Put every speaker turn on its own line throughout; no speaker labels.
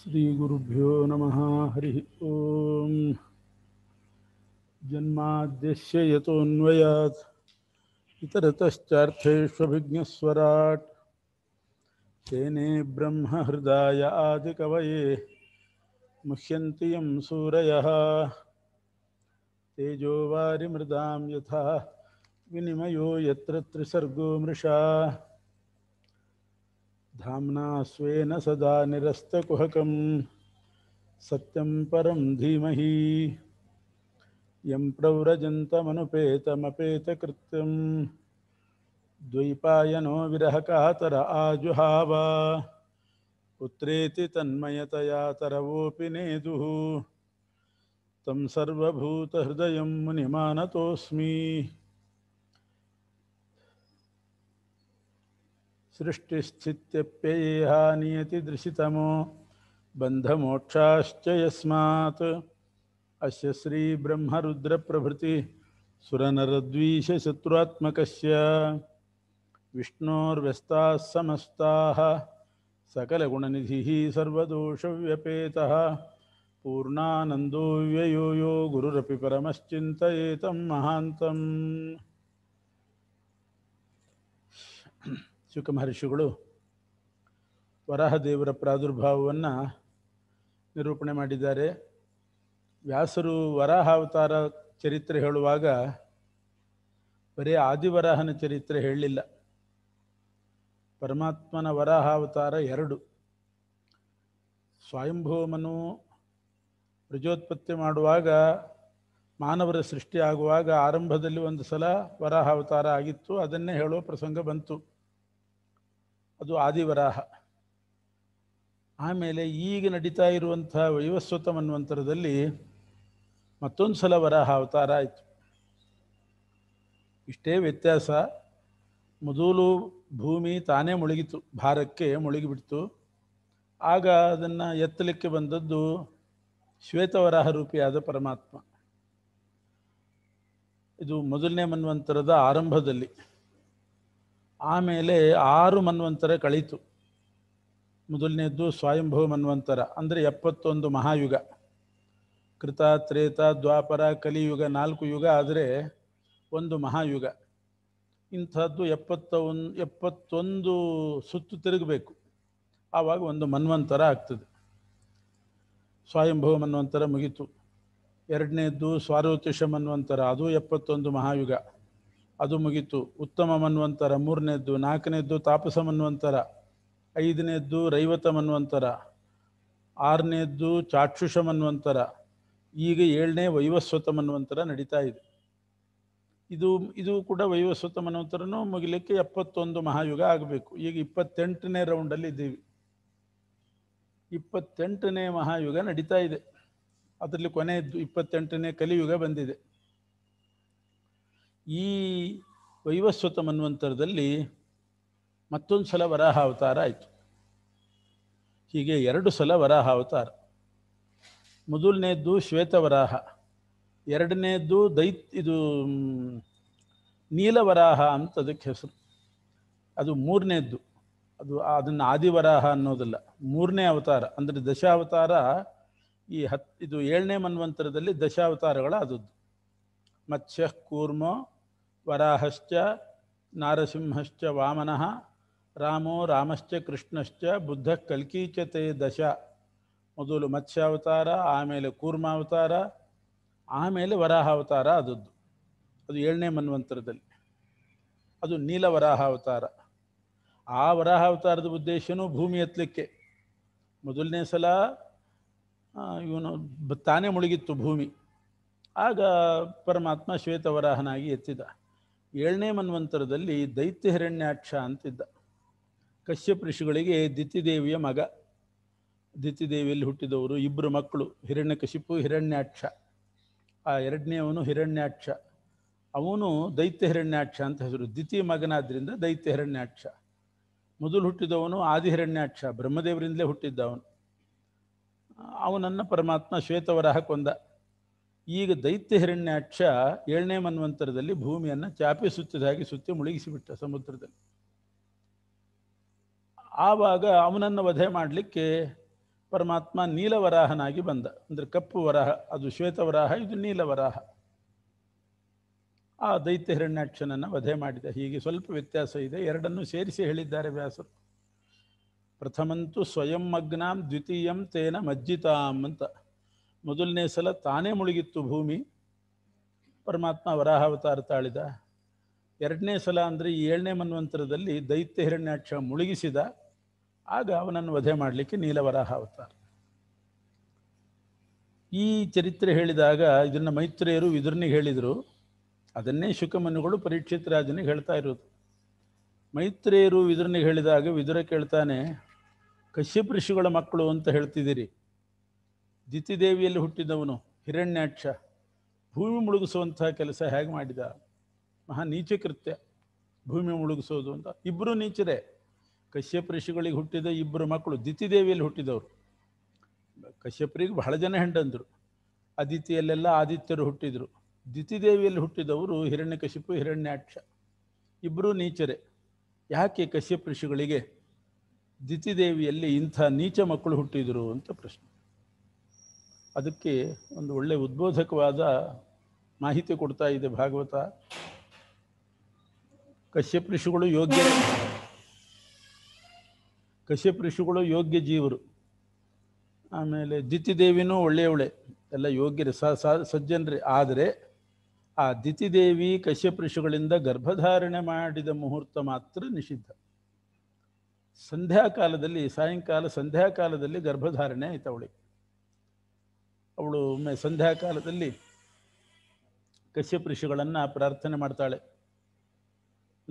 श्रीगुरुभ्यो नमः हरिः ॐ जन्माद्यस्य यतोऽन्वयात् इतरतश्चार्थेष्वभिज्ञस्वराट् तेने ब्रह्महृदाय आदिकवये मुह्यन्ति यं सूरयः तेजो वारिमृदां यथा विनिमयो यत्र त्रिसर्गो मृषा धामना स्वेन सदा निरस्तकुहकं सत्यम परम धीमहि यं प्रव्रजन्तमनुपेतमपेतकृत्यं विरह विरहकातर आजुहा पुत्रेति तन्मयतया तरवोऽपि नेदुः तं सर्वभूतहृदयं मुनिमानतोऽस्मि सृष्टिस्थित्यप्ययेहा नियतिदृशितमो बन्धमोक्षाश्च यस्मात् अस्य श्रीब्रह्मरुद्रप्रभृति सुरनरद्वीषशत्रुआत्मकस्य विष्णोर्व्यस्ताः समस्ताः सकलगुणनिधिः सर्वदोषव्यपेतः पूर्णानन्दो व्ययो यो गुरुरपि परमश्चिन्तयेतं महान्तम् ಶುಕಮಹರ್ಷಿಗಳು ಮಹರ್ಷಿಗಳು ವರಾಹದೇವರ ಪ್ರಾದುರ್ಭಾವವನ್ನು ನಿರೂಪಣೆ ಮಾಡಿದ್ದಾರೆ ವ್ಯಾಸರು ವರಾಹ ಅವತಾರ ಚರಿತ್ರೆ ಹೇಳುವಾಗ ಬರೀ ಆದಿವರಾಹನ ಚರಿತ್ರೆ ಹೇಳಲಿಲ್ಲ ಪರಮಾತ್ಮನ ವರಾಹಾವತಾರ ಎರಡು ಸ್ವಯಂಭೂಮನು ಪ್ರಜೋತ್ಪತ್ತಿ ಮಾಡುವಾಗ ಮಾನವರ ಸೃಷ್ಟಿಯಾಗುವಾಗ ಆರಂಭದಲ್ಲಿ ಒಂದು ಸಲ ವರಾಹಾವತಾರ ಆಗಿತ್ತು ಅದನ್ನೇ ಹೇಳುವ ಪ್ರಸಂಗ ಬಂತು ಅದು ಆದಿವರಾಹ ಆಮೇಲೆ ಈಗ ನಡೀತಾ ಇರುವಂಥ ವೈವಸ್ವತ ಮನ್ವಂತರದಲ್ಲಿ ಮತ್ತೊಂದು ಸಲ ವರಾಹ ಅವತಾರ ಆಯಿತು ಇಷ್ಟೇ ವ್ಯತ್ಯಾಸ ಮೊದಲು ಭೂಮಿ ತಾನೇ ಮುಳುಗಿತು ಭಾರಕ್ಕೆ ಮುಳುಗಿಬಿಡ್ತು ಆಗ ಅದನ್ನು ಎತ್ತಲಿಕ್ಕೆ ಬಂದದ್ದು ಶ್ವೇತವರಾಹ ರೂಪಿಯಾದ ಪರಮಾತ್ಮ ಇದು ಮೊದಲನೇ ಮನ್ವಂತರದ ಆರಂಭದಲ್ಲಿ ಆಮೇಲೆ ಆರು ಮನ್ವಂತರ ಕಳೀತು ಮೊದಲನೇದ್ದು ಸ್ವಯಂಭವ ಮನ್ವಂತರ ಅಂದರೆ ಎಪ್ಪತ್ತೊಂದು ಮಹಾಯುಗ ಕೃತ ತ್ರೇತ ದ್ವಾಪರ ಕಲಿಯುಗ ನಾಲ್ಕು ಯುಗ ಆದರೆ ಒಂದು ಮಹಾಯುಗ ಇಂಥದ್ದು ಎಪ್ಪತ್ತ ಒಂದು ಎಪ್ಪತ್ತೊಂದು ಸುತ್ತು ತಿರುಗಬೇಕು ಆವಾಗ ಒಂದು ಮನ್ವಂತರ ಆಗ್ತದೆ ಸ್ವಯಂಭವ ಮನ್ವಂತರ ಮುಗಿತು ಎರಡನೇದ್ದು ಸ್ವಾರೋತಿಷ ಮನ್ವಂತರ ಅದು ಎಪ್ಪತ್ತೊಂದು ಮಹಾಯುಗ ಅದು ಮುಗೀತು ಉತ್ತಮ ಮನ್ವಂತರ ಮೂರನೇದ್ದು ನಾಲ್ಕನೇದ್ದು ತಾಪಸ ಮನ್ವಂತರ ಐದನೇದ್ದು ರೈವತ ಮನ್ವಂತರ ಆರನೇದ್ದು ಚಾಕ್ಷುಷ ಮನ್ವಂತರ ಈಗ ಏಳನೇ ವೈವಸ್ವತ ಮನ್ವಂತರ ನಡೀತಾ ಇದೆ ಇದು ಇದು ಕೂಡ ವೈವಸ್ವತ ಮನ್ವಂತರನೂ ಮುಗಿಲಿಕ್ಕೆ ಎಪ್ಪತ್ತೊಂದು ಮಹಾಯುಗ ಆಗಬೇಕು ಈಗ ಇಪ್ಪತ್ತೆಂಟನೇ ರೌಂಡಲ್ಲಿ ಇದ್ದೀವಿ ಇಪ್ಪತ್ತೆಂಟನೇ ಮಹಾಯುಗ ನಡೀತಾ ಇದೆ ಅದರಲ್ಲಿ ಕೊನೆಯದ್ದು ಇಪ್ಪತ್ತೆಂಟನೇ ಕಲಿಯುಗ ಬಂದಿದೆ ಈ ವೈವಸ್ವತ ಮನ್ವಂತರದಲ್ಲಿ ಮತ್ತೊಂದು ಸಲ ವರಾಹ ಅವತಾರ ಆಯಿತು ಹೀಗೆ ಎರಡು ಸಲ ವರಾಹ ಅವತಾರ ಮೊದಲನೇದ್ದು ಶ್ವೇತವರಾಹ ಎರಡನೇದ್ದು ದೈತ್ ಇದು ನೀಲವರಾಹ ಅಂತ ಅದಕ್ಕೆ ಹೆಸರು ಅದು ಮೂರನೇದ್ದು ಅದು ಅದನ್ನು ಆದಿವರಾಹ ಅನ್ನೋದಿಲ್ಲ ಮೂರನೇ ಅವತಾರ ಅಂದರೆ ದಶಾವತಾರ ಈ ಹತ್ ಇದು ಏಳನೇ ಮನ್ವಂತರದಲ್ಲಿ ದಶಾವತಾರಗಳ ಅದದ್ದು ಮತ್ಸ್ಯ ಕೂರ್ಮ ವರಾಹಶ್ಚ ನಾರಸಿಂಹಶ್ಚ ವಾಮನಃ ರಾಮೋ ರಾಮಶ್ಚ ಕೃಷ್ಣಶ್ಚ ಬುದ್ಧ ಕಲ್ಕೀಚತೆ ದಶ ಮೊದಲು ಮತ್ಸ್ಯಾವತಾರ ಆಮೇಲೆ ಕೂರ್ಮಾವತಾರ ಆಮೇಲೆ ವರಾಹಾವತಾರ ಅದದ್ದು ಅದು ಏಳನೇ ಮನ್ವಂತರದಲ್ಲಿ ಅದು ನೀಲ ವರಾಹಾವತಾರ ಆ ವರಾಹಾವತಾರದ ಉದ್ದೇಶನೂ ಭೂಮಿ ಎತ್ತಲಿಕ್ಕೆ ಮೊದಲನೇ ಸಲ ಇವನು ತಾನೇ ಮುಳುಗಿತ್ತು ಭೂಮಿ ಆಗ ಪರಮಾತ್ಮ ಶ್ವೇತವರಾಹನಾಗಿ ಎತ್ತಿದ ಏಳನೇ ಮನ್ವಂತರದಲ್ಲಿ ದೈತ್ಯ ಹಿರಣ್ಯಾಕ್ಷ ಅಂತಿದ್ದ ಕಶ್ಯಪ್ ಋಷಿಗಳಿಗೆ ದಿತಿದೇವಿಯ ಮಗ ದಿತಿದೇವಿಯಲ್ಲಿ ಹುಟ್ಟಿದವರು ಇಬ್ಬರು ಮಕ್ಕಳು ಹಿರಣ್ಯಕಶಿಪು ಹಿರಣ್ಯಾಕ್ಷ ಆ ಎರಡನೇವನು ಹಿರಣ್ಯಾಕ್ಷ ಅವನು ದೈತ್ಯ ಹಿರಣ್ಯಾಕ್ಷ ಅಂತ ಹೆಸರು ದ್ವಿತೀಯ ಮಗನಾದ್ರಿಂದ ದೈತ್ಯ ಹಿರಣ್ಯಾಕ್ಷ ಮೊದಲು ಹುಟ್ಟಿದವನು ಹಿರಣ್ಯಾಕ್ಷ ಬ್ರಹ್ಮದೇವರಿಂದಲೇ ಹುಟ್ಟಿದ್ದ ಅವನು ಅವನನ್ನು ಪರಮಾತ್ಮ ಶ್ವೇತವರಹ ಕೊಂದ ಈಗ ದೈತ್ಯ ಹಿರಣ್ಯಾಕ್ಷ ಏಳನೇ ಮನ್ವಂತರದಲ್ಲಿ ಭೂಮಿಯನ್ನು ಚಾಪೆ ಸುತ್ತಿದಾಗಿ ಸುತ್ತಿ ಮುಳುಗಿಸಿಬಿಟ್ಟ ಸಮುದ್ರದಲ್ಲಿ ಆವಾಗ ಅವನನ್ನು ವಧೆ ಮಾಡಲಿಕ್ಕೆ ಪರಮಾತ್ಮ ನೀಲವರಾಹನಾಗಿ ಬಂದ ಅಂದರೆ ಕಪ್ಪು ವರಾಹ ಅದು ಶ್ವೇತವರಾಹ ಇದು ನೀಲವರಾಹ ಆ ದೈತ್ಯ ಹಿರಣ್ಯಾಕ್ಷನನ್ನು ವಧೆ ಮಾಡಿದ ಹೀಗೆ ಸ್ವಲ್ಪ ವ್ಯತ್ಯಾಸ ಇದೆ ಎರಡನ್ನೂ ಸೇರಿಸಿ ಹೇಳಿದ್ದಾರೆ ವ್ಯಾಸರು ಪ್ರಥಮಂತೂ ಸ್ವಯಂ ಮಗ್ನಾಂ ದ್ವಿತೀಯಂ ತೇನ ಮಜ್ಜಿತಾಂ ಅಂತ ಮೊದಲನೇ ಸಲ ತಾನೇ ಮುಳುಗಿತ್ತು ಭೂಮಿ ಪರಮಾತ್ಮ ವರಾಹಾವತಾರ ತಾಳಿದ ಎರಡನೇ ಸಲ ಅಂದರೆ ಈ ಏಳನೇ ಮನ್ವಂತರದಲ್ಲಿ ದೈತ್ಯ ಹಿರಣ್ಯಾಕ್ಷ ಮುಳುಗಿಸಿದ ಆಗ ಅವನನ್ನು ವಧೆ ಮಾಡಲಿಕ್ಕೆ ವರಾಹ ಅವತಾರ ಈ ಚರಿತ್ರೆ ಹೇಳಿದಾಗ ಇದನ್ನು ಮೈತ್ರಿಯರು ವಿದುರ್ನಿಗೆ ಹೇಳಿದರು ಅದನ್ನೇ ಶುಕಮನುಗಳು ಪರೀಕ್ಷಿತ ರಾಜನಿಗೆ ಹೇಳ್ತಾ ಇರೋದು ಮೈತ್ರಿಯರು ವಿದುರ್ನಿಗೆ ಹೇಳಿದಾಗ ವಿದುರ ಕೇಳ್ತಾನೆ ಕಶ್ಯಪ ಋಷಿಗಳ ಮಕ್ಕಳು ಅಂತ ಹೇಳ್ತಿದ್ದೀರಿ ದಿತ್ತಿದೇವಿಯಲ್ಲಿ ಹುಟ್ಟಿದವನು ಹಿರಣ್ಯಾಕ್ಷ ಭೂಮಿ ಮುಳುಗಿಸುವಂತಹ ಕೆಲಸ ಹೇಗೆ ಮಾಡಿದ ಮಹಾ ನೀಚ ಕೃತ್ಯ ಭೂಮಿ ಮುಳುಗಿಸೋದು ಅಂತ ಇಬ್ಬರು ನೀಚರೇ ಕಶ್ಯಪ ಋಷಿಗಳಿಗೆ ಹುಟ್ಟಿದ ಇಬ್ಬರು ಮಕ್ಕಳು ದಿತಿದೇವಿಯಲ್ಲಿ ಹುಟ್ಟಿದವರು ಕಶ್ಯಪರಿಗೆ ಬಹಳ ಜನ ಹೆಂಡಂದರು ಅದಿತಿಯಲ್ಲೆಲ್ಲ ಆದಿತ್ಯರು ಹುಟ್ಟಿದರು ದಿತಿದೇವಿಯಲ್ಲಿ ಹುಟ್ಟಿದವರು ಹಿರಣ್ಯ ಕಶ್ಯಪು ಹಿರಣ್ಯಾಕ್ಷ ಇಬ್ಬರೂ ನೀಚರೇ ಯಾಕೆ ಕಶ್ಯಪ ಋಷಿಗಳಿಗೆ ದಿತಿದೇವಿಯಲ್ಲಿ ಇಂಥ ನೀಚ ಮಕ್ಕಳು ಹುಟ್ಟಿದರು ಅಂತ ಪ್ರಶ್ನೆ ಅದಕ್ಕೆ ಒಂದು ಒಳ್ಳೆ ಉದ್ಬೋಧಕವಾದ ಮಾಹಿತಿ ಕೊಡ್ತಾ ಇದೆ ಭಾಗವತ ಕಶ್ಯಪ್ ಋಷಿಗಳು ಯೋಗ್ಯ ಕಶ್ಯಪ್ ಋಷಿಗಳು ಯೋಗ್ಯ ಜೀವರು ಆಮೇಲೆ ದಿತಿದೇವಿನೂ ಒಳ್ಳೆಯವಳೆ ಎಲ್ಲ ಯೋಗ್ಯರೇ ಸ ಸಜ್ಜನರೇ ಆದರೆ ಆ ದಿತಿದೇವಿ ಕಶ್ಯಪ್ ಋಷಿಗಳಿಂದ ಗರ್ಭಧಾರಣೆ ಮಾಡಿದ ಮುಹೂರ್ತ ಮಾತ್ರ ನಿಷಿದ್ಧ ಸಂಧ್ಯಾಕಾಲದಲ್ಲಿ ಸಾಯಂಕಾಲ ಸಂಧ್ಯಾಕಾಲದಲ್ಲಿ ಗರ್ಭಧಾರಣೆ ಆಯ್ತವಳಿಗೆ ಅವಳು ಒಮ್ಮೆ ಸಂಧ್ಯಾಕಾಲದಲ್ಲಿ ಕಶ್ಯಪ ಋಷಿಗಳನ್ನು ಪ್ರಾರ್ಥನೆ ಮಾಡ್ತಾಳೆ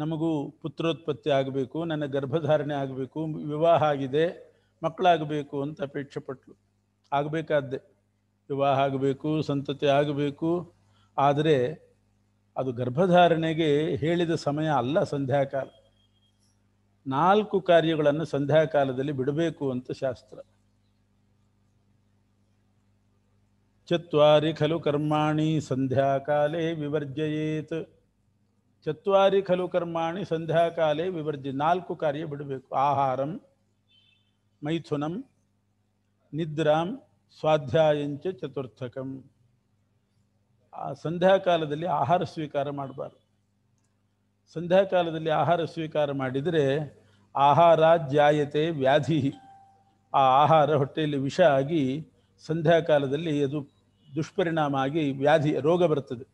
ನಮಗೂ ಪುತ್ರೋತ್ಪತ್ತಿ ಆಗಬೇಕು ನನ್ನ ಗರ್ಭಧಾರಣೆ ಆಗಬೇಕು ವಿವಾಹ ಆಗಿದೆ ಮಕ್ಕಳಾಗಬೇಕು ಅಂತ ಅಪೇಕ್ಷೆ ಪಟ್ಲು ಆಗಬೇಕಾದ್ದೆ ವಿವಾಹ ಆಗಬೇಕು ಸಂತತಿ ಆಗಬೇಕು ಆದರೆ ಅದು ಗರ್ಭಧಾರಣೆಗೆ ಹೇಳಿದ ಸಮಯ ಅಲ್ಲ ಸಂಧ್ಯಾಕಾಲ ನಾಲ್ಕು ಕಾರ್ಯಗಳನ್ನು ಸಂಧ್ಯಾಕಾಲದಲ್ಲಿ ಬಿಡಬೇಕು ಅಂತ ಶಾಸ್ತ್ರ ಚತ್ವಾರಿ ಖಲು ಕರ್ಮಾಣಿ ಸಂಧ್ಯಾಕಾಲೇ ವಿವರ್ಜಯೇತ್ ಚತ್ವಾರಿ ಖಲು ಕರ್ಮಾಣಿ ಸಂಧ್ಯಾಕಾಲೇ ವಿವರ್ಜ ನಾಲ್ಕು ಕಾರ್ಯ ಬಿಡಬೇಕು ಆಹಾರಂ ಮೈಥುನಂ ನಿದ್ರಾಂ ಸ್ವಾಧ್ಯಾಯಂಚ ಚತುರ್ಥಕಂ ಆ ಸಂಧ್ಯಾಕಾಲದಲ್ಲಿ ಆಹಾರ ಸ್ವೀಕಾರ ಮಾಡಬಾರ್ದು ಸಂಧ್ಯಾಕಾಲದಲ್ಲಿ ಆಹಾರ ಸ್ವೀಕಾರ ಮಾಡಿದರೆ ಆಹಾರ ಜಾಯತೆ ವ್ಯಾಧಿ ಆ ಆಹಾರ ಹೊಟ್ಟೆಯಲ್ಲಿ ವಿಷ ಆಗಿ ಸಂಧ್ಯಾಕಾಲದಲ್ಲಿ ಅದು ದುಷ್ಪರಿಣಾಮ ಆಗಿ ವ್ಯಾಧಿ ರೋಗ ಬರ್ತದೆ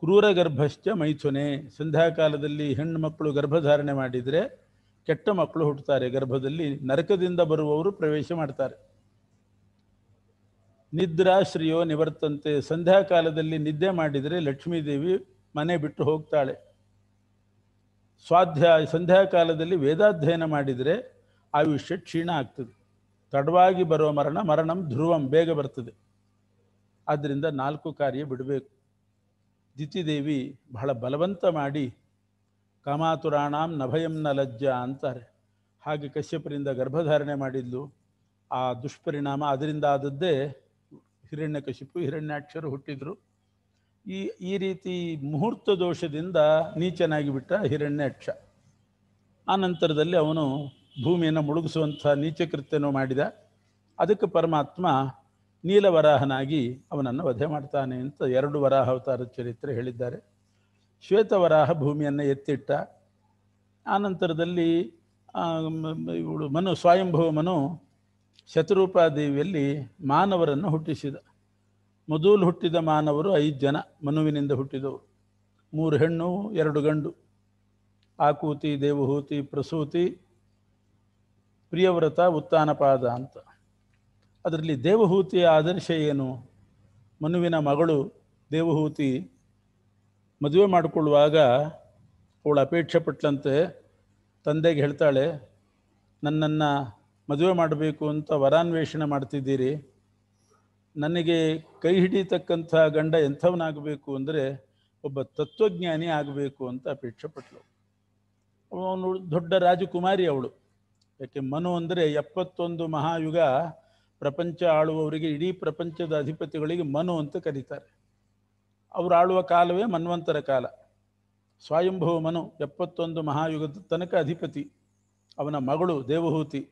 ಕ್ರೂರ ಗರ್ಭಶ್ಚ ಮೈಥುನೆ ಸಂಧ್ಯಾಕಾಲದಲ್ಲಿ ಹೆಣ್ಣು ಮಕ್ಕಳು ಗರ್ಭಧಾರಣೆ ಮಾಡಿದರೆ ಕೆಟ್ಟ ಮಕ್ಕಳು ಹುಟ್ಟುತ್ತಾರೆ ಗರ್ಭದಲ್ಲಿ ನರಕದಿಂದ ಬರುವವರು ಪ್ರವೇಶ ಮಾಡ್ತಾರೆ ನಿದ್ರಾ ಶ್ರೀಯೋ ನಿವರ್ತಂತೆ ಸಂಧ್ಯಾಕಾಲದಲ್ಲಿ ನಿದ್ದೆ ಮಾಡಿದರೆ ಲಕ್ಷ್ಮೀದೇವಿ ಮನೆ ಬಿಟ್ಟು ಹೋಗ್ತಾಳೆ ಸ್ವಾಧ್ಯ ಸಂಧ್ಯಾಕಾಲದಲ್ಲಿ ವೇದಾಧ್ಯಯನ ಮಾಡಿದರೆ ಆಯುಷ್ಯ ಕ್ಷೀಣ ಆಗ್ತದೆ ತಡವಾಗಿ ಬರೋ ಮರಣ ಮರಣಂ ಧ್ರುವಂ ಬೇಗ ಬರ್ತದೆ ಆದ್ದರಿಂದ ನಾಲ್ಕು ಕಾರ್ಯ ಬಿಡಬೇಕು ದಿತಿದೇವಿ ಬಹಳ ಬಲವಂತ ಮಾಡಿ ಕಾಮಾತುರಾಣಾಂ ನಭಯಂ ಲಜ್ಜ ಅಂತಾರೆ ಹಾಗೆ ಕಶ್ಯಪರಿಂದ ಗರ್ಭಧಾರಣೆ ಮಾಡಿದ್ಲು ಆ ದುಷ್ಪರಿಣಾಮ ಅದರಿಂದ ಆದದ್ದೇ ಹಿರಣ್ಯ ಕಶಿಪು ಹಿರಣ್ಯಾಕ್ಷರು ಹುಟ್ಟಿದ್ರು ಈ ಈ ರೀತಿ ಮುಹೂರ್ತ ದೋಷದಿಂದ ನೀಚನಾಗಿ ಬಿಟ್ಟ ಹಿರಣ್ಯಾಕ್ಷ ಆ ನಂತರದಲ್ಲಿ ಅವನು ಭೂಮಿಯನ್ನು ಮುಳುಗಿಸುವಂಥ ನೀಚ ಕೃತ್ಯನೂ ಮಾಡಿದ ಅದಕ್ಕೆ ಪರಮಾತ್ಮ ನೀಲವರಾಹನಾಗಿ ಅವನನ್ನು ವಧೆ ಮಾಡ್ತಾನೆ ಅಂತ ಎರಡು ವರಾಹ ಅವತಾರ ಚರಿತ್ರೆ ಹೇಳಿದ್ದಾರೆ ಶ್ವೇತವರಾಹ ಭೂಮಿಯನ್ನು ಎತ್ತಿಟ್ಟ ಆನಂತರದಲ್ಲಿ ಇವಳು ಮನು ಸ್ವಯಂಭವ ಮನು ಶತರೂಪಾದೇವಿಯಲ್ಲಿ ಮಾನವರನ್ನು ಹುಟ್ಟಿಸಿದ ಮೊದಲು ಹುಟ್ಟಿದ ಮಾನವರು ಐದು ಜನ ಮನುವಿನಿಂದ ಹುಟ್ಟಿದವರು ಮೂರು ಹೆಣ್ಣು ಎರಡು ಗಂಡು ಆಕೂತಿ ದೇವಹೂತಿ ಪ್ರಸೂತಿ ಪ್ರಿಯವ್ರತ ಉತ್ತಾನಪಾದ ಅಂತ ಅದರಲ್ಲಿ ದೇವಹೂತಿಯ ಆದರ್ಶ ಏನು ಮನುವಿನ ಮಗಳು ದೇವಹೂತಿ ಮದುವೆ ಮಾಡಿಕೊಳ್ಳುವಾಗ ಅವಳು ಅಪೇಕ್ಷೆ ಪಟ್ಟಂತೆ ತಂದೆಗೆ ಹೇಳ್ತಾಳೆ ನನ್ನನ್ನು ಮದುವೆ ಮಾಡಬೇಕು ಅಂತ ವರಾನ್ವೇಷಣೆ ಮಾಡ್ತಿದ್ದೀರಿ ನನಗೆ ಕೈ ಹಿಡಿತಕ್ಕಂಥ ಗಂಡ ಎಂಥವನಾಗಬೇಕು ಅಂದರೆ ಒಬ್ಬ ತತ್ವಜ್ಞಾನಿ ಆಗಬೇಕು ಅಂತ ಅಪೇಕ್ಷೆ ಪಟ್ಟಳು ಅವನು ದೊಡ್ಡ ರಾಜಕುಮಾರಿ ಅವಳು ಯಾಕೆ ಮನು ಅಂದರೆ ಎಪ್ಪತ್ತೊಂದು ಮಹಾಯುಗ ಪ್ರಪಂಚ ಆಳುವವರಿಗೆ ಇಡೀ ಪ್ರಪಂಚದ ಅಧಿಪತಿಗಳಿಗೆ ಮನು ಅಂತ ಕರೀತಾರೆ ಅವರು ಆಳುವ ಕಾಲವೇ ಮನ್ವಂತರ ಕಾಲ ಸ್ವಯಂಭವ ಮನು ಎಪ್ಪತ್ತೊಂದು ಮಹಾಯುಗದ ತನಕ ಅಧಿಪತಿ ಅವನ ಮಗಳು ದೇವಹೂತಿ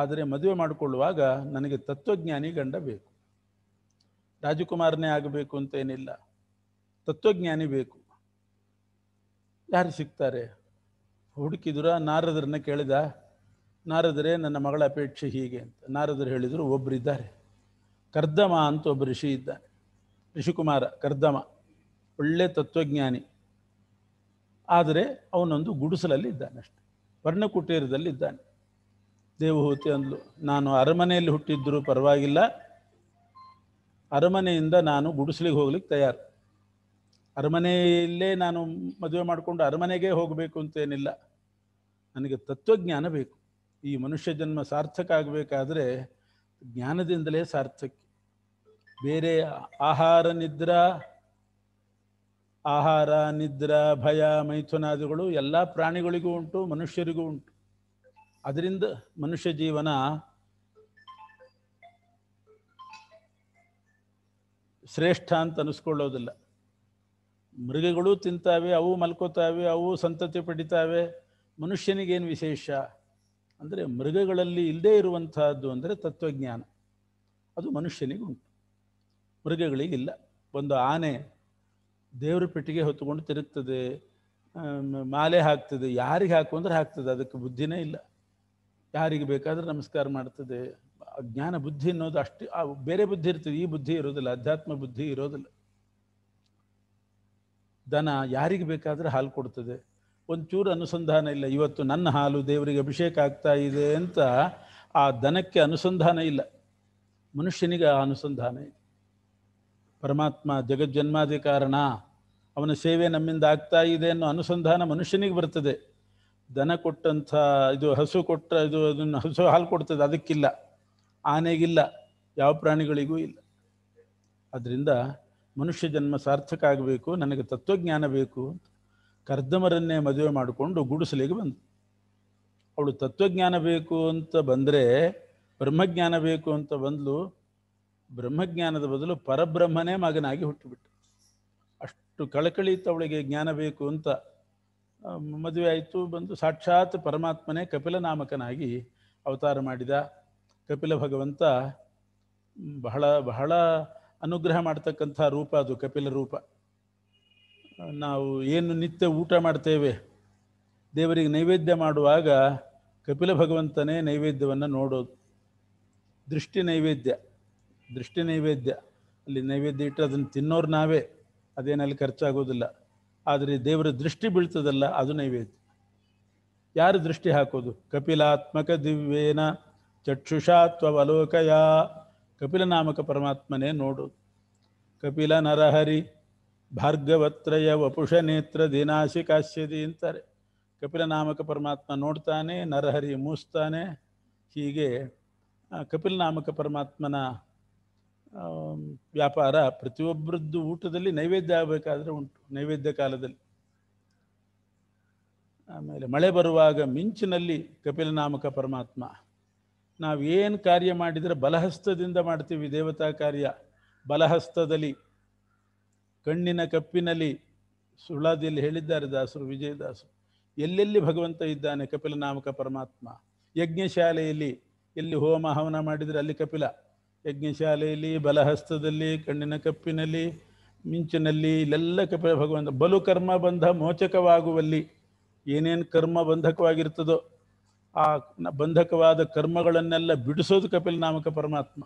ಆದರೆ ಮದುವೆ ಮಾಡಿಕೊಳ್ಳುವಾಗ ನನಗೆ ತತ್ವಜ್ಞಾನಿ ಗಂಡ ಬೇಕು ರಾಜಕುಮಾರನೇ ಆಗಬೇಕು ಅಂತ ಏನಿಲ್ಲ ತತ್ವಜ್ಞಾನಿ ಬೇಕು ಯಾರು ಸಿಗ್ತಾರೆ ಹುಡುಕಿದ್ರ ನಾರದ್ರನ್ನ ಕೇಳಿದ ನಾರದರೆ ನನ್ನ ಮಗಳ ಅಪೇಕ್ಷೆ ಹೀಗೆ ಅಂತ ನಾರದರು ಹೇಳಿದರು ಇದ್ದಾರೆ ಕರ್ದಮ ಅಂತ ಒಬ್ಬ ಋಷಿ ಇದ್ದಾನೆ ಋಷಿಕುಮಾರ ಕರ್ದಮ ಒಳ್ಳೆ ತತ್ವಜ್ಞಾನಿ ಆದರೆ ಅವನೊಂದು ಗುಡಿಸಲಲ್ಲಿ ಇದ್ದಾನೆ ಅಷ್ಟೆ ವರ್ಣಕುಟೀರದಲ್ಲಿ ಇದ್ದಾನೆ ದೇವಹೂತಿ ಅಂದಲು ನಾನು ಅರಮನೆಯಲ್ಲಿ ಹುಟ್ಟಿದ್ದರೂ ಪರವಾಗಿಲ್ಲ ಅರಮನೆಯಿಂದ ನಾನು ಗುಡಿಸಲಿಗೆ ಹೋಗ್ಲಿಕ್ಕೆ ತಯಾರು ಅರಮನೆಯಲ್ಲೇ ನಾನು ಮದುವೆ ಮಾಡಿಕೊಂಡು ಅರಮನೆಗೆ ಹೋಗಬೇಕು ಅಂತೇನಿಲ್ಲ ನನಗೆ ತತ್ವಜ್ಞಾನ ಬೇಕು ಈ ಮನುಷ್ಯ ಜನ್ಮ ಸಾರ್ಥಕ ಆಗಬೇಕಾದ್ರೆ ಜ್ಞಾನದಿಂದಲೇ ಸಾರ್ಥಕ ಬೇರೆ ಆಹಾರ ನಿದ್ರ ಆಹಾರ ನಿದ್ರ ಭಯ ಮೈಥುನಾದಿಗಳು ಎಲ್ಲ ಪ್ರಾಣಿಗಳಿಗೂ ಉಂಟು ಮನುಷ್ಯರಿಗೂ ಉಂಟು ಅದರಿಂದ ಮನುಷ್ಯ ಜೀವನ ಶ್ರೇಷ್ಠ ಅಂತ ಅನಿಸ್ಕೊಳ್ಳೋದಿಲ್ಲ ಮೃಗಗಳು ತಿಂತಾವೆ ಅವು ಮಲ್ಕೋತಾವೆ ಅವು ಸಂತತಿ ಪಡಿತಾವೆ ಮನುಷ್ಯನಿಗೇನು ವಿಶೇಷ ಅಂದರೆ ಮೃಗಗಳಲ್ಲಿ ಇಲ್ಲದೇ ಇರುವಂತಹದ್ದು ಅಂದರೆ ತತ್ವಜ್ಞಾನ ಅದು ಮನುಷ್ಯನಿಗೆ ಉಂಟು ಮೃಗಗಳಿಗಿಲ್ಲ ಒಂದು ಆನೆ ದೇವ್ರ ಪೆಟ್ಟಿಗೆ ಹೊತ್ತುಕೊಂಡು ತಿರುಗ್ತದೆ ಮಾಲೆ ಹಾಕ್ತದೆ ಯಾರಿಗೆ ಹಾಕು ಅಂದ್ರೆ ಹಾಕ್ತದೆ ಅದಕ್ಕೆ ಬುದ್ಧಿನೇ ಇಲ್ಲ ಯಾರಿಗೆ ಬೇಕಾದರೂ ನಮಸ್ಕಾರ ಮಾಡ್ತದೆ ಜ್ಞಾನ ಬುದ್ಧಿ ಅನ್ನೋದು ಅಷ್ಟು ಬೇರೆ ಬುದ್ಧಿ ಇರ್ತದೆ ಈ ಬುದ್ಧಿ ಇರೋದಿಲ್ಲ ಅಧ್ಯಾತ್ಮ ಬುದ್ಧಿ ಇರೋದಿಲ್ಲ ದನ ಯಾರಿಗೆ ಬೇಕಾದರೂ ಹಾಲು ಕೊಡ್ತದೆ ಒಂಚೂರು ಅನುಸಂಧಾನ ಇಲ್ಲ ಇವತ್ತು ನನ್ನ ಹಾಲು ದೇವರಿಗೆ ಅಭಿಷೇಕ ಆಗ್ತಾ ಇದೆ ಅಂತ ಆ ದನಕ್ಕೆ ಅನುಸಂಧಾನ ಇಲ್ಲ ಮನುಷ್ಯನಿಗೆ ಆ ಅನುಸಂಧಾನ ಇದೆ ಪರಮಾತ್ಮ ಜಗಜ್ಜನ್ಮಾದಿ ಕಾರಣ ಅವನ ಸೇವೆ ನಮ್ಮಿಂದ ಆಗ್ತಾ ಇದೆ ಅನ್ನೋ ಅನುಸಂಧಾನ ಮನುಷ್ಯನಿಗೆ ಬರ್ತದೆ ದನ ಕೊಟ್ಟಂಥ ಇದು ಹಸು ಕೊಟ್ಟ ಇದು ಅದನ್ನು ಹಸು ಹಾಲು ಕೊಡ್ತದೆ ಅದಕ್ಕಿಲ್ಲ ಆನೆಗಿಲ್ಲ ಯಾವ ಪ್ರಾಣಿಗಳಿಗೂ ಇಲ್ಲ ಆದ್ದರಿಂದ ಮನುಷ್ಯ ಜನ್ಮ ಸಾರ್ಥಕ ಆಗಬೇಕು ನನಗೆ ತತ್ವಜ್ಞಾನ ಬೇಕು ಕರ್ದಮರನ್ನೇ ಮದುವೆ ಮಾಡಿಕೊಂಡು ಗುಡಿಸಲಿಗೆ ಬಂತು ಅವಳು ತತ್ವಜ್ಞಾನ ಬೇಕು ಅಂತ ಬಂದರೆ ಬ್ರಹ್ಮಜ್ಞಾನ ಬೇಕು ಅಂತ ಬಂದಲು ಬ್ರಹ್ಮಜ್ಞಾನದ ಬದಲು ಪರಬ್ರಹ್ಮನೇ ಮಗನಾಗಿ ಹುಟ್ಟಿಬಿಟ್ಟು ಅಷ್ಟು ಕಳಕಳಿ ಅವಳಿಗೆ ಜ್ಞಾನ ಬೇಕು ಅಂತ ಮದುವೆ ಆಯಿತು ಬಂದು ಸಾಕ್ಷಾತ್ ಪರಮಾತ್ಮನೇ ನಾಮಕನಾಗಿ ಅವತಾರ ಮಾಡಿದ ಕಪಿಲ ಭಗವಂತ ಬಹಳ ಬಹಳ ಅನುಗ್ರಹ ಮಾಡ್ತಕ್ಕಂಥ ರೂಪ ಅದು ಕಪಿಲ ರೂಪ ನಾವು ಏನು ನಿತ್ಯ ಊಟ ಮಾಡ್ತೇವೆ ದೇವರಿಗೆ ನೈವೇದ್ಯ ಮಾಡುವಾಗ ಕಪಿಲ ಭಗವಂತನೇ ನೈವೇದ್ಯವನ್ನು ನೋಡೋದು ದೃಷ್ಟಿ ನೈವೇದ್ಯ ದೃಷ್ಟಿ ನೈವೇದ್ಯ ಅಲ್ಲಿ ನೈವೇದ್ಯ ಇಟ್ಟು ಅದನ್ನು ತಿನ್ನೋರು ನಾವೇ ಅದೇನಲ್ಲಿ ಖರ್ಚಾಗೋದಿಲ್ಲ ಆದರೆ ದೇವರ ದೃಷ್ಟಿ ಬೀಳ್ತದಲ್ಲ ಅದು ನೈವೇದ್ಯ ಯಾರು ದೃಷ್ಟಿ ಹಾಕೋದು ಕಪಿಲಾತ್ಮಕ ದಿವ್ಯೇನ ಚಕ್ಷುಷಾ ಕಪಿಲ ಕಪಿಲನಾಮಕ ಪರಮಾತ್ಮನೇ ನೋಡೋದು ಕಪಿಲ ನರಹರಿ ಭಾರ್ಗವತ್ರಯ ವಪುಷ ನೇತ್ರ ದಿನಾಶಿ ಕಾಶ್ಯದಿ ಅಂತಾರೆ ಕಪಿಲ ನಾಮಕ ಪರಮಾತ್ಮ ನೋಡ್ತಾನೆ ನರಹರಿ ಮೂಸ್ತಾನೆ ಹೀಗೆ ಕಪಿಲ ನಾಮಕ ಪರಮಾತ್ಮನ ವ್ಯಾಪಾರ ಪ್ರತಿಯೊಬ್ಬರದ್ದು ಊಟದಲ್ಲಿ ನೈವೇದ್ಯ ಆಗಬೇಕಾದ್ರೆ ಉಂಟು ನೈವೇದ್ಯ ಕಾಲದಲ್ಲಿ ಆಮೇಲೆ ಮಳೆ ಬರುವಾಗ ಮಿಂಚಿನಲ್ಲಿ ಕಪಿಲ ನಾಮಕ ಪರಮಾತ್ಮ ಏನು ಕಾರ್ಯ ಮಾಡಿದರೆ ಬಲಹಸ್ತದಿಂದ ಮಾಡ್ತೀವಿ ದೇವತಾ ಕಾರ್ಯ ಬಲಹಸ್ತದಲ್ಲಿ ಕಣ್ಣಿನ ಕಪ್ಪಿನಲ್ಲಿ ಸುಳಾದಿಯಲ್ಲಿ ಹೇಳಿದ್ದಾರೆ ದಾಸರು ವಿಜಯದಾಸರು ಎಲ್ಲೆಲ್ಲಿ ಭಗವಂತ ಇದ್ದಾನೆ ಕಪಿಲ ನಾಮಕ ಪರಮಾತ್ಮ ಯಜ್ಞಶಾಲೆಯಲ್ಲಿ ಎಲ್ಲಿ ಹೋಮ ಹವನ ಮಾಡಿದರೆ ಅಲ್ಲಿ ಕಪಿಲ ಯಜ್ಞಶಾಲೆಯಲ್ಲಿ ಬಲಹಸ್ತದಲ್ಲಿ ಕಣ್ಣಿನ ಕಪ್ಪಿನಲ್ಲಿ ಮಿಂಚಿನಲ್ಲಿ ಇಲ್ಲೆಲ್ಲ ಕಪಿಲ ಭಗವಂತ ಬಲು ಕರ್ಮ ಬಂಧ ಮೋಚಕವಾಗುವಲ್ಲಿ ಏನೇನು ಕರ್ಮ ಬಂಧಕವಾಗಿರ್ತದೋ ಆ ಬಂಧಕವಾದ ಕರ್ಮಗಳನ್ನೆಲ್ಲ ಬಿಡಿಸೋದು ಕಪಿಲ ನಾಮಕ ಪರಮಾತ್ಮ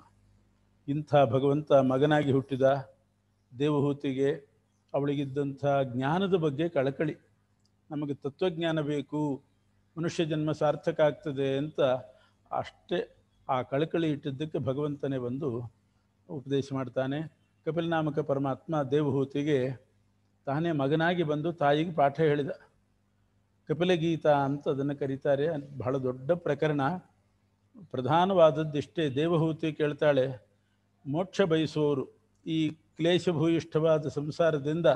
ಇಂಥ ಭಗವಂತ ಮಗನಾಗಿ ಹುಟ್ಟಿದ ದೇವಹೂತಿಗೆ ಅವಳಿಗಿದ್ದಂಥ ಜ್ಞಾನದ ಬಗ್ಗೆ ಕಳಕಳಿ ನಮಗೆ ತತ್ವಜ್ಞಾನ ಬೇಕು ಮನುಷ್ಯ ಜನ್ಮ ಸಾರ್ಥಕ ಆಗ್ತದೆ ಅಂತ ಅಷ್ಟೇ ಆ ಕಳಕಳಿ ಇಟ್ಟಿದ್ದಕ್ಕೆ ಭಗವಂತನೇ ಬಂದು ಉಪದೇಶ ಮಾಡ್ತಾನೆ ಕಪಿಲನಾಮಕ ಪರಮಾತ್ಮ ದೇವಹೂತಿಗೆ ತಾನೇ ಮಗನಾಗಿ ಬಂದು ತಾಯಿಗೆ ಪಾಠ ಹೇಳಿದ ಕಪಿಲಗೀತಾ ಅಂತ ಅದನ್ನು ಕರೀತಾರೆ ಬಹಳ ದೊಡ್ಡ ಪ್ರಕರಣ ಪ್ರಧಾನವಾದದ್ದಿಷ್ಟೇ ದೇವಹೂತಿ ಕೇಳ್ತಾಳೆ ಮೋಕ್ಷ ಬಯಸೋರು ಈ ಕ್ಲೇಶಭೂಯಿಷ್ಠವಾದ ಸಂಸಾರದಿಂದ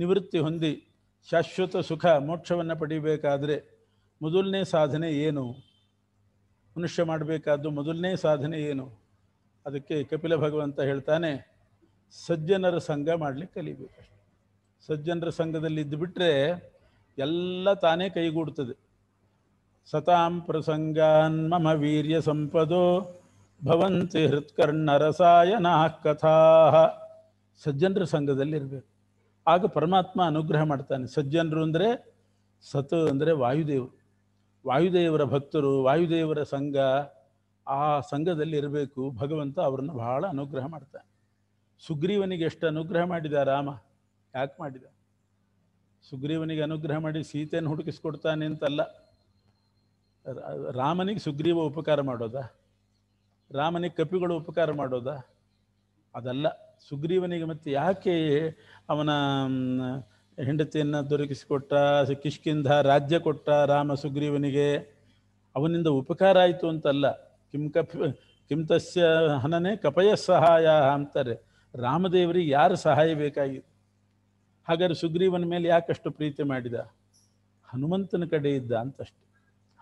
ನಿವೃತ್ತಿ ಹೊಂದಿ ಶಾಶ್ವತ ಸುಖ ಮೋಕ್ಷವನ್ನು ಪಡಿಬೇಕಾದರೆ ಮೊದಲನೇ ಸಾಧನೆ ಏನು ಮನುಷ್ಯ ಮಾಡಬೇಕಾದ್ದು ಮೊದಲನೇ ಸಾಧನೆ ಏನು ಅದಕ್ಕೆ ಕಪಿಲ ಭಗವಂತ ಹೇಳ್ತಾನೆ ಸಜ್ಜನರ ಸಂಘ ಮಾಡಲಿಕ್ಕೆ ಕಲಿಬೇಕು ಸಜ್ಜನರ ಸಂಘದಲ್ಲಿ ಇದ್ದುಬಿಟ್ರೆ ಎಲ್ಲ ತಾನೇ ಕೈಗೂಡ್ತದೆ ಸತಾಂ ಪ್ರಸಂಗಾನ್ ಮಮ ವೀರ್ಯ ಸಂಪದೋ ಭವಂತಿ ಹೃತ್ಕರ್ಣರಸಾಯನಃ ಕಥಾ ಸಜ್ಜನರ ಸಂಘದಲ್ಲಿ ಇರಬೇಕು ಆಗ ಪರಮಾತ್ಮ ಅನುಗ್ರಹ ಮಾಡ್ತಾನೆ ಸಜ್ಜನರು ಅಂದರೆ ಸತ್ ಅಂದರೆ ವಾಯುದೇವರು ವಾಯುದೇವರ ಭಕ್ತರು ವಾಯುದೇವರ ಸಂಘ ಆ ಸಂಘದಲ್ಲಿ ಇರಬೇಕು ಭಗವಂತ ಅವರನ್ನು ಬಹಳ ಅನುಗ್ರಹ ಮಾಡ್ತಾನೆ ಸುಗ್ರೀವನಿಗೆ ಎಷ್ಟು ಅನುಗ್ರಹ ಮಾಡಿದ ರಾಮ ಯಾಕೆ ಮಾಡಿದ ಸುಗ್ರೀವನಿಗೆ ಅನುಗ್ರಹ ಮಾಡಿ ಸೀತೆಯನ್ನು ಹುಡುಕಿಸ್ಕೊಡ್ತಾನೆ ಅಂತಲ್ಲ ರಾಮನಿಗೆ ಸುಗ್ರೀವ ಉಪಕಾರ ಮಾಡೋದಾ ರಾಮನಿಗೆ ಕಪಿಗಳು ಉಪಕಾರ ಮಾಡೋದಾ ಅದಲ್ಲ ಸುಗ್ರೀವನಿಗೆ ಮತ್ತೆ ಯಾಕೆ ಅವನ ಹೆಂಡತಿಯನ್ನು ದೊರಕಿಸಿಕೊಟ್ಟ ಕಿಷ್ಕಿಂಧ ರಾಜ್ಯ ಕೊಟ್ಟ ರಾಮ ಸುಗ್ರೀವನಿಗೆ ಅವನಿಂದ ಉಪಕಾರ ಆಯಿತು ಅಂತಲ್ಲ ಕಿಂ ಕಪ್ ಕಿಂತಸ್ಯ ಹನನೆ ಕಪಯ ಸಹಾಯ ಅಂತಾರೆ ರಾಮದೇವರಿಗೆ ಯಾರು ಸಹಾಯ ಬೇಕಾಗಿತ್ತು ಹಾಗಾದ್ರೆ ಸುಗ್ರೀವನ ಮೇಲೆ ಯಾಕಷ್ಟು ಪ್ರೀತಿ ಮಾಡಿದ ಹನುಮಂತನ ಕಡೆ ಇದ್ದ ಅಂತಷ್ಟೆ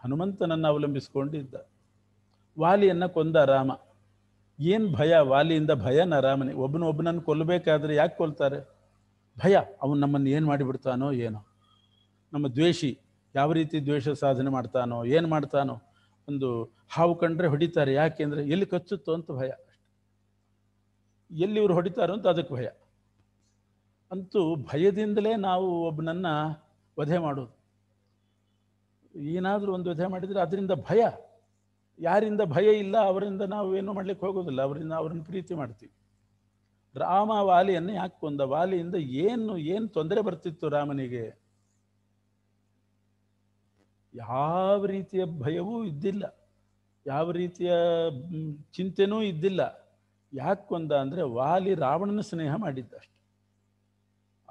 ಹನುಮಂತನನ್ನು ಅವಲಂಬಿಸಿಕೊಂಡಿದ್ದ ವಾಲಿಯನ್ನು ಕೊಂದ ರಾಮ ಏನು ಭಯ ವಾಲಿಯಿಂದ ಭಯ ಒಬ್ಬನ ಒಬ್ಬನನ್ನು ಕೊಲ್ಲಬೇಕಾದ್ರೆ ಯಾಕೆ ಕೊಲ್ತಾರೆ ಭಯ ಅವನು ನಮ್ಮನ್ನು ಏನು ಮಾಡಿಬಿಡ್ತಾನೋ ಏನೋ ನಮ್ಮ ದ್ವೇಷಿ ಯಾವ ರೀತಿ ದ್ವೇಷ ಸಾಧನೆ ಮಾಡ್ತಾನೋ ಏನು ಮಾಡ್ತಾನೋ ಒಂದು ಹಾವು ಕಂಡ್ರೆ ಹೊಡಿತಾರೆ ಅಂದರೆ ಎಲ್ಲಿ ಕಚ್ಚುತ್ತೋ ಅಂತ ಭಯ ಎಲ್ಲಿ ಇವರು ಹೊಡಿತಾರೋ ಅಂತ ಅದಕ್ಕೆ ಭಯ ಅಂತೂ ಭಯದಿಂದಲೇ ನಾವು ಒಬ್ಬನನ್ನು ವಧೆ ಮಾಡೋದು ಏನಾದರೂ ಒಂದು ವಧೆ ಮಾಡಿದರೆ ಅದರಿಂದ ಭಯ ಯಾರಿಂದ ಭಯ ಇಲ್ಲ ಅವರಿಂದ ನಾವು ಏನು ಮಾಡ್ಲಿಕ್ಕೆ ಹೋಗೋದಿಲ್ಲ ಅವರಿಂದ ಅವ್ರನ್ನ ಪ್ರೀತಿ ಮಾಡ್ತೀವಿ ರಾಮ ವಾಲಿಯನ್ನು ಯಾಕೆ ಕೊಂದ ವಾಲಿಯಿಂದ ಏನು ಏನು ತೊಂದರೆ ಬರ್ತಿತ್ತು ರಾಮನಿಗೆ ಯಾವ ರೀತಿಯ ಭಯವೂ ಇದ್ದಿಲ್ಲ ಯಾವ ರೀತಿಯ ಚಿಂತೆನೂ ಇದ್ದಿಲ್ಲ ಯಾಕೆ ಕೊಂದ ಅಂದರೆ ವಾಲಿ ರಾವಣನ ಸ್ನೇಹ ಮಾಡಿದ್ದಷ್ಟು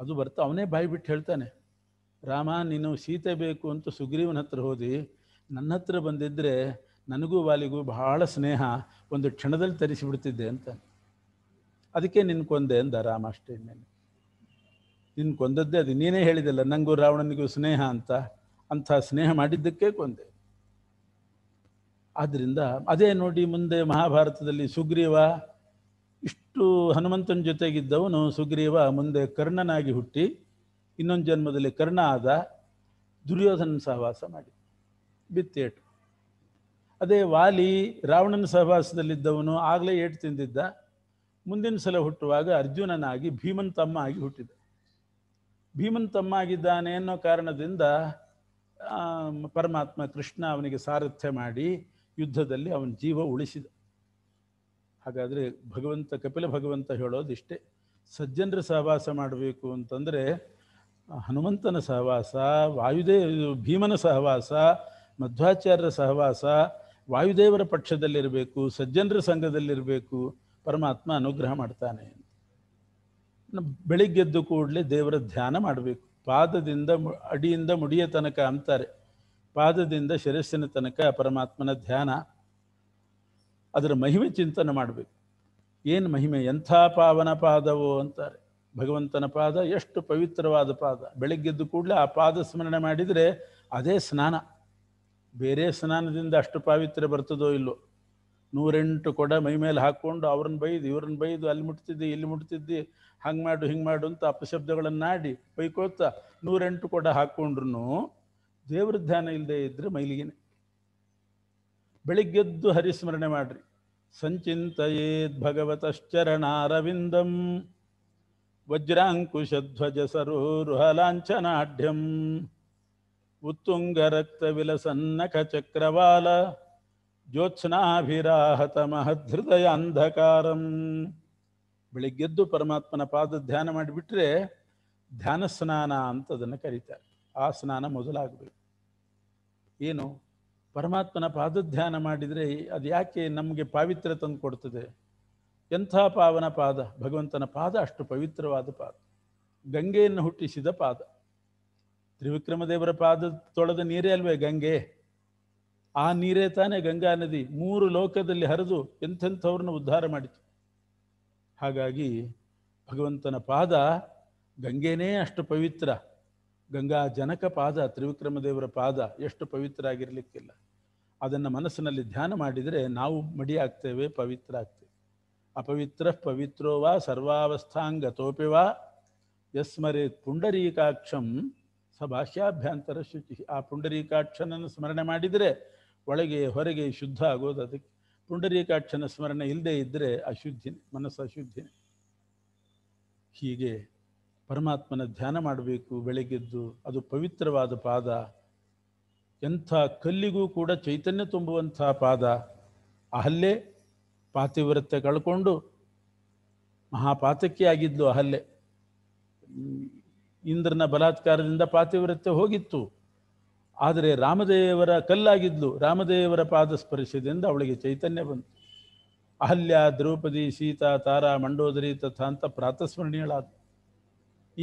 ಅದು ಬರ್ತಾ ಅವನೇ ಬಾಯಿ ಬಿಟ್ಟು ಹೇಳ್ತಾನೆ ರಾಮ ನೀನು ಸೀತೆ ಬೇಕು ಅಂತ ಸುಗ್ರೀವನ ಹತ್ರ ಹೋದಿ ನನ್ನ ಹತ್ರ ಬಂದಿದ್ರೆ ನನಗೂ ವಾಲಿಗೂ ಬಹಳ ಸ್ನೇಹ ಒಂದು ಕ್ಷಣದಲ್ಲಿ ತರಿಸಿಬಿಡ್ತಿದ್ದೆ ಅಂತ ಅದಕ್ಕೆ ನಿನ್ನ ಕೊಂದೆ ಅಂದ ರಾಮಾಷ್ಟೇ ನಿನ್ನ ಕೊಂದದ್ದೇ ಅದು ನೀನೇ ಹೇಳಿದಲ್ಲ ನನಗೂ ರಾವಣನಿಗೂ ಸ್ನೇಹ ಅಂತ ಅಂಥ ಸ್ನೇಹ ಮಾಡಿದ್ದಕ್ಕೆ ಕೊಂದೆ ಆದ್ದರಿಂದ ಅದೇ ನೋಡಿ ಮುಂದೆ ಮಹಾಭಾರತದಲ್ಲಿ ಸುಗ್ರೀವ ಇಷ್ಟು ಹನುಮಂತನ ಜೊತೆಗಿದ್ದವನು ಸುಗ್ರೀವ ಮುಂದೆ ಕರ್ಣನಾಗಿ ಹುಟ್ಟಿ ಇನ್ನೊಂದು ಜನ್ಮದಲ್ಲಿ ಕರ್ಣ ಆದ ದುರ್ಯೋಧನ ಸಹವಾಸ ಮಾಡಿ ಬಿತ್ತೇಟು ಅದೇ ವಾಲಿ ರಾವಣನ ಸಹವಾಸದಲ್ಲಿದ್ದವನು ಆಗಲೇ ಏಟು ತಿಂದಿದ್ದ ಮುಂದಿನ ಸಲ ಹುಟ್ಟುವಾಗ ಅರ್ಜುನನಾಗಿ ಭೀಮಂತಮ್ಮ ತಮ್ಮ ಆಗಿ ಹುಟ್ಟಿದ ಭೀಮನ್ ತಮ್ಮ ಆಗಿದ್ದಾನೆ ಅನ್ನೋ ಕಾರಣದಿಂದ ಪರಮಾತ್ಮ ಕೃಷ್ಣ ಅವನಿಗೆ ಸಾರಥ್ಯ ಮಾಡಿ ಯುದ್ಧದಲ್ಲಿ ಅವನ ಜೀವ ಉಳಿಸಿದ ಹಾಗಾದರೆ ಭಗವಂತ ಕಪಿಲ ಭಗವಂತ ಇಷ್ಟೇ ಸಜ್ಜನರ ಸಹವಾಸ ಮಾಡಬೇಕು ಅಂತಂದರೆ ಹನುಮಂತನ ಸಹವಾಸ ವಾಯುದೇ ಭೀಮನ ಸಹವಾಸ ಮಧ್ವಾಚಾರ್ಯರ ಸಹವಾಸ ವಾಯುದೇವರ ಪಕ್ಷದಲ್ಲಿರಬೇಕು ಸಜ್ಜನರ ಸಂಘದಲ್ಲಿರಬೇಕು ಪರಮಾತ್ಮ ಅನುಗ್ರಹ ಮಾಡ್ತಾನೆ ಬೆಳಿಗ್ಗೆದ್ದು ಕೂಡಲೇ ದೇವರ ಧ್ಯಾನ ಮಾಡಬೇಕು ಪಾದದಿಂದ ಅಡಿಯಿಂದ ಮುಡಿಯ ತನಕ ಅಂತಾರೆ ಪಾದದಿಂದ ಶಿರಸ್ಸಿನ ತನಕ ಪರಮಾತ್ಮನ ಧ್ಯಾನ ಅದರ ಮಹಿಮೆ ಚಿಂತನೆ ಮಾಡಬೇಕು ಏನು ಮಹಿಮೆ ಎಂಥ ಪಾವನ ಪಾದವೋ ಅಂತಾರೆ ಭಗವಂತನ ಪಾದ ಎಷ್ಟು ಪವಿತ್ರವಾದ ಪಾದ ಬೆಳಗ್ಗೆದ್ದು ಕೂಡಲೇ ಆ ಪಾದ ಸ್ಮರಣೆ ಮಾಡಿದರೆ ಅದೇ ಸ್ನಾನ ಬೇರೆ ಸ್ನಾನದಿಂದ ಅಷ್ಟು ಪಾವಿತ್ರ್ಯ ಬರ್ತದೋ ಇಲ್ಲೋ ನೂರೆಂಟು ಕೊಡ ಮೈ ಮೇಲೆ ಹಾಕ್ಕೊಂಡು ಅವ್ರನ್ನ ಬೈದು ಇವ್ರನ್ನ ಬೈದು ಅಲ್ಲಿ ಮುಟ್ತಿದ್ದಿ ಇಲ್ಲಿ ಮುಟ್ತಿದ್ದಿ ಹಂಗೆ ಮಾಡು ಹಿಂಗೆ ಮಾಡು ಅಂತ ಅಪಶಬ್ದಗಳನ್ನಾಡಿ ಬೈಕೋತ ನೂರೆಂಟು ಕೊಡ ಹಾಕ್ಕೊಂಡ್ರು ದೇವ್ರ ಧ್ಯಾನ ಇಲ್ಲದೆ ಇದ್ದರೆ ಮೈಲಿಗೆನೆ ಬೆಳಿಗ್ಗೆದ್ದು ಹರಿಸ್ಮರಣೆ ಮಾಡ್ರಿ ಸಂಚಿಂತಯೇದ್ ಭಗವತಶ್ಚರಣಾರವಿಂದಂ ವಜ್ರಾಂಕುಶಧ್ವಜ ಸರೋರುಹಲಾಂಚನಾಢ್ಯಂ ಉತ್ತುಂಗ ಚಕ್ರವಾಲ ಜ್ಯೋತ್ಸ್ನಾಭಿರಾಹತ ಮಹದೃದಯ ಅಂಧಕಾರಂ ಬೆಳಿಗ್ಗೆದ್ದು ಪರಮಾತ್ಮನ ಪಾದ ಧ್ಯಾನ ಮಾಡಿಬಿಟ್ರೆ ಧ್ಯಾನ ಸ್ನಾನ ಅಂತ ಅದನ್ನು ಕರೀತಾರೆ ಆ ಸ್ನಾನ ಮೊದಲಾಗಬೇಕು ಏನು ಪರಮಾತ್ಮನ ಪಾದ ಧ್ಯಾನ ಮಾಡಿದರೆ ಅದು ಯಾಕೆ ನಮಗೆ ಪಾವಿತ್ರ್ಯ ತಂದು ಕೊಡ್ತದೆ ಎಂಥ ಪಾವನ ಪಾದ ಭಗವಂತನ ಪಾದ ಅಷ್ಟು ಪವಿತ್ರವಾದ ಪಾದ ಗಂಗೆಯನ್ನು ಹುಟ್ಟಿಸಿದ ಪಾದ ತ್ರಿವಿಕ್ರಮದೇವರ ಪಾದ ತೊಳೆದ ನೀರೇ ಅಲ್ವೇ ಗಂಗೆ ಆ ನೀರೇ ತಾನೇ ಗಂಗಾ ನದಿ ಮೂರು ಲೋಕದಲ್ಲಿ ಹರಿದು ಎಂಥೆಂಥವ್ರನ್ನ ಉದ್ಧಾರ ಮಾಡಿತು ಹಾಗಾಗಿ ಭಗವಂತನ ಪಾದ ಗಂಗೆನೇ ಅಷ್ಟು ಪವಿತ್ರ ಗಂಗಾ ಜನಕ ಪಾದ ತ್ರಿವಿಕ್ರಮದೇವರ ಪಾದ ಎಷ್ಟು ಪವಿತ್ರ ಆಗಿರಲಿಕ್ಕಿಲ್ಲ ಅದನ್ನು ಮನಸ್ಸಿನಲ್ಲಿ ಧ್ಯಾನ ಮಾಡಿದರೆ ನಾವು ಮಡಿ ಆಗ್ತೇವೆ ಪವಿತ್ರ ಆಗ್ತೇವೆ ಅಪವಿತ್ರ ಪವಿತ್ರೋವಾ ಸರ್ವಾವಸ್ಥಾಂಗ ತೋಪಿವಾ ಯಸ್ಮರೇತ್ ಪುಂಡರೀಕಾಕ್ಷಂ ಸ ಭಾಷ್ಯಾಭ್ಯಂತರ ಶುಚಿ ಆ ಪುಂಡರೀಕಾಕ್ಷನನ್ನು ಸ್ಮರಣೆ ಮಾಡಿದರೆ ಒಳಗೆ ಹೊರಗೆ ಶುದ್ಧ ಆಗೋದು ಅದಕ್ಕೆ ಪುಂಡರೀಕಾಕ್ಷನ ಸ್ಮರಣೆ ಇಲ್ಲದೆ ಇದ್ದರೆ ಅಶುದ್ಧಿನೇ ಮನಸ್ಸು ಅಶುದ್ಧಿನೇ ಹೀಗೆ ಪರಮಾತ್ಮನ ಧ್ಯಾನ ಮಾಡಬೇಕು ಬೆಳಗ್ಗೆದ್ದು ಅದು ಪವಿತ್ರವಾದ ಪಾದ ಎಂಥ ಕಲ್ಲಿಗೂ ಕೂಡ ಚೈತನ್ಯ ತುಂಬುವಂಥ ಪಾದ ಅಹಲ್ಲೆ ಪಾತಿವ್ರತೆ ಕಳ್ಕೊಂಡು ಮಹಾಪಾತಕಿ ಆಗಿದ್ಲು ಅಹಲ್ಲೆ ಇಂದ್ರನ ಬಲಾತ್ಕಾರದಿಂದ ಪಾತಿವ್ರತ್ಯ ಹೋಗಿತ್ತು ಆದರೆ ರಾಮದೇವರ ಕಲ್ಲಾಗಿದ್ಲು ರಾಮದೇವರ ಪಾದ ಸ್ಪರ್ಶದಿಂದ ಅವಳಿಗೆ ಚೈತನ್ಯ ಬಂತು ಅಹಲ್ಯ ದ್ರೌಪದಿ ಸೀತಾ ತಾರಾ ಮಂಡೋದರಿ ತಥಾ ಅಂತ ಪ್ರಾತಸ್ಮರಣೀಯಳಾದ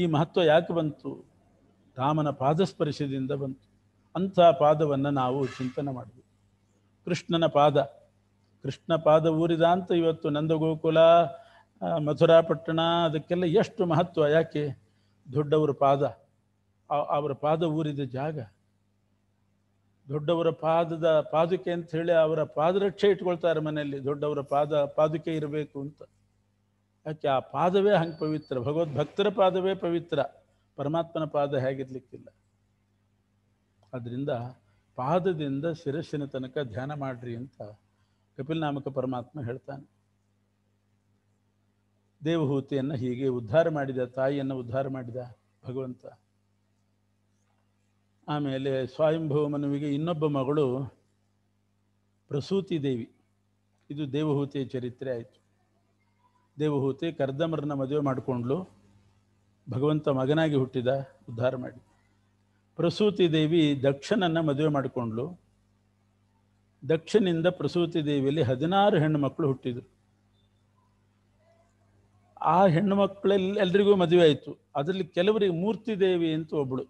ಈ ಮಹತ್ವ ಯಾಕೆ ಬಂತು ರಾಮನ ಪಾದಸ್ಪರ್ಶದಿಂದ ಬಂತು ಅಂಥ ಪಾದವನ್ನು ನಾವು ಚಿಂತನೆ ಮಾಡಿದ್ವಿ ಕೃಷ್ಣನ ಪಾದ ಕೃಷ್ಣ ಪಾದ ಊರಿದ ಅಂತ ಇವತ್ತು ನಂದಗೋಕುಲ ಮಥುರಾಪಟ್ಟಣ ಅದಕ್ಕೆಲ್ಲ ಎಷ್ಟು ಮಹತ್ವ ಯಾಕೆ ದೊಡ್ಡವರ ಪಾದ ಅವರ ಪಾದ ಊರಿದ ಜಾಗ ದೊಡ್ಡವರ ಪಾದದ ಪಾದುಕೆ ಅಂತ ಹೇಳಿ ಅವರ ಪಾದರಕ್ಷೆ ಇಟ್ಕೊಳ್ತಾರೆ ಮನೆಯಲ್ಲಿ ದೊಡ್ಡವರ ಪಾದ ಪಾದುಕೆ ಇರಬೇಕು ಅಂತ ಯಾಕೆ ಆ ಪಾದವೇ ಹಂಗೆ ಪವಿತ್ರ ಭಗವದ್ ಭಕ್ತರ ಪಾದವೇ ಪವಿತ್ರ ಪರಮಾತ್ಮನ ಪಾದ ಹೇಗಿರ್ಲಿಕ್ಕಿಲ್ಲ ಆದ್ದರಿಂದ ಪಾದದಿಂದ ಶಿರಸ್ಸಿನ ತನಕ ಧ್ಯಾನ ಮಾಡ್ರಿ ಅಂತ ಕಪಿಲ್ ನಾಮಕ ಪರಮಾತ್ಮ ಹೇಳ್ತಾನೆ ದೇವಹೂತಿಯನ್ನು ಹೀಗೆ ಉದ್ಧಾರ ಮಾಡಿದ ತಾಯಿಯನ್ನು ಉದ್ಧಾರ ಮಾಡಿದ ಭಗವಂತ ಆಮೇಲೆ ಸ್ವಯಂಭವ ಮನವಿಗೆ ಇನ್ನೊಬ್ಬ ಮಗಳು ಪ್ರಸೂತಿ ದೇವಿ ಇದು ದೇವಹೂತಿಯ ಚರಿತ್ರೆ ಆಯಿತು ದೇವಹೂತಿ ಕರ್ದಮರನ್ನ ಮದುವೆ ಮಾಡಿಕೊಂಡ್ಲು ಭಗವಂತ ಮಗನಾಗಿ ಹುಟ್ಟಿದ ಉದ್ಧಾರ ಮಾಡಿ ಪ್ರಸೂತಿ ದೇವಿ ದಕ್ಷನನ್ನು ಮದುವೆ ಮಾಡಿಕೊಂಡ್ಲು ದಕ್ಷನಿಂದ ಪ್ರಸೂತಿ ದೇವಿಯಲ್ಲಿ ಹದಿನಾರು ಹೆಣ್ಣು ಮಕ್ಕಳು ಹುಟ್ಟಿದರು ಆ ಹೆಣ್ಣು ಮಕ್ಕಳೆಲ್ಲ ಎಲ್ರಿಗೂ ಮದುವೆ ಆಯಿತು ಅದರಲ್ಲಿ ಕೆಲವರಿಗೆ ಮೂರ್ತಿ ದೇವಿ ಅಂತ ಒಬ್ಬಳು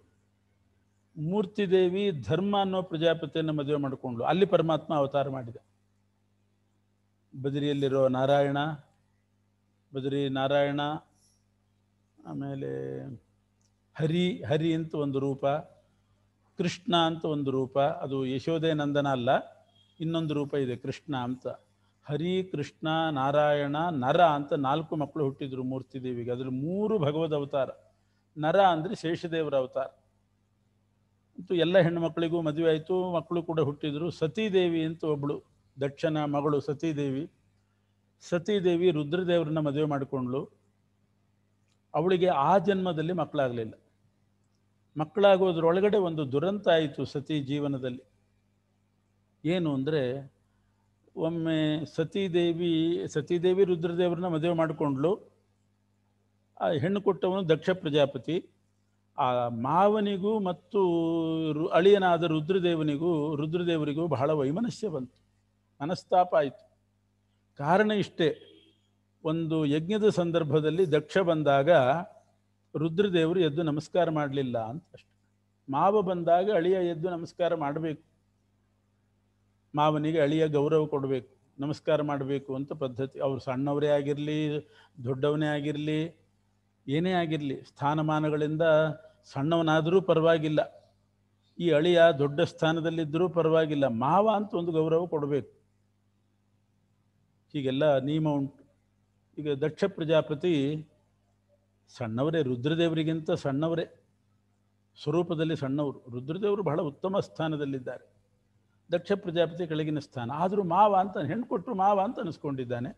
ಮೂರ್ತಿ ದೇವಿ ಧರ್ಮ ಅನ್ನೋ ಪ್ರಜಾಪತಿಯನ್ನು ಮದುವೆ ಮಾಡಿಕೊಂಡ್ಳು ಅಲ್ಲಿ ಪರಮಾತ್ಮ ಅವತಾರ ಮಾಡಿದ ಬದರಿಯಲ್ಲಿರೋ ನಾರಾಯಣ ಬದರಿ ನಾರಾಯಣ ಆಮೇಲೆ ಹರಿ ಹರಿ ಅಂತ ಒಂದು ರೂಪ ಕೃಷ್ಣ ಅಂತ ಒಂದು ರೂಪ ಅದು ಯಶೋದೆ ನಂದನ ಅಲ್ಲ ಇನ್ನೊಂದು ರೂಪ ಇದೆ ಕೃಷ್ಣ ಅಂತ ಹರಿ ಕೃಷ್ಣ ನಾರಾಯಣ ನರ ಅಂತ ನಾಲ್ಕು ಮಕ್ಕಳು ಹುಟ್ಟಿದ್ರು ಮೂರ್ತಿ ದೇವಿಗೆ ಅದ್ರ ಮೂರು ಭಗವದ್ ಅವತಾರ ನರ ಅಂದರೆ ಶೇಷದೇವರ ಅವತಾರ ಅಂತೂ ಎಲ್ಲ ಹೆಣ್ಣುಮಕ್ಕಳಿಗೂ ಮದುವೆ ಆಯಿತು ಮಕ್ಕಳು ಕೂಡ ಹುಟ್ಟಿದ್ರು ಸತೀದೇವಿ ಅಂತ ಒಬ್ಬಳು ದಕ್ಷನ ಮಗಳು ಸತೀದೇವಿ ಸತೀದೇವಿ ರುದ್ರದೇವರನ್ನ ಮದುವೆ ಮಾಡಿಕೊಂಡ್ಳು ಅವಳಿಗೆ ಆ ಜನ್ಮದಲ್ಲಿ ಮಕ್ಕಳಾಗಲಿಲ್ಲ ಮಕ್ಕಳಾಗೋದ್ರೊಳಗಡೆ ಒಂದು ದುರಂತ ಆಯಿತು ಸತಿ ಜೀವನದಲ್ಲಿ ಏನು ಅಂದರೆ ಒಮ್ಮೆ ಸತೀದೇವಿ ಸತೀದೇವಿ ರುದ್ರದೇವರನ್ನ ಮದುವೆ ಮಾಡಿಕೊಂಡ್ಳು ಆ ಹೆಣ್ಣು ಕೊಟ್ಟವನು ದಕ್ಷ ಪ್ರಜಾಪತಿ ಆ ಮಾವನಿಗೂ ಮತ್ತು ಅಳಿಯನಾದ ರುದ್ರದೇವನಿಗೂ ರುದ್ರದೇವರಿಗೂ ಬಹಳ ವೈಮನಸ್ಯ ಬಂತು ಮನಸ್ತಾಪ ಆಯಿತು ಕಾರಣ ಇಷ್ಟೇ ಒಂದು ಯಜ್ಞದ ಸಂದರ್ಭದಲ್ಲಿ ದಕ್ಷ ಬಂದಾಗ ರುದ್ರದೇವರು ಎದ್ದು ನಮಸ್ಕಾರ ಮಾಡಲಿಲ್ಲ ಅಂತ ಅಷ್ಟೆ ಮಾವ ಬಂದಾಗ ಅಳಿಯ ಎದ್ದು ನಮಸ್ಕಾರ ಮಾಡಬೇಕು ಮಾವನಿಗೆ ಅಳಿಯ ಗೌರವ ಕೊಡಬೇಕು ನಮಸ್ಕಾರ ಮಾಡಬೇಕು ಅಂತ ಪದ್ಧತಿ ಅವರು ಸಣ್ಣವರೇ ಆಗಿರಲಿ ದೊಡ್ಡವನೇ ಆಗಿರಲಿ ಏನೇ ಆಗಿರಲಿ ಸ್ಥಾನಮಾನಗಳಿಂದ ಸಣ್ಣವನಾದರೂ ಪರವಾಗಿಲ್ಲ ಈ ಅಳಿಯ ದೊಡ್ಡ ಸ್ಥಾನದಲ್ಲಿದ್ದರೂ ಪರವಾಗಿಲ್ಲ ಮಾವ ಅಂತ ಒಂದು ಗೌರವ ಕೊಡಬೇಕು ಹೀಗೆಲ್ಲ ನಿಯಮ ಉಂಟು ಈಗ ದಕ್ಷ ಪ್ರಜಾಪತಿ ಸಣ್ಣವರೇ ರುದ್ರದೇವರಿಗಿಂತ ಸಣ್ಣವರೇ ಸ್ವರೂಪದಲ್ಲಿ ಸಣ್ಣವರು ರುದ್ರದೇವರು ಬಹಳ ಉತ್ತಮ ಸ್ಥಾನದಲ್ಲಿದ್ದಾರೆ ದಕ್ಷ ಪ್ರಜಾಪತಿ ಕೆಳಗಿನ ಸ್ಥಾನ ಆದರೂ ಮಾವ ಅಂತ ಹೆಣ್ಣು ಕೊಟ್ಟರು ಮಾವ ಅಂತ ಅನಿಸ್ಕೊಂಡಿದ್ದಾನೆ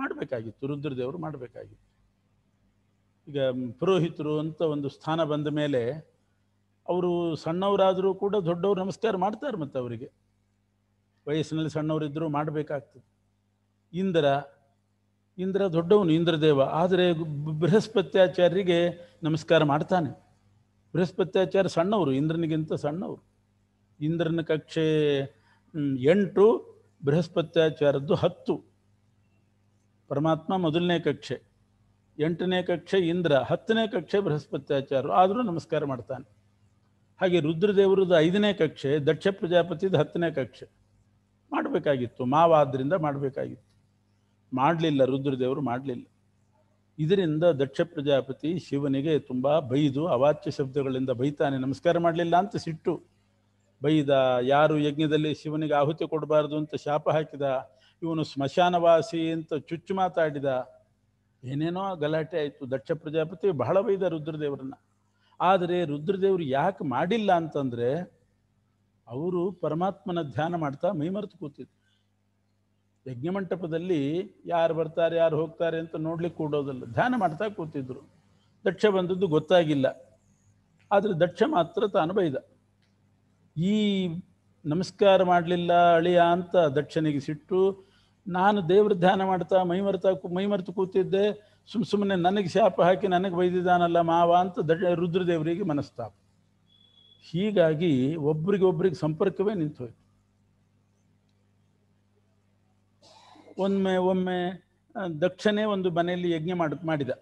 ಮಾಡಬೇಕಾಗಿತ್ತು ರುದ್ರದೇವರು ಮಾಡಬೇಕಾಗಿತ್ತು ಈಗ ಪುರೋಹಿತರು ಅಂತ ಒಂದು ಸ್ಥಾನ ಬಂದ ಮೇಲೆ ಅವರು ಸಣ್ಣವರಾದರೂ ಕೂಡ ದೊಡ್ಡವರು ನಮಸ್ಕಾರ ಮಾಡ್ತಾರೆ ಮತ್ತು ಅವರಿಗೆ ವಯಸ್ಸಿನಲ್ಲಿ ಸಣ್ಣವರಿದ್ದರೂ ಮಾಡಬೇಕಾಗ್ತದೆ ಇಂದ್ರ ಇಂದ್ರ ದೊಡ್ಡವನು ಇಂದ್ರದೇವ ಆದರೆ ಬೃಹಸ್ಪತ್ಯಾಚಾರ್ಯರಿಗೆ ನಮಸ್ಕಾರ ಮಾಡ್ತಾನೆ ಬೃಹಸ್ಪತ್ಯಾಚಾರ್ಯ ಸಣ್ಣವರು ಇಂದ್ರನಿಗಿಂತ ಸಣ್ಣವರು ಇಂದ್ರನ ಕಕ್ಷೆ ಎಂಟು ಬೃಹಸ್ಪತ್ಯಾಚಾರದ್ದು ಹತ್ತು ಪರಮಾತ್ಮ ಮೊದಲನೇ ಕಕ್ಷೆ ಎಂಟನೇ ಕಕ್ಷೆ ಇಂದ್ರ ಹತ್ತನೇ ಕಕ್ಷೆ ಬೃಹಸ್ಪತ್ಯಾಚಾರರು ಆದರೂ ನಮಸ್ಕಾರ ಮಾಡ್ತಾನೆ ಹಾಗೆ ರುದ್ರದೇವರದ್ದು ಐದನೇ ಕಕ್ಷೆ ದಕ್ಷ ಪ್ರಜಾಪತಿದು ಹತ್ತನೇ ಕಕ್ಷೆ ಮಾಡಬೇಕಾಗಿತ್ತು ಮಾವಾದ್ರಿಂದ ಮಾಡಬೇಕಾಗಿತ್ತು ಮಾಡಲಿಲ್ಲ ರುದ್ರದೇವರು ಮಾಡಲಿಲ್ಲ ಇದರಿಂದ ದಕ್ಷ ಪ್ರಜಾಪತಿ ಶಿವನಿಗೆ ತುಂಬ ಬೈದು ಅವಾಚ್ಯ ಶಬ್ದಗಳಿಂದ ಬೈತಾನೆ ನಮಸ್ಕಾರ ಮಾಡಲಿಲ್ಲ ಅಂತ ಸಿಟ್ಟು ಬೈದ ಯಾರು ಯಜ್ಞದಲ್ಲಿ ಶಿವನಿಗೆ ಆಹುತಿ ಕೊಡಬಾರ್ದು ಅಂತ ಶಾಪ ಹಾಕಿದ ಇವನು ಸ್ಮಶಾನವಾಸಿ ಅಂತ ಚುಚ್ಚು ಮಾತಾಡಿದ ಏನೇನೋ ಗಲಾಟೆ ಆಯಿತು ದಕ್ಷ ಪ್ರಜಾಪತಿ ಬಹಳ ಬೈದ ರುದ್ರದೇವರನ್ನ ಆದರೆ ರುದ್ರದೇವರು ಯಾಕೆ ಮಾಡಿಲ್ಲ ಅಂತಂದರೆ ಅವರು ಪರಮಾತ್ಮನ ಧ್ಯಾನ ಮಾಡ್ತಾ ಮೈಮರೆತು ಕೂತಿದ್ರು ಯಜ್ಞಮಂಟಪದಲ್ಲಿ ಯಾರು ಬರ್ತಾರೆ ಯಾರು ಹೋಗ್ತಾರೆ ಅಂತ ನೋಡ್ಲಿಕ್ಕೆ ಕೂಡೋದಲ್ಲ ಧ್ಯಾನ ಮಾಡ್ತಾ ಕೂತಿದ್ರು ದಕ್ಷ ಬಂದದ್ದು ಗೊತ್ತಾಗಿಲ್ಲ ಆದರೆ ದಕ್ಷ ಮಾತ್ರ ತಾನು ಬೈದ ಈ ನಮಸ್ಕಾರ ಮಾಡಲಿಲ್ಲ ಅಳಿಯ ಅಂತ ದಕ್ಷನಿಗೆ ಸಿಟ್ಟು ನಾನು ದೇವ್ರ ಧ್ಯಾನ ಮಾಡ್ತಾ ಮೈಮರ್ತಾ ಮೈಮರ್ತು ಕೂತಿದ್ದೆ ಸುಮ್ ಸುಮ್ಮನೆ ನನಗೆ ಶಾಪ ಹಾಕಿ ನನಗೆ ಬೈದಿದ್ದಾನಲ್ಲ ಮಾವ ಅಂತ ರುದ್ರದೇವರಿಗೆ ಮನಸ್ತಾಪ ಹೀಗಾಗಿ ಒಬ್ರಿಗೆ ಒಬ್ರಿಗೆ ಸಂಪರ್ಕವೇ ನಿಂತು ಹೋಯ್ತು ಒಮ್ಮೆ ಒಮ್ಮೆ ದಕ್ಷನೇ ಒಂದು ಮನೆಯಲ್ಲಿ ಯಜ್ಞ ಮಾಡಿದ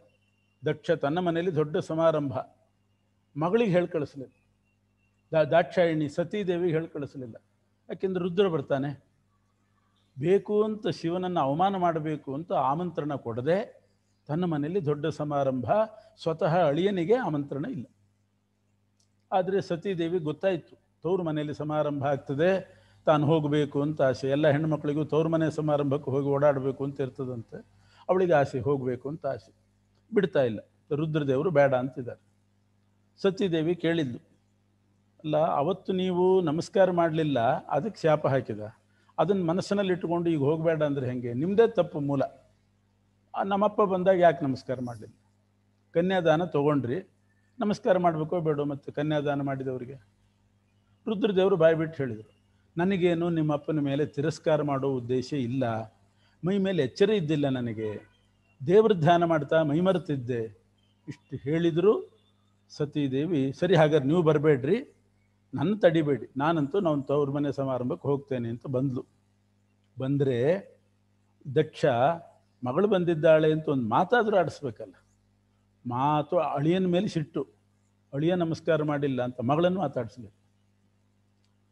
ದಕ್ಷ ತನ್ನ ಮನೆಯಲ್ಲಿ ದೊಡ್ಡ ಸಮಾರಂಭ ಮಗಳಿಗೆ ಹೇಳಿ ಕಳಿಸ್ಲಿಲ್ಲ ದಾ ದಾಕ್ಷಾಯಿಣಿ ಸತೀದೇವಿಗೆ ಹೇಳಿ ಕಳಿಸಲಿಲ್ಲ ಯಾಕೆಂದ್ರೆ ರುದ್ರ ಬರ್ತಾನೆ ಬೇಕು ಅಂತ ಶಿವನನ್ನು ಅವಮಾನ ಮಾಡಬೇಕು ಅಂತ ಆಮಂತ್ರಣ ಕೊಡದೆ ತನ್ನ ಮನೆಯಲ್ಲಿ ದೊಡ್ಡ ಸಮಾರಂಭ ಸ್ವತಃ ಅಳಿಯನಿಗೆ ಆಮಂತ್ರಣ ಇಲ್ಲ ಆದರೆ ಸತೀದೇವಿ ಗೊತ್ತಾಯಿತು ತವ್ರ ಮನೆಯಲ್ಲಿ ಸಮಾರಂಭ ಆಗ್ತದೆ ತಾನು ಹೋಗಬೇಕು ಅಂತ ಆಸೆ ಎಲ್ಲ ಹೆಣ್ಮಕ್ಳಿಗೂ ತವ್ರ ಮನೆ ಸಮಾರಂಭಕ್ಕೆ ಹೋಗಿ ಓಡಾಡಬೇಕು ಅಂತ ಇರ್ತದಂತೆ ಅವಳಿಗೆ ಆಸೆ ಹೋಗಬೇಕು ಅಂತ ಆಸೆ ಬಿಡ್ತಾ ಇಲ್ಲ ರುದ್ರದೇವರು ಬೇಡ ಅಂತಿದ್ದಾರೆ ಸತೀದೇವಿ ಕೇಳಿದ್ದು ಅಲ್ಲ ಅವತ್ತು ನೀವು ನಮಸ್ಕಾರ ಮಾಡಲಿಲ್ಲ ಅದಕ್ಕೆ ಶಾಪ ಹಾಕಿದ ಅದನ್ನು ಮನಸ್ಸಿನಲ್ಲಿ ಇಟ್ಟುಕೊಂಡು ಈಗ ಹೋಗಬೇಡ ಅಂದರೆ ಹೆಂಗೆ ನಿಮ್ಮದೇ ತಪ್ಪು ಮೂಲ ನಮ್ಮಪ್ಪ ಬಂದಾಗ ಯಾಕೆ ನಮಸ್ಕಾರ ಮಾಡಲಿಲ್ಲ ಕನ್ಯಾದಾನ ತೊಗೊಂಡ್ರಿ ನಮಸ್ಕಾರ ಮಾಡಬೇಕೋ ಬೇಡ ಮತ್ತು ಕನ್ಯಾದಾನ ಮಾಡಿದವರಿಗೆ ರುದ್ರದೇವರು ಬಾಯಿ ಬಿಟ್ಟು ಹೇಳಿದರು ನನಗೇನು ನಿಮ್ಮಪ್ಪನ ಮೇಲೆ ತಿರಸ್ಕಾರ ಮಾಡೋ ಉದ್ದೇಶ ಇಲ್ಲ ಮೈ ಮೇಲೆ ಎಚ್ಚರ ಇದ್ದಿಲ್ಲ ನನಗೆ ದೇವ್ರ ಧ್ಯಾನ ಮಾಡ್ತಾ ಮೈ ಮರೆತಿದ್ದೆ ಇಷ್ಟು ಹೇಳಿದರೂ ಸತೀದೇವಿ ಸರಿ ಹಾಗಾದ್ರೆ ನೀವು ಬರಬೇಡ್ರಿ ನನ್ನ ತಡಿಬೇಡಿ ನಾನಂತೂ ನಾವು ತವ್ರ ಮನೆ ಸಮಾರಂಭಕ್ಕೆ ಹೋಗ್ತೇನೆ ಅಂತ ಬಂದ್ಲು ಬಂದರೆ ದಕ್ಷ ಮಗಳು ಬಂದಿದ್ದಾಳೆ ಅಂತ ಒಂದು ಮಾತಾದರೂ ಆಡಿಸ್ಬೇಕಲ್ಲ ಮಾತು ಅಳಿಯನ ಮೇಲೆ ಸಿಟ್ಟು ಅಳಿಯ ನಮಸ್ಕಾರ ಮಾಡಿಲ್ಲ ಅಂತ ಮಗಳನ್ನು ಮಾತಾಡಿಸ್ಲಿಲ್ಲ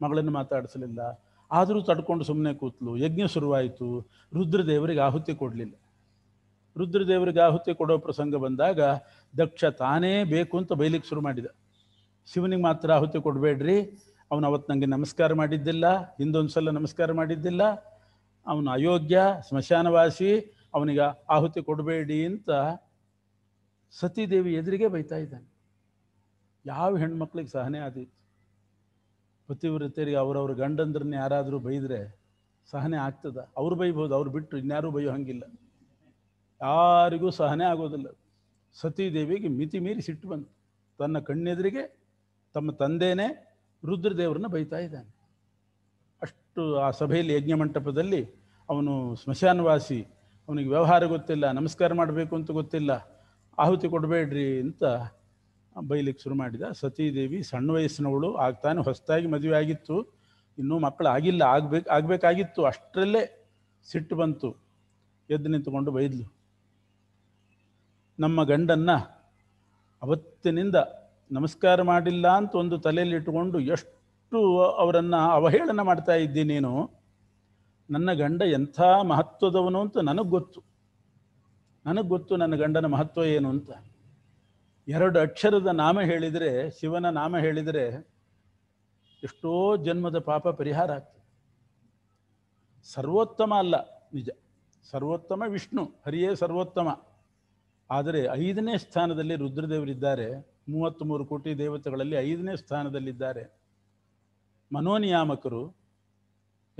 ಮಗಳನ್ನು ಮಾತಾಡಿಸಲಿಲ್ಲ ಆದರೂ ತಡ್ಕೊಂಡು ಸುಮ್ಮನೆ ಕೂತ್ಲು ಯಜ್ಞ ಶುರುವಾಯಿತು ರುದ್ರದೇವರಿಗೆ ಆಹುತಿ ಕೊಡಲಿಲ್ಲ ರುದ್ರದೇವರಿಗೆ ಆಹುತಿ ಕೊಡೋ ಪ್ರಸಂಗ ಬಂದಾಗ ದಕ್ಷ ತಾನೇ ಬೇಕು ಅಂತ ಬೈಲಿಕ್ಕೆ ಶುರು ಮಾಡಿದ ಶಿವನಿಗೆ ಮಾತ್ರ ಆಹುತಿ ಕೊಡಬೇಡ್ರಿ ಅವನು ಅವತ್ತು ನನಗೆ ನಮಸ್ಕಾರ ಮಾಡಿದ್ದಿಲ್ಲ ಹಿಂದೊಂದು ಸಲ ನಮಸ್ಕಾರ ಮಾಡಿದ್ದಿಲ್ಲ ಅವನು ಅಯೋಗ್ಯ ಸ್ಮಶಾನವಾಸಿ ಅವನಿಗೆ ಆಹುತಿ ಕೊಡಬೇಡಿ ಅಂತ ಸತೀದೇವಿ ಎದುರಿಗೆ ಬೈತಾ ಇದ್ದಾನೆ ಯಾವ ಹೆಣ್ಮಕ್ಳಿಗೆ ಸಹನೆ ಆದೀತು ಪತಿವ್ರತೆಯರಿಗೆ ಅವರವ್ರ ಗಂಡಂದ್ರನ್ನ ಯಾರಾದರೂ ಬೈದರೆ ಸಹನೆ ಆಗ್ತದ ಅವ್ರು ಬೈಬೋದು ಅವ್ರು ಬಿಟ್ಟು ಇನ್ಯಾರೂ ಬೈಯೋ ಹಂಗಿಲ್ಲ ಯಾರಿಗೂ ಸಹನೆ ಆಗೋದಿಲ್ಲ ಸತೀದೇವಿಗೆ ಮಿತಿ ಮೀರಿ ಸಿಟ್ಟು ಬಂತು ತನ್ನ ಕಣ್ಣೆದುರಿಗೆ ತಮ್ಮ ತಂದೆಯೇ ರುದ್ರದೇವರನ್ನ ಬೈತಾ ಇದ್ದಾನೆ ಅಷ್ಟು ಆ ಸಭೆಯಲ್ಲಿ ಯಜ್ಞ ಮಂಟಪದಲ್ಲಿ ಅವನು ಸ್ಮಶಾನವಾಸಿ ಅವನಿಗೆ ವ್ಯವಹಾರ ಗೊತ್ತಿಲ್ಲ ನಮಸ್ಕಾರ ಮಾಡಬೇಕು ಅಂತ ಗೊತ್ತಿಲ್ಲ ಆಹುತಿ ಕೊಡಬೇಡ್ರಿ ಅಂತ ಬೈಲಿಕ್ಕೆ ಶುರು ಮಾಡಿದ ಸತೀದೇವಿ ಸಣ್ಣ ವಯಸ್ಸಿನವಳು ಆಗ್ತಾನೆ ಹೊಸದಾಗಿ ಮದುವೆ ಆಗಿತ್ತು ಇನ್ನೂ ಮಕ್ಕಳು ಆಗಿಲ್ಲ ಆಗ್ಬೇಕು ಆಗಬೇಕಾಗಿತ್ತು ಅಷ್ಟರಲ್ಲೇ ಸಿಟ್ಟು ಬಂತು ಎದ್ದು ನಿಂತುಕೊಂಡು ಬೈದ್ಲು ನಮ್ಮ ಗಂಡನ್ನು ಅವತ್ತಿನಿಂದ ನಮಸ್ಕಾರ ಮಾಡಿಲ್ಲ ಅಂತ ಒಂದು ತಲೆಯಲ್ಲಿ ಎಷ್ಟು ಅವರನ್ನು ಅವಹೇಳನ ಮಾಡ್ತಾ ಇದ್ದೀನೇನು ನನ್ನ ಗಂಡ ಎಂಥ ಮಹತ್ವದವನು ಅಂತ ನನಗೆ ಗೊತ್ತು ನನಗೆ ಗೊತ್ತು ನನ್ನ ಗಂಡನ ಮಹತ್ವ ಏನು ಅಂತ ಎರಡು ಅಕ್ಷರದ ನಾಮ ಹೇಳಿದರೆ ಶಿವನ ನಾಮ ಹೇಳಿದರೆ ಎಷ್ಟೋ ಜನ್ಮದ ಪಾಪ ಪರಿಹಾರ ಆಗ್ತದೆ ಸರ್ವೋತ್ತಮ ಅಲ್ಲ ನಿಜ ಸರ್ವೋತ್ತಮ ವಿಷ್ಣು ಹರಿಯೇ ಸರ್ವೋತ್ತಮ ಆದರೆ ಐದನೇ ಸ್ಥಾನದಲ್ಲಿ ರುದ್ರದೇವರಿದ್ದಾರೆ ಮೂರು ಕೋಟಿ ದೇವತೆಗಳಲ್ಲಿ ಐದನೇ ಸ್ಥಾನದಲ್ಲಿದ್ದಾರೆ ಮನೋನಿಯಾಮಕರು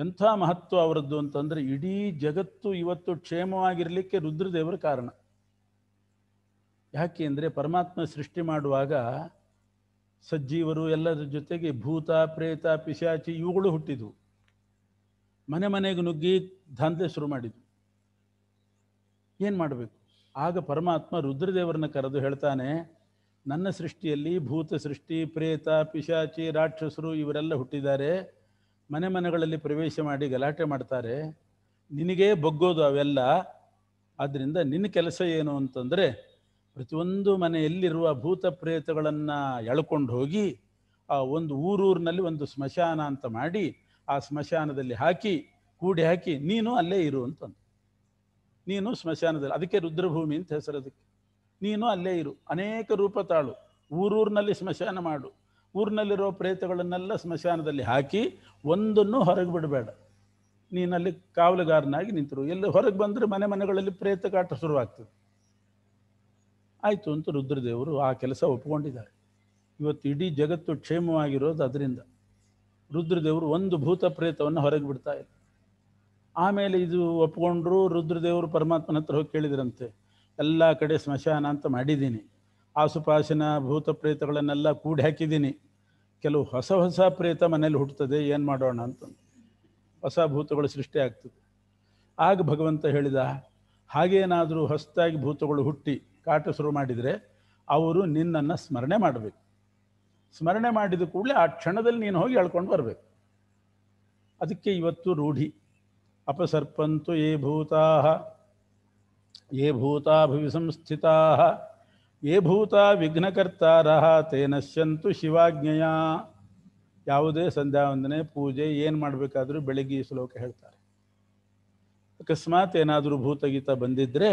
ಎಂಥ ಮಹತ್ವ ಅವರದ್ದು ಅಂತಂದರೆ ಇಡೀ ಜಗತ್ತು ಇವತ್ತು ಕ್ಷೇಮವಾಗಿರಲಿಕ್ಕೆ ರುದ್ರದೇವರ ಕಾರಣ ಯಾಕೆ ಅಂದರೆ ಪರಮಾತ್ಮ ಸೃಷ್ಟಿ ಮಾಡುವಾಗ ಸಜ್ಜೀವರು ಎಲ್ಲರ ಜೊತೆಗೆ ಭೂತ ಪ್ರೇತ ಪಿಶಾಚಿ ಇವುಗಳು ಹುಟ್ಟಿದವು ಮನೆ ಮನೆಗೆ ನುಗ್ಗಿ ದಂಧೆ ಶುರು ಮಾಡಿದ್ವು ಏನು ಮಾಡಬೇಕು ಆಗ ಪರಮಾತ್ಮ ರುದ್ರದೇವರನ್ನ ಕರೆದು ಹೇಳ್ತಾನೆ ನನ್ನ ಸೃಷ್ಟಿಯಲ್ಲಿ ಭೂತ ಸೃಷ್ಟಿ ಪ್ರೇತ ಪಿಶಾಚಿ ರಾಕ್ಷಸರು ಇವರೆಲ್ಲ ಹುಟ್ಟಿದ್ದಾರೆ ಮನೆ ಮನೆಗಳಲ್ಲಿ ಪ್ರವೇಶ ಮಾಡಿ ಗಲಾಟೆ ಮಾಡ್ತಾರೆ ನಿನಗೇ ಬಗ್ಗೋದು ಅವೆಲ್ಲ ಆದ್ದರಿಂದ ನಿನ್ನ ಕೆಲಸ ಏನು ಅಂತಂದರೆ ಪ್ರತಿಯೊಂದು ಮನೆಯಲ್ಲಿರುವ ಭೂತ ಪ್ರೇತಗಳನ್ನು ಎಳ್ಕೊಂಡು ಹೋಗಿ ಆ ಒಂದು ಊರೂರಿನಲ್ಲಿ ಒಂದು ಸ್ಮಶಾನ ಅಂತ ಮಾಡಿ ಆ ಸ್ಮಶಾನದಲ್ಲಿ ಹಾಕಿ ಕೂಡಿ ಹಾಕಿ ನೀನು ಅಲ್ಲೇ ಇರು ಅಂತಂದು ನೀನು ಸ್ಮಶಾನದಲ್ಲಿ ಅದಕ್ಕೆ ರುದ್ರಭೂಮಿ ಅಂತ ಹೆಸರು ಅದಕ್ಕೆ ನೀನು ಅಲ್ಲೇ ಇರು ಅನೇಕ ರೂಪ ತಾಳು ಊರೂರಿನಲ್ಲಿ ಸ್ಮಶಾನ ಮಾಡು ಊರಿನಲ್ಲಿರೋ ಪ್ರೇತಗಳನ್ನೆಲ್ಲ ಸ್ಮಶಾನದಲ್ಲಿ ಹಾಕಿ ಒಂದನ್ನು ಹೊರಗೆ ಬಿಡಬೇಡ ನೀನಲ್ಲಿ ಕಾವಲುಗಾರನಾಗಿ ನಿಂತರು ಎಲ್ಲಿ ಹೊರಗೆ ಬಂದರೆ ಮನೆ ಮನೆಗಳಲ್ಲಿ ಪ್ರೇತ ಕಾಟ ಶುರುವಾಗ್ತದೆ ಆಯಿತು ಅಂತ ರುದ್ರದೇವರು ಆ ಕೆಲಸ ಒಪ್ಕೊಂಡಿದ್ದಾರೆ ಇವತ್ತು ಇಡೀ ಜಗತ್ತು ಕ್ಷೇಮವಾಗಿರೋದು ಅದರಿಂದ ರುದ್ರದೇವರು ಒಂದು ಭೂತ ಪ್ರೇತವನ್ನು ಹೊರಗೆ ಬಿಡ್ತಾ ಇಲ್ಲ ಆಮೇಲೆ ಇದು ಒಪ್ಪಿಕೊಂಡ್ರು ರುದ್ರದೇವರು ಪರಮಾತ್ಮನ ಹತ್ರ ಹೋಗಿ ಕೇಳಿದ್ರಂತೆ ಎಲ್ಲ ಕಡೆ ಸ್ಮಶಾನ ಅಂತ ಮಾಡಿದ್ದೀನಿ ಆಸುಪಾಸಿನ ಭೂತ ಪ್ರೇತಗಳನ್ನೆಲ್ಲ ಕೂಡಿ ಹಾಕಿದ್ದೀನಿ ಕೆಲವು ಹೊಸ ಹೊಸ ಪ್ರೇತ ಮನೇಲಿ ಹುಟ್ಟುತ್ತದೆ ಏನು ಮಾಡೋಣ ಅಂತ ಹೊಸ ಭೂತಗಳು ಸೃಷ್ಟಿ ಆಗ್ತದೆ ಆಗ ಭಗವಂತ ಹೇಳಿದ ಹಾಗೇನಾದರೂ ಹೊಸದಾಗಿ ಭೂತಗಳು ಹುಟ್ಟಿ ಕಾಟ ಶುರು ಮಾಡಿದರೆ ಅವರು ನಿನ್ನನ್ನು ಸ್ಮರಣೆ ಮಾಡಬೇಕು ಸ್ಮರಣೆ ಮಾಡಿದ ಕೂಡಲೇ ಆ ಕ್ಷಣದಲ್ಲಿ ನೀನು ಹೋಗಿ ಹೇಳ್ಕೊಂಡು ಬರಬೇಕು ಅದಕ್ಕೆ ಇವತ್ತು ರೂಢಿ ಅಪಸರ್ಪಂತು ಏ ಭೂತಾ ಯೇ ಭೂತಾ भुवि संस्थिताः ಭೂತ ಭೂತಾ ವಿಘ್ನಕರ್ತಾರಹ ತೇ ನಶ್ಯಂತು ಶಿವಾಜ್ಞೆಯ ಯಾವುದೇ ಸಂಧ್ಯಾ ವಂದನೆ ಪೂಜೆ ಏನು ಮಾಡಬೇಕಾದರೂ ಬೆಳಗ್ಗೆ ಈ ಶ್ಲೋಕ ಹೇಳ್ತಾರೆ ಅಕಸ್ಮಾತ್ ಏನಾದರೂ ಭೂತಗೀತ ಬಂದಿದ್ದರೆ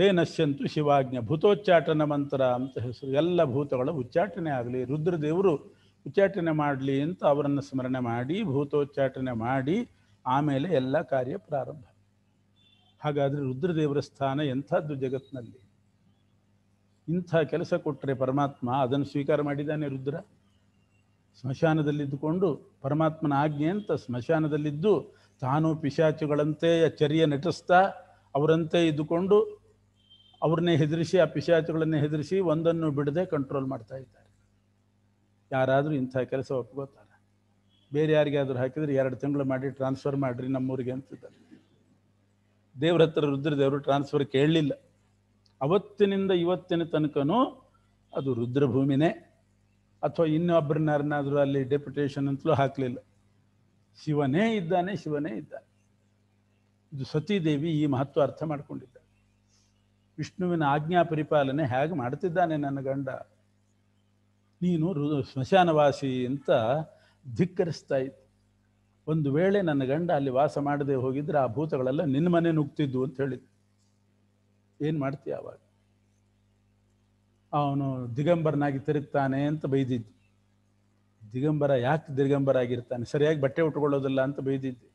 ತೇ ನಶ್ಯಂತು ಶಿವಾಜ್ಞ ಭೂತೋಚ್ಚಾಟನ ಮಂತ್ರ ಅಂತ ಹೆಸರು ಎಲ್ಲ ಭೂತಗಳ ಉಚ್ಚಾಟನೆ ಆಗಲಿ ರುದ್ರದೇವರು ಉಚ್ಚಾಟನೆ ಮಾಡಲಿ ಅಂತ ಅವರನ್ನು ಸ್ಮರಣೆ ಮಾಡಿ ಭೂತೋಚ್ಚಾಟನೆ ಮಾಡಿ ಆಮೇಲೆ ಎಲ್ಲ ಕಾರ್ಯ ಪ್ರಾರಂಭ ಹಾಗಾದರೆ ರುದ್ರದೇವರ ಸ್ಥಾನ ಎಂಥದ್ದು ಜಗತ್ತಿನಲ್ಲಿ ಇಂಥ ಕೆಲಸ ಕೊಟ್ಟರೆ ಪರಮಾತ್ಮ ಅದನ್ನು ಸ್ವೀಕಾರ ಮಾಡಿದ್ದಾನೆ ರುದ್ರ ಸ್ಮಶಾನದಲ್ಲಿದ್ದುಕೊಂಡು ಪರಮಾತ್ಮನ ಆಜ್ಞೆ ಅಂತ ಸ್ಮಶಾನದಲ್ಲಿದ್ದು ತಾನು ಪಿಶಾಚುಗಳಂತೆ ಚರ್ಯ ನಟಿಸ್ತಾ ಅವರಂತೆ ಇದ್ದುಕೊಂಡು ಅವ್ರನ್ನೇ ಹೆದರಿಸಿ ಆ ಪಿಶಾಚುಗಳನ್ನೇ ಹೆದರಿಸಿ ಒಂದನ್ನು ಬಿಡದೆ ಕಂಟ್ರೋಲ್ ಮಾಡ್ತಾ ಇದ್ದಾರೆ ಯಾರಾದರೂ ಇಂಥ ಕೆಲಸ ಒಪ್ಕೋತಾರೆ ಬೇರೆ ಯಾರಿಗಾದರೂ ಹಾಕಿದರೆ ಎರಡು ತಿಂಗಳು ಮಾಡಿ ಟ್ರಾನ್ಸ್ಫರ್ ಮಾಡಿರಿ ನಮ್ಮೂರಿಗೆ ಅಂತಿದ್ದಾರೆ ದೇವ್ರ ಹತ್ರ ರುದ್ರದೇವರು ಟ್ರಾನ್ಸ್ಫರ್ ಕೇಳಲಿಲ್ಲ ಅವತ್ತಿನಿಂದ ಇವತ್ತಿನ ತನಕನೂ ಅದು ರುದ್ರಭೂಮಿನೇ ಅಥವಾ ಇನ್ನೊಬ್ಬರನ್ನಾರನ್ನಾದರೂ ಅಲ್ಲಿ ಡೆಪ್ಯುಟೇಷನ್ ಅಂತಲೂ ಹಾಕಲಿಲ್ಲ ಶಿವನೇ ಇದ್ದಾನೆ ಶಿವನೇ ಇದ್ದಾನೆ ಇದು ಸತೀದೇವಿ ಈ ಮಹತ್ವ ಅರ್ಥ ಮಾಡಿಕೊಂಡಿದ್ದ ವಿಷ್ಣುವಿನ ಆಜ್ಞಾ ಪರಿಪಾಲನೆ ಹೇಗೆ ಮಾಡ್ತಿದ್ದಾನೆ ನನ್ನ ಗಂಡ ನೀನು ರು ಸ್ಮಶಾನವಾಸಿ ಅಂತ ಧಿಕ್ಕರಿಸ್ತಾ ಇದ್ದ ಒಂದು ವೇಳೆ ನನ್ನ ಗಂಡ ಅಲ್ಲಿ ವಾಸ ಮಾಡದೆ ಹೋಗಿದ್ರೆ ಆ ಭೂತಗಳೆಲ್ಲ ನಿನ್ನ ಮನೆ ನುಗ್ತಿದ್ದು ಅಂತ ಹೇಳಿದ್ರು ಏನು ಮಾಡ್ತೀಯ ಆವಾಗ ಅವನು ದಿಗಂಬರನಾಗಿ ತಿರುಗ್ತಾನೆ ಅಂತ ಬೈದಿದ್ದು ದಿಗಂಬರ ಯಾಕೆ ದಿಗಂಬರ ಆಗಿರ್ತಾನೆ ಸರಿಯಾಗಿ ಬಟ್ಟೆ ಉಟ್ಕೊಳ್ಳೋದಿಲ್ಲ ಅಂತ ಬೈದಿದ್ದು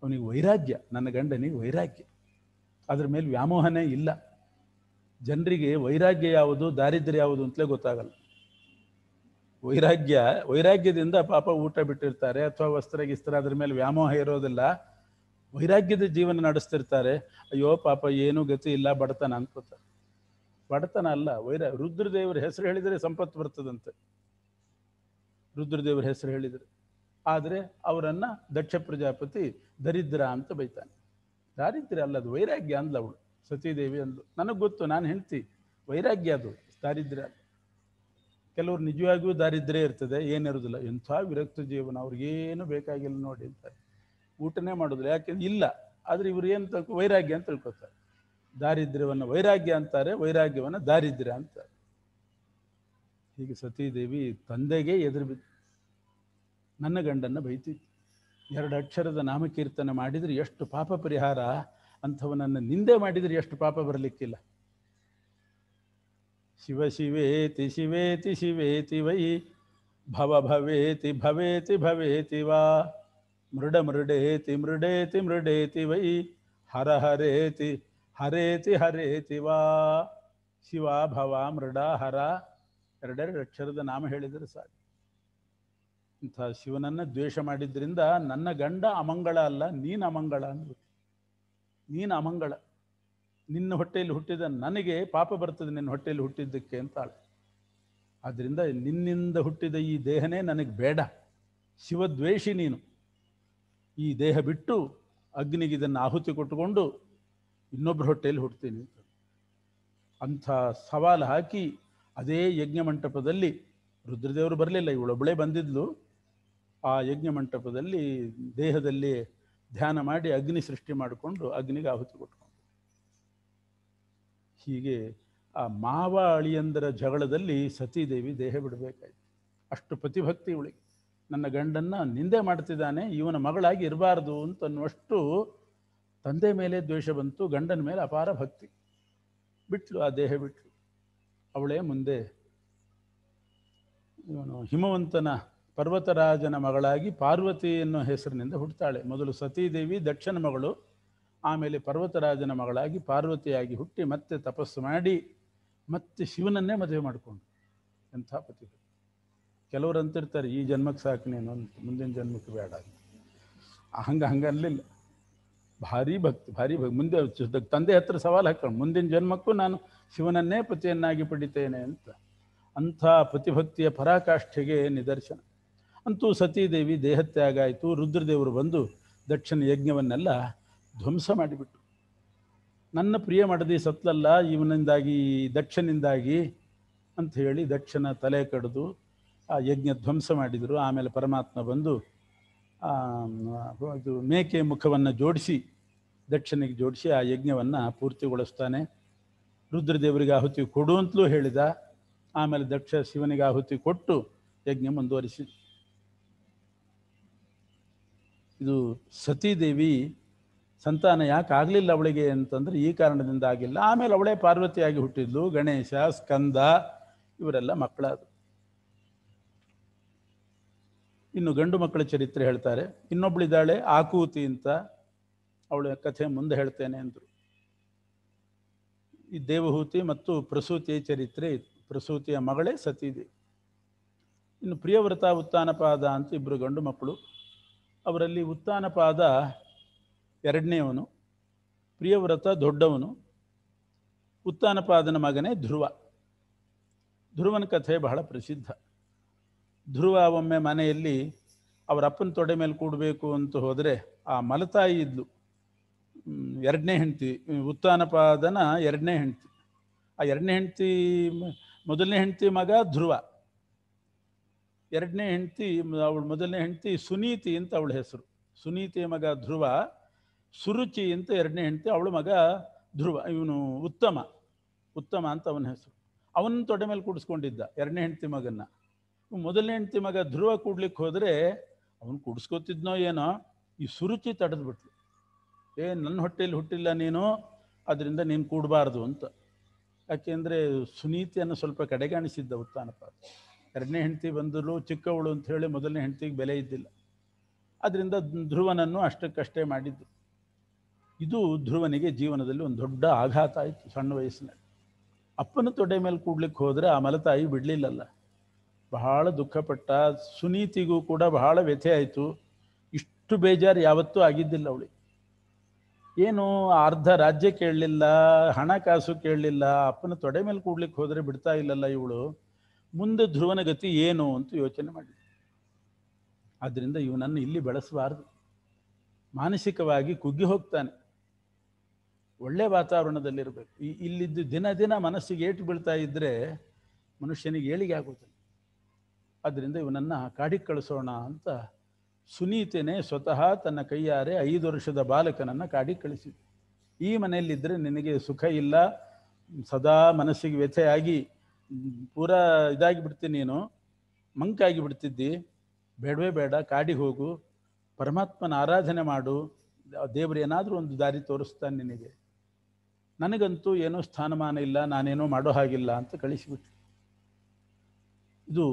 ಅವನಿಗೆ ವೈರಾಗ್ಯ ನನ್ನ ಗಂಡನಿಗೆ ವೈರಾಗ್ಯ ಅದ್ರ ಮೇಲೆ ವ್ಯಾಮೋಹನೇ ಇಲ್ಲ ಜನರಿಗೆ ವೈರಾಗ್ಯ ಯಾವುದು ದಾರಿದ್ರ್ಯ ಯಾವುದು ಅಂತಲೇ ಗೊತ್ತಾಗಲ್ಲ ವೈರಾಗ್ಯ ವೈರಾಗ್ಯದಿಂದ ಪಾಪ ಊಟ ಬಿಟ್ಟಿರ್ತಾರೆ ಅಥವಾ ವಸ್ತ್ರ ಗಿಸ್ತ್ರ ಅದ್ರ ಮೇಲೆ ವ್ಯಾಮೋಹ ಇರೋದಿಲ್ಲ ವೈರಾಗ್ಯದ ಜೀವನ ನಡೆಸ್ತಿರ್ತಾರೆ ಅಯ್ಯೋ ಪಾಪ ಏನೂ ಗತಿ ಇಲ್ಲ ಬಡತನ ಅನ್ಕೋತಾರೆ ಬಡತನ ಅಲ್ಲ ವೈರ ರುದ್ರದೇವರ ಹೆಸರು ಹೇಳಿದರೆ ಸಂಪತ್ತು ಬರ್ತದಂತೆ ರುದ್ರದೇವರ ಹೆಸರು ಹೇಳಿದರೆ ಆದರೆ ಅವರನ್ನು ದಕ್ಷ ಪ್ರಜಾಪತಿ ದರಿದ್ರ ಅಂತ ಬೈತಾನೆ ದಾರಿದ್ರ್ಯ ಅಲ್ಲ ಅದು ವೈರಾಗ್ಯ ಅಂದ್ಲ ಅವಳು ಸತೀದೇವಿ ಅಂದ್ಲು ನನಗೆ ಗೊತ್ತು ನಾನು ಹೆಂಡ್ತಿ ವೈರಾಗ್ಯ ಅದು ದಾರಿದ್ರ್ಯ ಕೆಲವರು ನಿಜವಾಗಿಯೂ ದಾರಿದ್ರ್ಯ ಇರ್ತದೆ ಏನಿರೋದಿಲ್ಲ ಎಂಥ ವಿರಕ್ತ ಜೀವನ ಅವ್ರಿಗೇನು ಬೇಕಾಗಿಲ್ಲ ನೋಡಿ ಅಂತಾರೆ ಊಟನೇ ಮಾಡೋದಿಲ್ಲ ಯಾಕೆಂದ್ರೆ ಇಲ್ಲ ಆದರೆ ಇವರು ಏನು ತಿಳ್ಕೊ ವೈರಾಗ್ಯ ಅಂತ ತಿಳ್ಕೊತಾರೆ ದಾರಿದ್ರ್ಯವನ್ನು ವೈರಾಗ್ಯ ಅಂತಾರೆ ವೈರಾಗ್ಯವನ್ನು ದಾರಿದ್ರ್ಯ ಅಂತಾರೆ ಹೀಗೆ ಸತೀದೇವಿ ತಂದೆಗೆ ಎದುರು ಬಿತ್ತು ನನ್ನ ಗಂಡನ್ನು ಬೈತಿತ್ತು ಎರಡು ಅಕ್ಷರದ ನಾಮಕೀರ್ತನ ಮಾಡಿದರೆ ಎಷ್ಟು ಪಾಪ ಪರಿಹಾರ ಅಂಥವನನ್ನು ನಿಂದೆ ಮಾಡಿದರೆ ಎಷ್ಟು ಪಾಪ ಬರಲಿಕ್ಕಿಲ್ಲ ಶಿವ ಶಿವೇತಿ ಶಿವೇತಿ ಶಿವೇತಿ ವೈ ಭವ ಭವೇತಿ ಭವೇತಿ ಭವೇತಿ ವಾ ಮೃಡ ಮೃಡೇತಿ ಮೃಡೇತಿ ಮೃಡೇತಿ ವೈ ಹರ ಹರೇತಿ ಹರೇತಿ ಹರೇತಿ ವಾ ಶಿವ ಭವ ಮೃಡ ಹರ ಎರಡೆರಡು ಅಕ್ಷರದ ನಾಮ ಹೇಳಿದರೆ ಸಾಕು ಇಂಥ ಶಿವನನ್ನು ದ್ವೇಷ ಮಾಡಿದ್ರಿಂದ ನನ್ನ ಗಂಡ ಅಮಂಗಳ ಅಲ್ಲ ನೀನು ಅಮಂಗಳ ಅಂದ್ಬಿಟ್ಟು ನೀನು ಅಮಂಗಳ ನಿನ್ನ ಹೊಟ್ಟೆಯಲ್ಲಿ ಹುಟ್ಟಿದ ನನಗೆ ಪಾಪ ಬರ್ತದೆ ನಿನ್ನ ಹೊಟ್ಟೆಯಲ್ಲಿ ಹುಟ್ಟಿದ್ದಕ್ಕೆ ಅಂತಾಳೆ ಆದ್ದರಿಂದ ನಿನ್ನಿಂದ ಹುಟ್ಟಿದ ಈ ದೇಹನೇ ನನಗೆ ಬೇಡ ಶಿವದ್ವೇಷಿ ನೀನು ಈ ದೇಹ ಬಿಟ್ಟು ಅಗ್ನಿಗೆ ಇದನ್ನು ಆಹುತಿ ಕೊಟ್ಟುಕೊಂಡು ಇನ್ನೊಬ್ಬರ ಹೊಟ್ಟೆಯಲ್ಲಿ ಹುಡ್ತೀನಿ ಅಂಥ ಸವಾಲು ಹಾಕಿ ಅದೇ ಯಜ್ಞ ಮಂಟಪದಲ್ಲಿ ರುದ್ರದೇವರು ಬರಲಿಲ್ಲ ಇವಳೊಬ್ಬಳೇ ಬಂದಿದ್ಲು ಆ ಯಜ್ಞ ಮಂಟಪದಲ್ಲಿ ದೇಹದಲ್ಲಿ ಧ್ಯಾನ ಮಾಡಿ ಅಗ್ನಿ ಸೃಷ್ಟಿ ಮಾಡಿಕೊಂಡು ಅಗ್ನಿಗೆ ಆಹುತಿ ಕೊಟ್ಟು ಹೀಗೆ ಆ ಮಾವ ಅಳಿಯಂದರ ಜಗಳದಲ್ಲಿ ಸತೀದೇವಿ ದೇಹ ಬಿಡಬೇಕಾಯಿತು ಅಷ್ಟು ಪ್ರತಿಭಕ್ತಿ ಇವಳಿಗೆ ನನ್ನ ಗಂಡನ್ನು ನಿಂದೆ ಮಾಡ್ತಿದ್ದಾನೆ ಇವನ ಮಗಳಾಗಿ ಇರಬಾರ್ದು ಅಂತ ಅನ್ನುವಷ್ಟು ತಂದೆ ಮೇಲೆ ದ್ವೇಷ ಬಂತು ಗಂಡನ ಮೇಲೆ ಅಪಾರ ಭಕ್ತಿ ಬಿಟ್ಲು ಆ ದೇಹ ಬಿಟ್ಲು ಅವಳೇ ಮುಂದೆ ಇವನು ಹಿಮವಂತನ ಪರ್ವತರಾಜನ ಮಗಳಾಗಿ ಪಾರ್ವತಿ ಅನ್ನೋ ಹೆಸರಿನಿಂದ ಹುಡ್ತಾಳೆ ಮೊದಲು ಸತೀದೇವಿ ದಕ್ಷನ ಮಗಳು ಆಮೇಲೆ ಪರ್ವತರಾಜನ ಮಗಳಾಗಿ ಪಾರ್ವತಿಯಾಗಿ ಹುಟ್ಟಿ ಮತ್ತೆ ತಪಸ್ಸು ಮಾಡಿ ಮತ್ತೆ ಶಿವನನ್ನೇ ಮದುವೆ ಮಾಡಿಕೊಂಡು ಎಂಥ ಪತಿಗಳು ಕೆಲವರು ಅಂತಿರ್ತಾರೆ ಈ ಜನ್ಮಕ್ಕೆ ಸಾಕು ನೀನು ಮುಂದಿನ ಜನ್ಮಕ್ಕೆ ಬೇಡ ಹಂಗೆ ಹಂಗೆ ಅನ್ನಲಿಲ್ಲ ಭಾರಿ ಭಕ್ತಿ ಭಾರಿ ಭಕ್ತಿ ಮುಂದೆ ತಂದೆ ಹತ್ರ ಸವಾಲು ಹಾಕೊಂಡು ಮುಂದಿನ ಜನ್ಮಕ್ಕೂ ನಾನು ಶಿವನನ್ನೇ ಪತಿಯನ್ನಾಗಿ ಪಡಿತೇನೆ ಅಂತ ಅಂಥ ಪತಿಭಕ್ತಿಯ ಪರಾಕಾಷ್ಠೆಗೆ ನಿದರ್ಶನ ಅಂತೂ ಸತೀದೇವಿ ದೇಹತ್ಯಾಗ ಆಯಿತು ರುದ್ರದೇವರು ಬಂದು ದಕ್ಷಿಣ ಯಜ್ಞವನ್ನೆಲ್ಲ ಧ್ವಂಸ ಮಾಡಿಬಿಟ್ಟು ನನ್ನ ಪ್ರಿಯ ಮಾಡದಿ ಸತ್ಲಲ್ಲ ಇವನಿಂದಾಗಿ ದಕ್ಷನಿಂದಾಗಿ ಅಂತ ಹೇಳಿ ದಕ್ಷನ ತಲೆ ಕಡಿದು ಆ ಯಜ್ಞ ಧ್ವಂಸ ಮಾಡಿದರು ಆಮೇಲೆ ಪರಮಾತ್ಮ ಬಂದು ಇದು ಮೇಕೆ ಮುಖವನ್ನು ಜೋಡಿಸಿ ದಕ್ಷನಿಗೆ ಜೋಡಿಸಿ ಆ ಯಜ್ಞವನ್ನು ಪೂರ್ತಿಗೊಳಿಸ್ತಾನೆ ರುದ್ರದೇವರಿಗೆ ಆಹುತಿ ಕೊಡು ಅಂತಲೂ ಹೇಳಿದ ಆಮೇಲೆ ದಕ್ಷ ಶಿವನಿಗೆ ಆಹುತಿ ಕೊಟ್ಟು ಯಜ್ಞ ಮುಂದುವರಿಸಿ ಇದು ಸತೀದೇವಿ ಸಂತಾನ ಯಾಕೆ ಆಗಲಿಲ್ಲ ಅವಳಿಗೆ ಅಂತಂದರೆ ಈ ಕಾರಣದಿಂದ ಆಗಿಲ್ಲ ಆಮೇಲೆ ಅವಳೇ ಪಾರ್ವತಿಯಾಗಿ ಹುಟ್ಟಿದ್ಲು ಗಣೇಶ ಸ್ಕಂದ ಇವರೆಲ್ಲ ಮಕ್ಕಳಾದ ಇನ್ನು ಗಂಡು ಮಕ್ಕಳ ಚರಿತ್ರೆ ಹೇಳ್ತಾರೆ ಇನ್ನೊಬ್ಳಿದ್ದಾಳೆ ಆಕೂತಿ ಅಂತ ಅವಳ ಕಥೆ ಮುಂದೆ ಹೇಳ್ತೇನೆ ಅಂದರು ಈ ದೇವಹೂತಿ ಮತ್ತು ಪ್ರಸೂತಿ ಚರಿತ್ರೆ ಇತ್ತು ಪ್ರಸೂತಿಯ ಮಗಳೇ ಸತೀದೇವಿ ಇನ್ನು ಪ್ರಿಯವ್ರತ ಉತ್ತಾನಪಾದ ಅಂತ ಇಬ್ಬರು ಗಂಡು ಮಕ್ಕಳು ಅವರಲ್ಲಿ ಉತ್ತಾನಪಾದ ಎರಡನೆಯವನು ಪ್ರಿಯವ್ರತ ದೊಡ್ಡವನು ಉತ್ತಾನಪಾದನ ಮಗನೇ ಧ್ರುವ ಧ್ರುವನ ಕಥೆ ಬಹಳ ಪ್ರಸಿದ್ಧ ಧ್ರುವ ಒಮ್ಮೆ ಮನೆಯಲ್ಲಿ ಅವರ ಅಪ್ಪನ ತೊಡೆ ಮೇಲೆ ಕೂಡಬೇಕು ಅಂತ ಹೋದರೆ ಆ ಮಲತಾಯಿ ಇದ್ಲು ಎರಡನೇ ಹೆಂಡತಿ ಉತ್ತಾನಪಾದನ ಎರಡನೇ ಹೆಂಡತಿ ಆ ಎರಡನೇ ಹೆಂಡತಿ ಮೊದಲನೇ ಹೆಂಡತಿ ಮಗ ಧ್ರುವ ಎರಡನೇ ಹೆಂಡತಿ ಅವಳು ಮೊದಲನೇ ಹೆಂಡತಿ ಸುನೀತಿ ಅಂತ ಅವಳ ಹೆಸರು ಸುನೀತಿ ಮಗ ಧ್ರುವ ಸುರುಚಿ ಅಂತ ಎರಡನೇ ಹೆಂಡತಿ ಅವಳ ಮಗ ಧ್ರುವ ಇವನು ಉತ್ತಮ ಉತ್ತಮ ಅಂತ ಅವನ ಹೆಸರು ಅವನ ತೊಡೆ ಮೇಲೆ ಕೂಡಿಸ್ಕೊಂಡಿದ್ದ ಎರಡನೇ ಹೆಂಡತಿ ಮಗನ್ನ ಮೊದಲನೇ ಹೆಂಡತಿ ಮಗ ಧ್ರುವ ಕೂಡ್ಲಿಕ್ಕೆ ಹೋದರೆ ಅವನು ಕೂಡಿಸ್ಕೊತಿದ್ನೋ ಏನೋ ಈ ಸುರುಚಿ ತಡೆದ್ಬಿಟ್ಲು ಏ ನನ್ನ ಹೊಟ್ಟೆಯಲ್ಲಿ ಹುಟ್ಟಿಲ್ಲ ನೀನು ಅದರಿಂದ ನೀನು ಕೂಡಬಾರ್ದು ಅಂತ ಯಾಕೆಂದರೆ ಸುನೀತಿಯನ್ನು ಸ್ವಲ್ಪ ಕಡೆಗಾಣಿಸಿದ್ದ ಉತ್ತಾನಪ್ಪ ಎರಡನೇ ಹೆಂಡತಿ ಬಂದರೂ ಚಿಕ್ಕವಳು ಅಂತ ಹೇಳಿ ಮೊದಲನೇ ಹೆಂಡತಿಗೆ ಬೆಲೆ ಇದ್ದಿಲ್ಲ ಅದರಿಂದ ಧ್ರುವನನ್ನು ಅಷ್ಟಕ್ಕಷ್ಟೇ ಮಾಡಿದ್ದು ಇದು ಧ್ರುವನಿಗೆ ಜೀವನದಲ್ಲಿ ಒಂದು ದೊಡ್ಡ ಆಘಾತ ಆಯಿತು ಸಣ್ಣ ವಯಸ್ಸಿನಲ್ಲಿ ಅಪ್ಪನ ತೊಡೆ ಮೇಲೆ ಕೂಡ್ಲಿಕ್ಕೆ ಹೋದರೆ ಆ ಮಲತಾಯಿ ಬಿಡಲಿಲ್ಲಲ್ಲ ಬಹಳ ದುಃಖಪಟ್ಟ ಸುನೀತಿಗೂ ಕೂಡ ಬಹಳ ವ್ಯಥೆ ಆಯಿತು ಇಷ್ಟು ಬೇಜಾರು ಯಾವತ್ತೂ ಆಗಿದ್ದಿಲ್ಲ ಅವಳಿಗೆ ಏನು ಅರ್ಧ ರಾಜ್ಯ ಕೇಳಲಿಲ್ಲ ಹಣಕಾಸು ಕೇಳಲಿಲ್ಲ ಅಪ್ಪನ ತೊಡೆ ಮೇಲೆ ಕೂಡ್ಲಿಕ್ಕೆ ಹೋದರೆ ಬಿಡ್ತಾ ಇಲ್ಲಲ್ಲ ಇವಳು ಮುಂದೆ ಧ್ರುವನ ಗತಿ ಏನು ಅಂತ ಯೋಚನೆ ಮಾಡಿ ಆದ್ದರಿಂದ ಇವನನ್ನು ಇಲ್ಲಿ ಬೆಳೆಸಬಾರ್ದು ಮಾನಸಿಕವಾಗಿ ಕುಗ್ಗಿ ಹೋಗ್ತಾನೆ ಒಳ್ಳೆ ವಾತಾವರಣದಲ್ಲಿರಬೇಕು ಈ ಇಲ್ಲಿದ್ದು ದಿನ ದಿನ ಮನಸ್ಸಿಗೆ ಏಟು ಬೀಳ್ತಾ ಇದ್ದರೆ ಮನುಷ್ಯನಿಗೆ ಏಳಿಗೆ ಆಗೋದಿಲ್ಲ ಆದ್ದರಿಂದ ಇವನನ್ನು ಕಾಡಿಗೆ ಕಳಿಸೋಣ ಅಂತ ಸುನೀತೆನೇ ಸ್ವತಃ ತನ್ನ ಕೈಯಾರೆ ಐದು ವರ್ಷದ ಬಾಲಕನನ್ನು ಕಾಡಿಗೆ ಕಳಿಸಿದ್ರು ಈ ಮನೆಯಲ್ಲಿದ್ದರೆ ನಿನಗೆ ಸುಖ ಇಲ್ಲ ಸದಾ ಮನಸ್ಸಿಗೆ ವ್ಯಥೆಯಾಗಿ ಪೂರಾ ಇದಾಗಿ ಬಿಡ್ತೀನಿ ನೀನು ಮಂಕಾಗಿ ಬಿಡ್ತಿದ್ದಿ ಬೇಡವೇ ಬೇಡ ಕಾಡಿಗೆ ಹೋಗು ಪರಮಾತ್ಮನ ಆರಾಧನೆ ಮಾಡು ದೇವರು ಏನಾದರೂ ಒಂದು ದಾರಿ ತೋರಿಸ್ತಾನೆ ನಿನಗೆ ನನಗಂತೂ ಏನೋ ಸ್ಥಾನಮಾನ ಇಲ್ಲ ನಾನೇನೋ ಮಾಡೋ ಹಾಗಿಲ್ಲ ಅಂತ ಕಳಿಸಿಬಿಟ್ರು ಇದು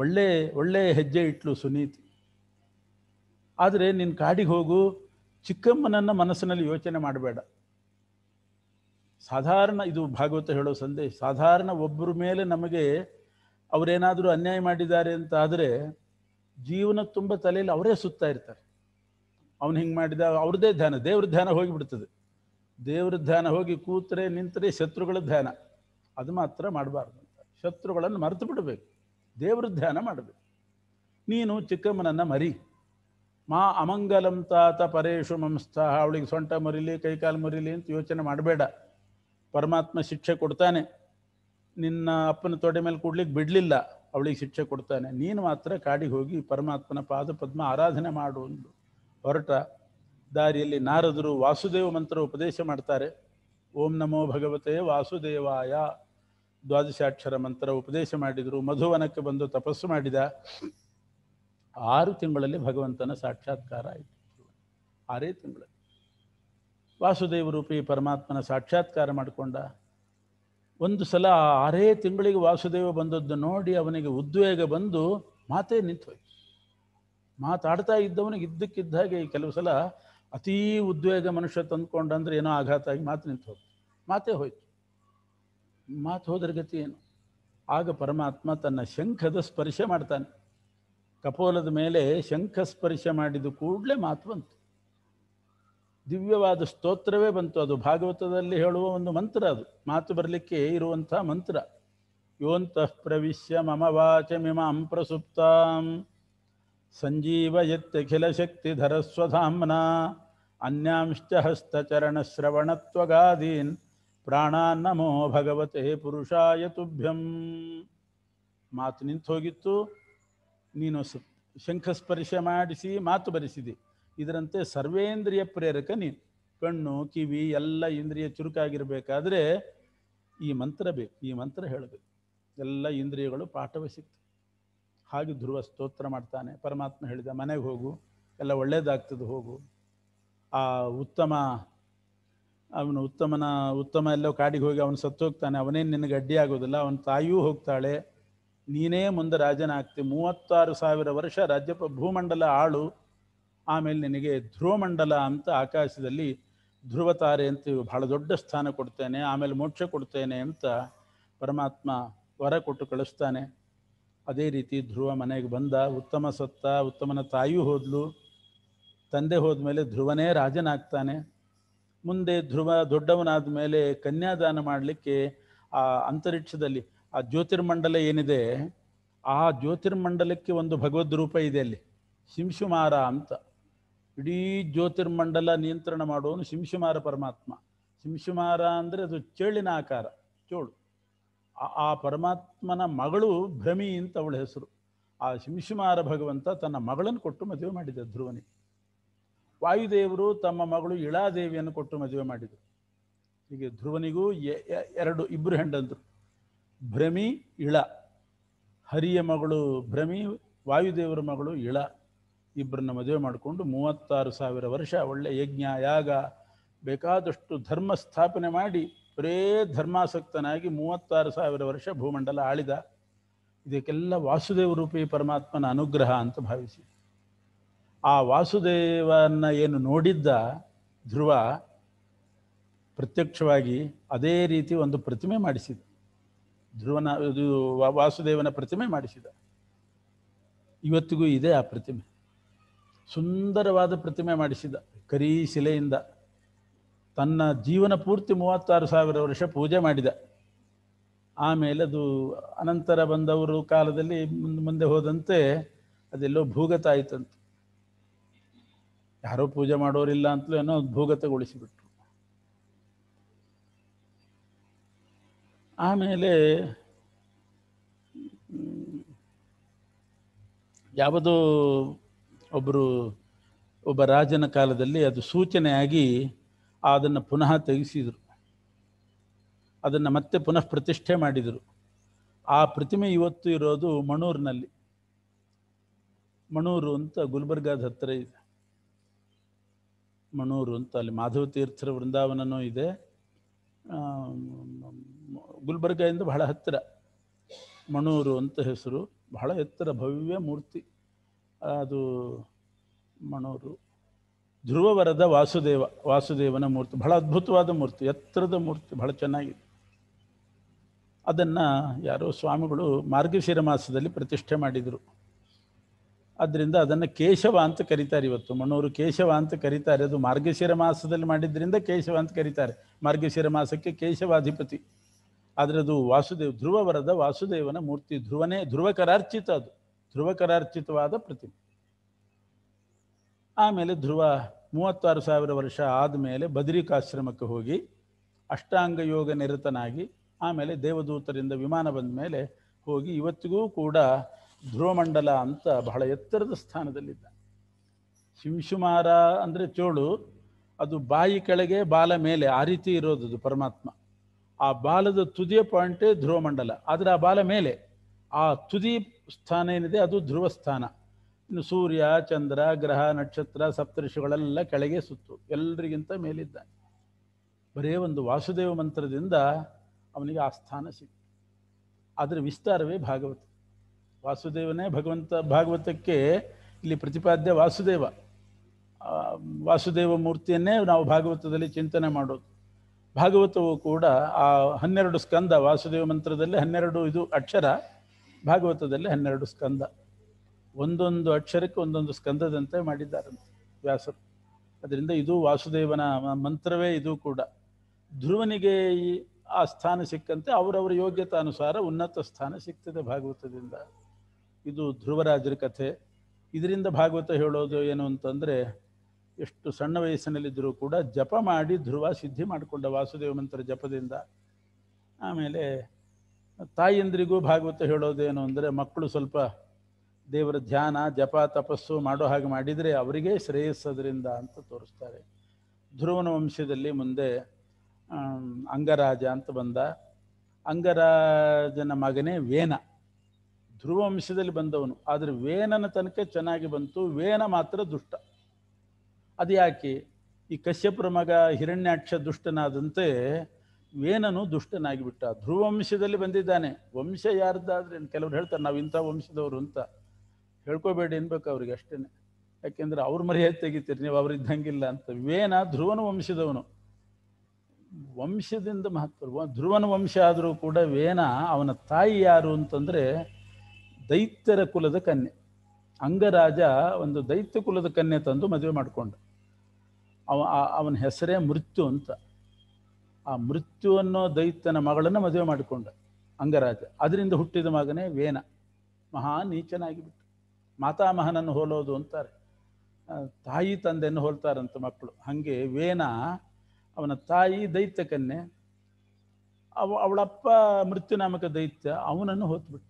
ಒಳ್ಳೆ ಒಳ್ಳೆ ಹೆಜ್ಜೆ ಇಟ್ಲು ಸುನೀತಿ ಆದರೆ ನಿನ್ನ ಕಾಡಿಗೆ ಹೋಗು ಚಿಕ್ಕಮ್ಮನನ್ನು ಮನಸ್ಸಿನಲ್ಲಿ ಯೋಚನೆ ಮಾಡಬೇಡ ಸಾಧಾರಣ ಇದು ಭಾಗವತ ಹೇಳೋ ಸಂದೇಶ ಸಾಧಾರಣ ಒಬ್ಬರ ಮೇಲೆ ನಮಗೆ ಅವರೇನಾದರೂ ಅನ್ಯಾಯ ಮಾಡಿದ್ದಾರೆ ಅಂತ ಆದರೆ ಜೀವನ ತುಂಬ ತಲೆಯಲ್ಲಿ ಅವರೇ ಸುತ್ತಾ ಇರ್ತಾರೆ ಅವನು ಹಿಂಗೆ ಮಾಡಿದ ಅವ್ರದ್ದೇ ಧ್ಯಾನ ದೇವ್ರ ಧ್ಯಾನ ಹೋಗಿಬಿಡ್ತದೆ ದೇವ್ರ ಧ್ಯಾನ ಹೋಗಿ ಕೂತ್ರೆ ನಿಂತರೆ ಶತ್ರುಗಳ ಧ್ಯಾನ ಅದು ಮಾತ್ರ ಮಾಡಬಾರ್ದು ಅಂತ ಶತ್ರುಗಳನ್ನು ಮರೆತು ಬಿಡಬೇಕು ದೇವ್ರ ಧ್ಯಾನ ಮಾಡಬೇಕು ನೀನು ಚಿಕ್ಕಮ್ಮನನ್ನು ಮರಿ ಮಾ ಅಮಂಗಲಂ ತಾತ ಪರೇಶು ಮಂಸ್ಥ ಅವಳಿಗೆ ಸೊಂಟ ಮುರಿಲಿ ಕೈಕಾಲು ಮುರಿಲಿ ಅಂತ ಯೋಚನೆ ಮಾಡಬೇಡ ಪರಮಾತ್ಮ ಶಿಕ್ಷೆ ಕೊಡ್ತಾನೆ ನಿನ್ನ ಅಪ್ಪನ ತೊಡೆ ಮೇಲೆ ಕೂಡ್ಲಿಕ್ಕೆ ಬಿಡಲಿಲ್ಲ ಅವಳಿಗೆ ಶಿಕ್ಷೆ ಕೊಡ್ತಾನೆ ನೀನು ಮಾತ್ರ ಕಾಡಿಗೆ ಹೋಗಿ ಪರಮಾತ್ಮನ ಪಾದ ಪದ್ಮ ಆರಾಧನೆ ಮಾಡು ಹೊರಟ ದಾರಿಯಲ್ಲಿ ನಾರದರು ವಾಸುದೇವ ಮಂತ್ರ ಉಪದೇಶ ಮಾಡ್ತಾರೆ ಓಂ ನಮೋ ಭಗವತೆ ವಾಸುದೇವಾಯ ದ್ವಾದಶಾಕ್ಷರ ಮಂತ್ರ ಉಪದೇಶ ಮಾಡಿದರು ಮಧುವನಕ್ಕೆ ಬಂದು ತಪಸ್ಸು ಮಾಡಿದ ಆರು ತಿಂಗಳಲ್ಲಿ ಭಗವಂತನ ಸಾಕ್ಷಾತ್ಕಾರ ಆಯಿತು ಆರೇ ತಿಂಗಳಲ್ಲಿ ವಾಸುದೇವ ರೂಪಿ ಪರಮಾತ್ಮನ ಸಾಕ್ಷಾತ್ಕಾರ ಮಾಡಿಕೊಂಡ ಒಂದು ಸಲ ಆರೇ ತಿಂಗಳಿಗೆ ವಾಸುದೇವ ಬಂದದ್ದು ನೋಡಿ ಅವನಿಗೆ ಉದ್ವೇಗ ಬಂದು ಮಾತೇ ನಿಂತು ಹೋಯ್ತು ಮಾತಾಡ್ತಾ ಇದ್ದವನಿಗೆ ಇದ್ದಕ್ಕಿದ್ದಾಗೆ ಹಾಗೆ ಕೆಲವು ಸಲ ಅತೀ ಉದ್ವೇಗ ಮನುಷ್ಯ ತಂದುಕೊಂಡಂದ್ರೆ ಏನೋ ಆಘಾತ ಆಗಿ ಮಾತು ನಿಂತು ಹೋಗ್ತದೆ ಮಾತೇ ಹೋಯ್ತು ಮಾತು ಹೋದ್ರ ಗತಿ ಏನು ಆಗ ಪರಮಾತ್ಮ ತನ್ನ ಶಂಖದ ಸ್ಪರ್ಶ ಮಾಡ್ತಾನೆ ಕಪೋಲದ ಮೇಲೆ ಶಂಖ ಸ್ಪರ್ಶ ಮಾಡಿದ ಕೂಡಲೇ ಮಾತು ಬಂತು ದಿವ್ಯವಾದ ಸ್ತೋತ್ರವೇ ಬಂತು ಅದು ಭಾಗವತದಲ್ಲಿ ಹೇಳುವ ಒಂದು ಮಂತ್ರ ಅದು ಮಾತು ಬರಲಿಕ್ಕೆ ಇರುವಂತಹ ಮಂತ್ರ ಯೋಂತಃ ಪ್ರವಿಶ್ಯ ಮಮವಾಚ ಮಿಮಾಂ ಪ್ರಸುಪ್ತಾಂ सञ्जीवयत्यखिलशक्तिधरस्वधाम्ना अन्यांश्च हस्तचरणश्रवणत्वगादीन् ಪ್ರಾಣಾನ್ನಮೋ ಭಗವತೆ ಪುರುಷಾಯ ತುಭ್ಯಂ ಮಾತು ನಿಂತು ಹೋಗಿತ್ತು ನೀನು ಶಂಖಸ್ಪರ್ಶ ಮಾಡಿಸಿ ಮಾತು ಬರೆಸಿದೆ ಇದರಂತೆ ಸರ್ವೇಂದ್ರಿಯ ಪ್ರೇರಕ ನೀನು ಕಣ್ಣು ಕಿವಿ ಎಲ್ಲ ಇಂದ್ರಿಯ ಚುರುಕಾಗಿರಬೇಕಾದ್ರೆ ಈ ಮಂತ್ರ ಬೇಕು ಈ ಮಂತ್ರ ಹೇಳಬೇಕು ಎಲ್ಲ ಇಂದ್ರಿಯಗಳು ಪಾಠವೇ ಹಾಗೆ ಧ್ರುವ ಸ್ತೋತ್ರ ಮಾಡ್ತಾನೆ ಪರಮಾತ್ಮ ಹೇಳಿದ ಮನೆಗೆ ಹೋಗು ಎಲ್ಲ ಒಳ್ಳೇದಾಗ್ತದೆ ಹೋಗು ಆ ಉತ್ತಮ ಅವನು ಉತ್ತಮನ ಉತ್ತಮ ಎಲ್ಲೋ ಕಾಡಿಗೆ ಹೋಗಿ ಅವನು ಸತ್ತು ಹೋಗ್ತಾನೆ ಅವನೇನು ನಿನಗೆ ಅಡ್ಡಿ ಆಗೋದಿಲ್ಲ ಅವನ ತಾಯಿಯೂ ಹೋಗ್ತಾಳೆ ನೀನೇ ಮುಂದೆ ರಾಜನಾಗ್ತಿ ಮೂವತ್ತಾರು ಸಾವಿರ ವರ್ಷ ರಾಜ್ಯ ಭೂಮಂಡಲ ಆಳು ಆಮೇಲೆ ನಿನಗೆ ಧ್ರುವಮಂಡಲ ಅಂತ ಆಕಾಶದಲ್ಲಿ ಧ್ರುವತಾರೆ ಅಂತ ಬಹಳ ದೊಡ್ಡ ಸ್ಥಾನ ಕೊಡ್ತೇನೆ ಆಮೇಲೆ ಮೋಕ್ಷ ಕೊಡ್ತೇನೆ ಅಂತ ಪರಮಾತ್ಮ ವರ ಕೊಟ್ಟು ಕಳಿಸ್ತಾನೆ ಅದೇ ರೀತಿ ಧ್ರುವ ಮನೆಗೆ ಬಂದ ಉತ್ತಮ ಸತ್ತ ಉತ್ತಮನ ತಾಯಿಯೂ ಹೋದ್ಲು ತಂದೆ ಮೇಲೆ ಧ್ರುವನೇ ರಾಜನಾಗ್ತಾನೆ ಮುಂದೆ ಧ್ರುವ ದೊಡ್ಡವನಾದ ಮೇಲೆ ಕನ್ಯಾದಾನ ಮಾಡಲಿಕ್ಕೆ ಆ ಅಂತರಿಕ್ಷದಲ್ಲಿ ಆ ಜ್ಯೋತಿರ್ಮಂಡಲ ಏನಿದೆ ಆ ಜ್ಯೋತಿರ್ಮಂಡಲಕ್ಕೆ ಒಂದು ಭಗವದ್ ರೂಪ ಇದೆ ಅಲ್ಲಿ ಶಿಂಶುಮಾರ ಅಂತ ಇಡೀ ಜ್ಯೋತಿರ್ಮಂಡಲ ನಿಯಂತ್ರಣ ಮಾಡುವನು ಶಿಂಶುಮಾರ ಪರಮಾತ್ಮ ಶಿಂಶುಮಾರ ಅಂದರೆ ಅದು ಚೇಳಿನ ಆಕಾರ ಚೋಳು ಆ ಪರಮಾತ್ಮನ ಮಗಳು ಭ್ರಮಿ ಅಂತ ಅವಳ ಹೆಸರು ಆ ಶಿಂಶುಮಾರ ಭಗವಂತ ತನ್ನ ಮಗಳನ್ನು ಕೊಟ್ಟು ಮದುವೆ ಮಾಡಿದ ಧ್ರುವನಿ ವಾಯುದೇವರು ತಮ್ಮ ಮಗಳು ಇಳಾದೇವಿಯನ್ನು ಕೊಟ್ಟು ಮದುವೆ ಮಾಡಿದರು ಹೀಗೆ ಧ್ರುವನಿಗೂ ಎರಡು ಇಬ್ಬರು ಹೆಂಡಂದರು ಭ್ರಮಿ ಇಳ ಹರಿಯ ಮಗಳು ಭ್ರಮಿ ವಾಯುದೇವರ ಮಗಳು ಇಳ ಇಬ್ಬರನ್ನ ಮದುವೆ ಮಾಡಿಕೊಂಡು ಮೂವತ್ತಾರು ಸಾವಿರ ವರ್ಷ ಒಳ್ಳೆಯ ಯಜ್ಞ ಯಾಗ ಬೇಕಾದಷ್ಟು ಧರ್ಮ ಸ್ಥಾಪನೆ ಮಾಡಿ ಬರೇ ಧರ್ಮಾಸಕ್ತನಾಗಿ ಮೂವತ್ತಾರು ಸಾವಿರ ವರ್ಷ ಭೂಮಂಡಲ ಆಳಿದ ಇದಕ್ಕೆಲ್ಲ ವಾಸುದೇವ ರೂಪಿ ಪರಮಾತ್ಮನ ಅನುಗ್ರಹ ಅಂತ ಭಾವಿಸಿ ಆ ವಾಸುದೇವನ ಏನು ನೋಡಿದ್ದ ಧ್ರುವ ಪ್ರತ್ಯಕ್ಷವಾಗಿ ಅದೇ ರೀತಿ ಒಂದು ಪ್ರತಿಮೆ ಮಾಡಿಸಿದ ಧ್ರುವನ ಇದು ವಾಸುದೇವನ ಪ್ರತಿಮೆ ಮಾಡಿಸಿದ ಇವತ್ತಿಗೂ ಇದೆ ಆ ಪ್ರತಿಮೆ ಸುಂದರವಾದ ಪ್ರತಿಮೆ ಮಾಡಿಸಿದ ಕರಿ ಶಿಲೆಯಿಂದ ತನ್ನ ಜೀವನ ಪೂರ್ತಿ ಮೂವತ್ತಾರು ಸಾವಿರ ವರ್ಷ ಪೂಜೆ ಮಾಡಿದ ಆಮೇಲೆ ಅದು ಅನಂತರ ಬಂದವರು ಕಾಲದಲ್ಲಿ ಮುಂದೆ ಮುಂದೆ ಹೋದಂತೆ ಅದೆಲ್ಲೋ ಭೂಗತ ಆಯ್ತಂತೆ ಯಾರೋ ಪೂಜೆ ಮಾಡೋರಿಲ್ಲ ಅಂತಲೂ ಏನೋ ಭೂಗತಗೊಳಿಸಿಬಿಟ್ರು ಆಮೇಲೆ ಯಾವುದೋ ಒಬ್ಬರು ಒಬ್ಬ ರಾಜನ ಕಾಲದಲ್ಲಿ ಅದು ಸೂಚನೆಯಾಗಿ ಅದನ್ನು ಪುನಃ ತೆಗೆಸಿದರು ಅದನ್ನು ಮತ್ತೆ ಪುನಃ ಪ್ರತಿಷ್ಠೆ ಮಾಡಿದರು ಆ ಪ್ರತಿಮೆ ಇವತ್ತು ಇರೋದು ಮಣೂರಿನಲ್ಲಿ ಮಣೂರು ಅಂತ ಗುಲ್ಬರ್ಗಾದ ಹತ್ತಿರ ಇದೆ ಮಣೂರು ಅಂತ ಅಲ್ಲಿ ಮಾಧವ ತೀರ್ಥರ ವೃಂದಾವನನೂ ಇದೆ ಎಂದು ಬಹಳ ಹತ್ತಿರ ಮಣೂರು ಅಂತ ಹೆಸರು ಬಹಳ ಎತ್ತರ ಭವ್ಯ ಮೂರ್ತಿ ಅದು ಮಣೂರು ಧ್ರುವವರದ ವಾಸುದೇವ ವಾಸುದೇವನ ಮೂರ್ತಿ ಬಹಳ ಅದ್ಭುತವಾದ ಮೂರ್ತಿ ಎತ್ತರದ ಮೂರ್ತಿ ಬಹಳ ಚೆನ್ನಾಗಿದೆ ಅದನ್ನು ಯಾರೋ ಸ್ವಾಮಿಗಳು ಮಾರ್ಗಶಿರ ಮಾಸದಲ್ಲಿ ಪ್ರತಿಷ್ಠೆ ಮಾಡಿದರು ಅದರಿಂದ ಅದನ್ನು ಕೇಶವ ಅಂತ ಕರೀತಾರೆ ಇವತ್ತು ಮನೋರು ಕೇಶವ ಅಂತ ಕರೀತಾರೆ ಅದು ಮಾರ್ಗಶಿರ ಮಾಸದಲ್ಲಿ ಮಾಡಿದ್ರಿಂದ ಕೇಶವ ಅಂತ ಕರೀತಾರೆ ಮಾರ್ಗಶಿರ ಮಾಸಕ್ಕೆ ಕೇಶವಾಧಿಪತಿ ಆದರೆ ಅದು ವಾಸುದೇವ್ ಧ್ರುವವರದ ವಾಸುದೇವನ ಮೂರ್ತಿ ಧ್ರುವನೇ ಧ್ರುವಕರಾರ್ಚಿತ ಅದು ಧ್ರುವಕರಾರ್ಚಿತವಾದ ಪ್ರತಿಮೆ ಆಮೇಲೆ ಧ್ರುವ ಮೂವತ್ತಾರು ಸಾವಿರ ವರ್ಷ ಆದಮೇಲೆ ಬದ್ರಿಕಾಶ್ರಮಕ್ಕೆ ಹೋಗಿ ಅಷ್ಟಾಂಗ ಯೋಗ ನಿರತನಾಗಿ ಆಮೇಲೆ ದೇವದೂತರಿಂದ ವಿಮಾನ ಬಂದ ಮೇಲೆ ಹೋಗಿ ಇವತ್ತಿಗೂ ಕೂಡ ಧ್ರುವಮಂಡಲ ಅಂತ ಬಹಳ ಎತ್ತರದ ಸ್ಥಾನದಲ್ಲಿದ್ದ ಶಿವಶುಮಾರ ಅಂದರೆ ಚೋಳು ಅದು ಬಾಯಿ ಕೆಳಗೆ ಬಾಲ ಮೇಲೆ ಆ ರೀತಿ ಇರೋದು ಪರಮಾತ್ಮ ಆ ಬಾಲದ ತುದಿಯ ಪಾಯಿಂಟೇ ಧ್ರುವಮಂಡಲ ಆದರೆ ಆ ಬಾಲ ಮೇಲೆ ಆ ತುದಿ ಸ್ಥಾನ ಏನಿದೆ ಅದು ಧ್ರುವ ಸ್ಥಾನ ಇನ್ನು ಸೂರ್ಯ ಚಂದ್ರ ಗ್ರಹ ನಕ್ಷತ್ರ ಸಪ್ತಋಷಿಗಳೆಲ್ಲ ಕೆಳಗೆ ಸುತ್ತು ಎಲ್ಲರಿಗಿಂತ ಮೇಲಿದ್ದಾನೆ ಬರೇ ಒಂದು ವಾಸುದೇವ ಮಂತ್ರದಿಂದ ಅವನಿಗೆ ಆ ಸ್ಥಾನ ಸಿಕ್ಕಿತು ಅದರ ವಿಸ್ತಾರವೇ ಭಾಗವತ ವಾಸುದೇವನೇ ಭಗವಂತ ಭಾಗವತಕ್ಕೆ ಇಲ್ಲಿ ಪ್ರತಿಪಾದ್ಯ ವಾಸುದೇವ ವಾಸುದೇವ ಮೂರ್ತಿಯನ್ನೇ ನಾವು ಭಾಗವತದಲ್ಲಿ ಚಿಂತನೆ ಮಾಡೋದು ಭಾಗವತವು ಕೂಡ ಆ ಹನ್ನೆರಡು ಸ್ಕಂದ ವಾಸುದೇವ ಮಂತ್ರದಲ್ಲಿ ಹನ್ನೆರಡು ಇದು ಅಕ್ಷರ ಭಾಗವತದಲ್ಲಿ ಹನ್ನೆರಡು ಸ್ಕಂದ ಒಂದೊಂದು ಅಕ್ಷರಕ್ಕೆ ಒಂದೊಂದು ಸ್ಕಂದದಂತೆ ಮಾಡಿದ್ದಾರೆ ವ್ಯಾಸರು ಅದರಿಂದ ಇದು ವಾಸುದೇವನ ಮಂತ್ರವೇ ಇದು ಕೂಡ ಧ್ರುವನಿಗೆ ಆ ಸ್ಥಾನ ಸಿಕ್ಕಂತೆ ಅವರವರ ಅನುಸಾರ ಉನ್ನತ ಸ್ಥಾನ ಸಿಗ್ತದೆ ಭಾಗವತದಿಂದ ಇದು ಧ್ರುವರಾಜರ ಕಥೆ ಇದರಿಂದ ಭಾಗವತ ಹೇಳೋದು ಏನು ಅಂತಂದರೆ ಎಷ್ಟು ಸಣ್ಣ ವಯಸ್ಸಿನಲ್ಲಿದ್ದರೂ ಕೂಡ ಜಪ ಮಾಡಿ ಧ್ರುವ ಸಿದ್ಧಿ ಮಾಡಿಕೊಂಡ ವಾಸುದೇವ ಮಂತ್ರ ಜಪದಿಂದ ಆಮೇಲೆ ತಾಯಿಯಂದ್ರಿಗೂ ಭಾಗವತ ಹೇಳೋದೇನು ಅಂದರೆ ಮಕ್ಕಳು ಸ್ವಲ್ಪ ದೇವರ ಧ್ಯಾನ ಜಪ ತಪಸ್ಸು ಮಾಡೋ ಹಾಗೆ ಮಾಡಿದರೆ ಅವರಿಗೆ ಶ್ರೇಯಸ್ಸದ್ರಿಂದ ಅಂತ ತೋರಿಸ್ತಾರೆ ಧ್ರುವನ ವಂಶದಲ್ಲಿ ಮುಂದೆ ಅಂಗರಾಜ ಅಂತ ಬಂದ ಅಂಗರಾಜನ ಮಗನೇ ವೇನ ಧ್ರುವ ವಂಶದಲ್ಲಿ ಬಂದವನು ಆದರೆ ವೇನನ ತನಕ ಚೆನ್ನಾಗಿ ಬಂತು ವೇನ ಮಾತ್ರ ದುಷ್ಟ ಅದು ಯಾಕೆ ಈ ಕಶ್ಯಪುರ ಮಗ ಹಿರಣ್ಯಾಕ್ಷ ದುಷ್ಟನಾದಂತೆ ವೇನನು ದುಷ್ಟನಾಗಿಬಿಟ್ಟ ವಂಶದಲ್ಲಿ ಬಂದಿದ್ದಾನೆ ವಂಶ ಯಾರ್ದಾದ್ರೆ ಕೆಲವರು ಹೇಳ್ತಾರೆ ನಾವು ಇಂಥ ವಂಶದವರು ಅಂತ ಹೇಳ್ಕೋಬೇಡಿ ಅನ್ಬೇಕು ಅವ್ರಿಗೆ ಅಷ್ಟೇ ಯಾಕೆಂದ್ರೆ ಅವ್ರ ಮರ್ಯಾದೆ ತೆಗಿತೀರಿ ನೀವು ಅವ್ರಿದ್ದಂಗಿಲ್ಲ ಅಂತ ವೇನ ಧ್ರುವನ ವಂಶದವನು ವಂಶದಿಂದ ಮಹತ್ವ ಧ್ರುವನ ವಂಶ ಆದರೂ ಕೂಡ ವೇನ ಅವನ ತಾಯಿ ಯಾರು ಅಂತಂದರೆ ದೈತ್ಯರ ಕುಲದ ಕನ್ಯೆ ಅಂಗರಾಜ ಒಂದು ದೈತ್ಯ ಕುಲದ ಕನ್ಯೆ ತಂದು ಮದುವೆ ಮಾಡಿಕೊಂಡ ಅವ ಅವನ ಹೆಸರೇ ಮೃತ್ಯು ಅಂತ ಆ ಮೃತ್ಯು ಅನ್ನೋ ದೈತ್ಯನ ಮಗಳನ್ನು ಮದುವೆ ಮಾಡಿಕೊಂಡ ಅಂಗರಾಜ ಅದರಿಂದ ಹುಟ್ಟಿದ ಮಗನೇ ವೇನ ಮಹಾ ನೀಚನಾಗಿಬಿಟ್ಟು ಮಾತಾಮಹನನ್ನು ಹೋಲೋದು ಅಂತಾರೆ ತಾಯಿ ತಂದೆಯನ್ನು ಹೋಲ್ತಾರಂತ ಮಕ್ಕಳು ಹಾಗೆ ವೇನ ಅವನ ತಾಯಿ ದೈತ್ಯ ಕನ್ಯೆ ಅವ ಅವಳಪ್ಪ ಮೃತ್ಯುನಾಮಕ ದೈತ್ಯ ಅವನನ್ನು ಹೊತ್ಬಿಟ್ಟು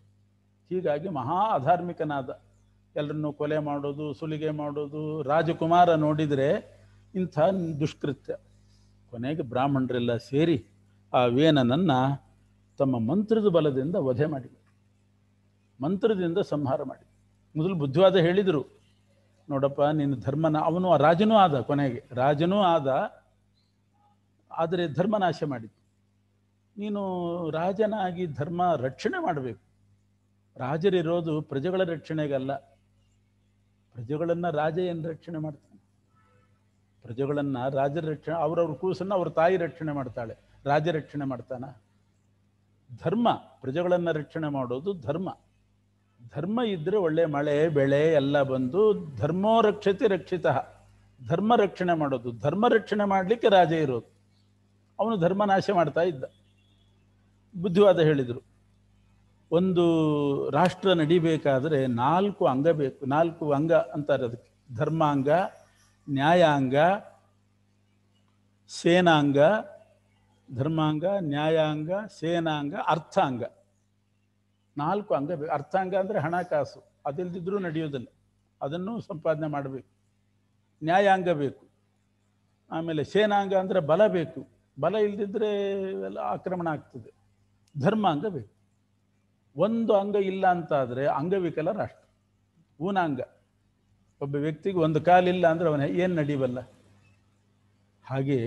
ಹೀಗಾಗಿ ಮಹಾ ಅಧಾರ್ಮಿಕನಾದ ಎಲ್ಲರನ್ನು ಕೊಲೆ ಮಾಡೋದು ಸುಲಿಗೆ ಮಾಡೋದು ರಾಜಕುಮಾರ ನೋಡಿದರೆ ಇಂಥ ದುಷ್ಕೃತ್ಯ ಕೊನೆಗೆ ಬ್ರಾಹ್ಮಣರೆಲ್ಲ ಸೇರಿ ಆ ವೇನನನ್ನು ತಮ್ಮ ಮಂತ್ರದ ಬಲದಿಂದ ವಧೆ ಮಾಡಿದರು ಮಂತ್ರದಿಂದ ಸಂಹಾರ ಮಾಡಿದರು ಮೊದಲು ಬುದ್ಧಿವಾದ ಹೇಳಿದರು ನೋಡಪ್ಪ ನಿನ್ನ ಧರ್ಮನ ಅವನು ರಾಜನೂ ಆದ ಕೊನೆಗೆ ರಾಜನೂ ಆದ ಆದರೆ ಧರ್ಮನಾಶ ಮಾಡಿತು ನೀನು ರಾಜನಾಗಿ ಧರ್ಮ ರಕ್ಷಣೆ ಮಾಡಬೇಕು ರಾಜರಿರೋದು ಪ್ರಜೆಗಳ ರಕ್ಷಣೆಗಲ್ಲ ಪ್ರಜೆಗಳನ್ನು ರಾಜ ಏನು ರಕ್ಷಣೆ ಮಾಡ್ತಾನೆ ಪ್ರಜೆಗಳನ್ನು ರಾಜರ ರಕ್ಷಣೆ ಅವರವ್ರ ಕೂಸನ್ನು ಅವ್ರ ತಾಯಿ ರಕ್ಷಣೆ ಮಾಡ್ತಾಳೆ ರಾಜ ರಕ್ಷಣೆ ಮಾಡ್ತಾನ ಧರ್ಮ ಪ್ರಜೆಗಳನ್ನು ರಕ್ಷಣೆ ಮಾಡೋದು ಧರ್ಮ ಧರ್ಮ ಇದ್ರೆ ಒಳ್ಳೆ ಮಳೆ ಬೆಳೆ ಎಲ್ಲ ಬಂದು ಧರ್ಮೋ ರಕ್ಷತೆ ರಕ್ಷಿತ ಧರ್ಮ ರಕ್ಷಣೆ ಮಾಡೋದು ಧರ್ಮ ರಕ್ಷಣೆ ಮಾಡಲಿಕ್ಕೆ ರಾಜ ಇರೋದು ಅವನು ಧರ್ಮ ನಾಶ ಮಾಡ್ತಾ ಇದ್ದ ಬುದ್ಧಿವಾದ ಹೇಳಿದರು ಒಂದು ರಾಷ್ಟ್ರ ನಡಿಬೇಕಾದರೆ ನಾಲ್ಕು ಅಂಗ ಬೇಕು ನಾಲ್ಕು ಅಂಗ ಅಂತಾರೆ ಅದಕ್ಕೆ ಧರ್ಮಾಂಗ ನ್ಯಾಯಾಂಗ ಸೇನಾಂಗ ಧರ್ಮಾಂಗ ನ್ಯಾಯಾಂಗ ಸೇನಾಂಗ ಅರ್ಥಾಂಗ ನಾಲ್ಕು ಅಂಗ ಅರ್ಥಾಂಗ ಅಂದರೆ ಹಣಕಾಸು ಅದಿಲ್ದಿದ್ರೂ ನಡೆಯೋದಿಲ್ಲ ಅದನ್ನು ಸಂಪಾದನೆ ಮಾಡಬೇಕು ನ್ಯಾಯಾಂಗ ಬೇಕು ಆಮೇಲೆ ಸೇನಾಂಗ ಅಂದರೆ ಬಲ ಬೇಕು ಬಲ ಇಲ್ಲದಿದ್ದರೆ ಎಲ್ಲ ಆಕ್ರಮಣ ಆಗ್ತದೆ ಧರ್ಮಾಂಗ ಬೇಕು ಒಂದು ಅಂಗ ಇಲ್ಲ ಅಂತಾದರೆ ಅಂಗವಿಕಲ ರಾಷ್ಟ್ರ ಊನಾಂಗ ಒಬ್ಬ ವ್ಯಕ್ತಿಗೆ ಒಂದು ಕಾಲಿಲ್ಲ ಅಂದರೆ ಅವನ ಏನು ನಡೀಬಲ್ಲ ಹಾಗೆ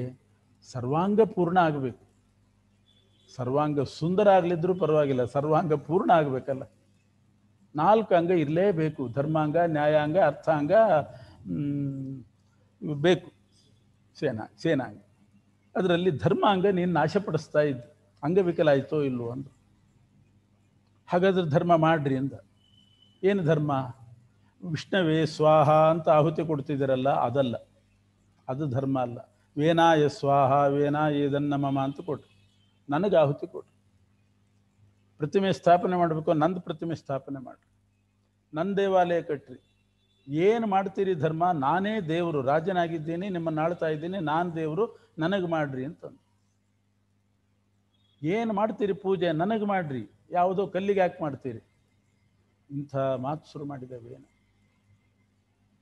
ಸರ್ವಾಂಗ ಪೂರ್ಣ ಆಗಬೇಕು ಸರ್ವಾಂಗ ಸುಂದರ ಆಗಲಿದ್ರೂ ಪರವಾಗಿಲ್ಲ ಸರ್ವಾಂಗ ಪೂರ್ಣ ಆಗಬೇಕಲ್ಲ ನಾಲ್ಕು ಅಂಗ ಇರಲೇಬೇಕು ಧರ್ಮಾಂಗ ನ್ಯಾಯಾಂಗ ಅರ್ಥಾಂಗ ಬೇಕು ಸೇನಾ ಸೇನಾಂಗ ಅದರಲ್ಲಿ ಧರ್ಮಾಂಗ ನೀನು ನಾಶಪಡಿಸ್ತಾ ಇದ್ದೆ ಅಂಗವಿಕಲ ಆಯಿತೋ ಇಲ್ಲೋ ಅಂತ ಹಾಗಾದ್ರೆ ಧರ್ಮ ಮಾಡ್ರಿ ಅಂದ ಏನು ಧರ್ಮ ವಿಷ್ಣುವೇ ಸ್ವಾಹ ಅಂತ ಆಹುತಿ ಕೊಡ್ತಿದ್ದೀರಲ್ಲ ಅದಲ್ಲ ಅದು ಧರ್ಮ ಅಲ್ಲ ವೇನಾಯ ಸ್ವಾಹ ವೇನಾ ಏದನ್ನ ಮಮ ಅಂತ ಕೊಟ್ಟು ನನಗೆ ಆಹುತಿ ಕೊಡ್ರಿ ಪ್ರತಿಮೆ ಸ್ಥಾಪನೆ ಮಾಡಬೇಕು ನಂದು ಪ್ರತಿಮೆ ಸ್ಥಾಪನೆ ಮಾಡಿರಿ ನನ್ನ ದೇವಾಲಯ ಕಟ್ಟ್ರಿ ಏನು ಮಾಡ್ತೀರಿ ಧರ್ಮ ನಾನೇ ದೇವರು ರಾಜನಾಗಿದ್ದೀನಿ ನಿಮ್ಮನ್ನು ಆಳ್ತಾ ಇದ್ದೀನಿ ನಾನು ದೇವರು ನನಗೆ ಮಾಡ್ರಿ ಅಂತಂದು ಏನು ಮಾಡ್ತೀರಿ ಪೂಜೆ ನನಗೆ ಮಾಡ್ರಿ ಯಾವುದೋ ಕಲ್ಲಿಗೆ ಯಾಕೆ ಮಾಡ್ತೀರಿ ಇಂಥ ಮಾತು ಶುರು ಏನು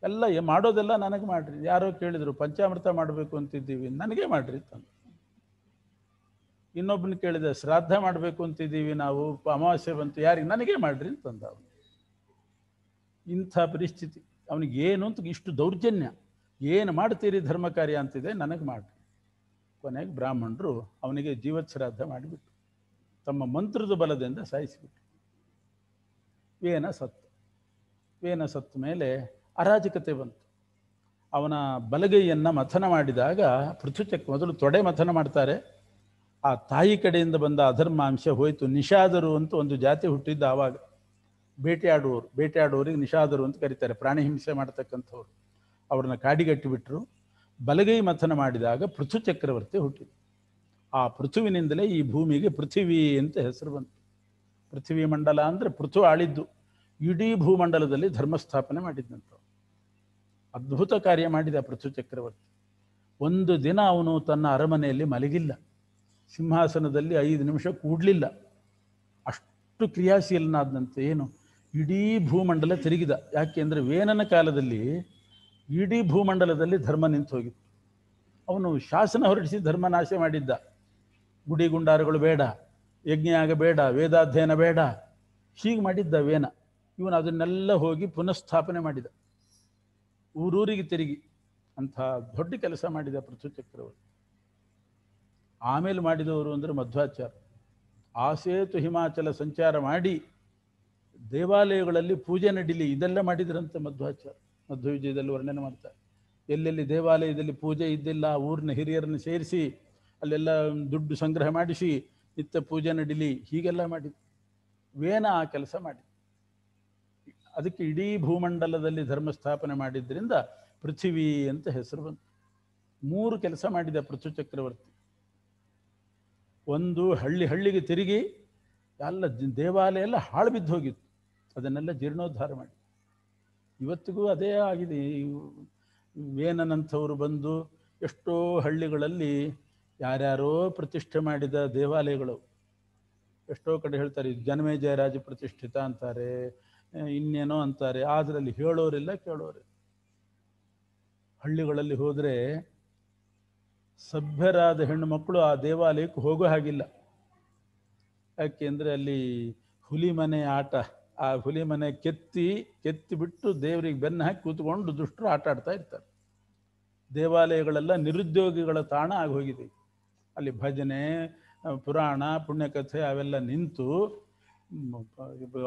ಎಲ್ಲ ಮಾಡೋದೆಲ್ಲ ನನಗೆ ಮಾಡ್ರಿ ಯಾರೋ ಕೇಳಿದರು ಪಂಚಾಮೃತ ಮಾಡಬೇಕು ಅಂತಿದ್ದೀವಿ ನನಗೆ ಮಾಡ್ರಿ ಅಂತಂದು ಇನ್ನೊಬ್ಬನ ಕೇಳಿದ ಶ್ರಾದ್ದ ಮಾಡಬೇಕು ಅಂತಿದ್ದೀವಿ ನಾವು ಅಮಾವಾಸ್ಯೆ ಬಂತು ಯಾರಿಗೆ ನನಗೆ ಮಾಡ್ರಿ ಅಂತಂದ ಅವನು ಇಂಥ ಪರಿಸ್ಥಿತಿ ಅವನಿಗೆ ಏನು ಅಂತ ಇಷ್ಟು ದೌರ್ಜನ್ಯ ಏನು ಮಾಡ್ತೀರಿ ಧರ್ಮ ಕಾರ್ಯ ಅಂತಿದೆ ನನಗೆ ಮಾಡಿರಿ ಕೊನೆಗೆ ಬ್ರಾಹ್ಮಣರು ಅವನಿಗೆ ಜೀವಶ್ರಾದ್ದ ಮಾಡಿಬಿಟ್ಟು ತಮ್ಮ ಮಂತ್ರದ ಬಲದಿಂದ ಸಾಯಿಸಿಬಿಟ್ರು ವೇನ ಸತ್ತು ವೇನ ಸತ್ತು ಮೇಲೆ ಅರಾಜಕತೆ ಬಂತು ಅವನ ಬಲಗೈಯನ್ನು ಮಥನ ಮಾಡಿದಾಗ ಚಕ್ ಮೊದಲು ತೊಡೆ ಮಥನ ಮಾಡ್ತಾರೆ ಆ ತಾಯಿ ಕಡೆಯಿಂದ ಬಂದ ಅಧರ್ಮಾಂಶ ಹೋಯಿತು ನಿಷಾದರು ಅಂತ ಒಂದು ಜಾತಿ ಹುಟ್ಟಿದ್ದ ಆವಾಗ ಬೇಟೆಯಾಡುವವರು ಬೇಟೆಯಾಡುವವರಿಗೆ ನಿಷಾದರು ಅಂತ ಕರೀತಾರೆ ಪ್ರಾಣಿ ಹಿಂಸೆ ಮಾಡ್ತಕ್ಕಂಥವ್ರು ಅವ್ರನ್ನ ಕಾಡಿಗಟ್ಟಿಬಿಟ್ರು ಬಲಗೈ ಮಥನ ಮಾಡಿದಾಗ ಪೃಥು ಚಕ್ರವರ್ತಿ ಹುಟ್ಟಿದ್ರು ಆ ಪೃಥುವಿನಿಂದಲೇ ಈ ಭೂಮಿಗೆ ಪೃಥ್ವಿ ಅಂತ ಹೆಸರು ಬಂತು ಪೃಥ್ವಿ ಮಂಡಲ ಅಂದರೆ ಪೃಥು ಆಳಿದ್ದು ಇಡೀ ಭೂಮಂಡಲದಲ್ಲಿ ಧರ್ಮಸ್ಥಾಪನೆ ಮಾಡಿದ್ದಂತ ಅದ್ಭುತ ಕಾರ್ಯ ಮಾಡಿದ ಪೃಥು ಚಕ್ರವರ್ತಿ ಒಂದು ದಿನ ಅವನು ತನ್ನ ಅರಮನೆಯಲ್ಲಿ ಮಲಗಿಲ್ಲ ಸಿಂಹಾಸನದಲ್ಲಿ ಐದು ನಿಮಿಷ ಕೂಡಲಿಲ್ಲ ಅಷ್ಟು ಕ್ರಿಯಾಶೀಲನಾದಂತೆ ಏನು ಇಡೀ ಭೂಮಂಡಲ ತಿರುಗಿದ ಯಾಕೆ ಅಂದರೆ ವೇನನ ಕಾಲದಲ್ಲಿ ಇಡೀ ಭೂಮಂಡಲದಲ್ಲಿ ಧರ್ಮ ನಿಂತು ಹೋಗಿತ್ತು ಅವನು ಶಾಸನ ಹೊರಡಿಸಿ ಧರ್ಮ ನಾಶ ಮಾಡಿದ್ದ ಗುಡಿ ಗುಂಡಾರುಗಳು ಬೇಡ ಯಜ್ಞಯಾಗ ಬೇಡ ವೇದಾಧ್ಯಯನ ಬೇಡ ಹೀಗೆ ಮಾಡಿದ್ದ ವೇನ ಇವನು ಅದನ್ನೆಲ್ಲ ಹೋಗಿ ಪುನಃಸ್ಥಾಪನೆ ಮಾಡಿದ ಊರೂರಿಗೆ ತಿರುಗಿ ಅಂಥ ದೊಡ್ಡ ಕೆಲಸ ಮಾಡಿದ ಪೃಥ್ವಿ ಚಕ್ರವರ್ತಿ ಆಮೇಲೆ ಮಾಡಿದವರು ಅಂದರೆ ಮಧ್ವಾಚಾರ ಆ ಸೇತು ಹಿಮಾಚಲ ಸಂಚಾರ ಮಾಡಿ ದೇವಾಲಯಗಳಲ್ಲಿ ಪೂಜೆ ನಡೀಲಿ ಇದೆಲ್ಲ ಮಾಡಿದ್ರಂತೆ ಮಧ್ವಾಚಾರ ಮಧ್ವವಿಜಯದಲ್ಲಿ ವರ್ಣನೆ ಮಾಡ್ತಾರೆ ಎಲ್ಲೆಲ್ಲಿ ದೇವಾಲಯದಲ್ಲಿ ಪೂಜೆ ಇದ್ದಿಲ್ಲ ಊರಿನ ಹಿರಿಯರನ್ನು ಸೇರಿಸಿ ಅಲ್ಲೆಲ್ಲ ದುಡ್ಡು ಸಂಗ್ರಹ ಮಾಡಿಸಿ ನಿತ್ಯ ಪೂಜೆ ನಡೀಲಿ ಹೀಗೆಲ್ಲ ಮಾಡಿ ವೇನ ಆ ಕೆಲಸ ಮಾಡಿ ಅದಕ್ಕೆ ಇಡೀ ಭೂಮಂಡಲದಲ್ಲಿ ಧರ್ಮ ಸ್ಥಾಪನೆ ಮಾಡಿದ್ರಿಂದ ಪೃಥ್ವಿ ಅಂತ ಹೆಸರು ಬಂತು ಮೂರು ಕೆಲಸ ಮಾಡಿದೆ ಪೃಥ್ವಿ ಚಕ್ರವರ್ತಿ ಒಂದು ಹಳ್ಳಿ ಹಳ್ಳಿಗೆ ತಿರುಗಿ ಎಲ್ಲ ದೇವಾಲಯ ಎಲ್ಲ ಹಾಳು ಬಿದ್ದು ಹೋಗಿತ್ತು ಅದನ್ನೆಲ್ಲ ಜೀರ್ಣೋದ್ಧಾರ ಮಾಡಿ ಇವತ್ತಿಗೂ ಅದೇ ಆಗಿದೆ ವೇನನಂಥವರು ಬಂದು ಎಷ್ಟೋ ಹಳ್ಳಿಗಳಲ್ಲಿ ಯಾರ್ಯಾರೋ ಪ್ರತಿಷ್ಠೆ ಮಾಡಿದ ದೇವಾಲಯಗಳು ಎಷ್ಟೋ ಕಡೆ ಹೇಳ್ತಾರೆ ಜನಮೇಜಯರಾಜ ಪ್ರತಿಷ್ಠಿತ ಅಂತಾರೆ ಇನ್ನೇನೋ ಅಂತಾರೆ ಅದರಲ್ಲಿ ಹೇಳೋರಿಲ್ಲ ಕೇಳೋರಿಲ್ಲ ಹಳ್ಳಿಗಳಲ್ಲಿ ಹೋದರೆ ಸಭ್ಯರಾದ ಹೆಣ್ಣು ಮಕ್ಕಳು ಆ ದೇವಾಲಯಕ್ಕೆ ಹೋಗೋ ಹಾಗಿಲ್ಲ ಯಾಕೆಂದರೆ ಅಲ್ಲಿ ಹುಲಿ ಮನೆ ಆಟ ಆ ಹುಲಿ ಮನೆ ಕೆತ್ತಿ ಕೆತ್ತಿ ಬಿಟ್ಟು ದೇವರಿಗೆ ಬೆನ್ನು ಹಾಕಿ ಕೂತ್ಕೊಂಡು ದುಷ್ಟರು ಆಟ ಆಡ್ತಾ ಇರ್ತಾರೆ ದೇವಾಲಯಗಳೆಲ್ಲ ನಿರುದ್ಯೋಗಿಗಳ ತಾಣ ಆಗಿ ಹೋಗಿದೆ ಅಲ್ಲಿ ಭಜನೆ ಪುರಾಣ ಪುಣ್ಯಕಥೆ ಅವೆಲ್ಲ ನಿಂತು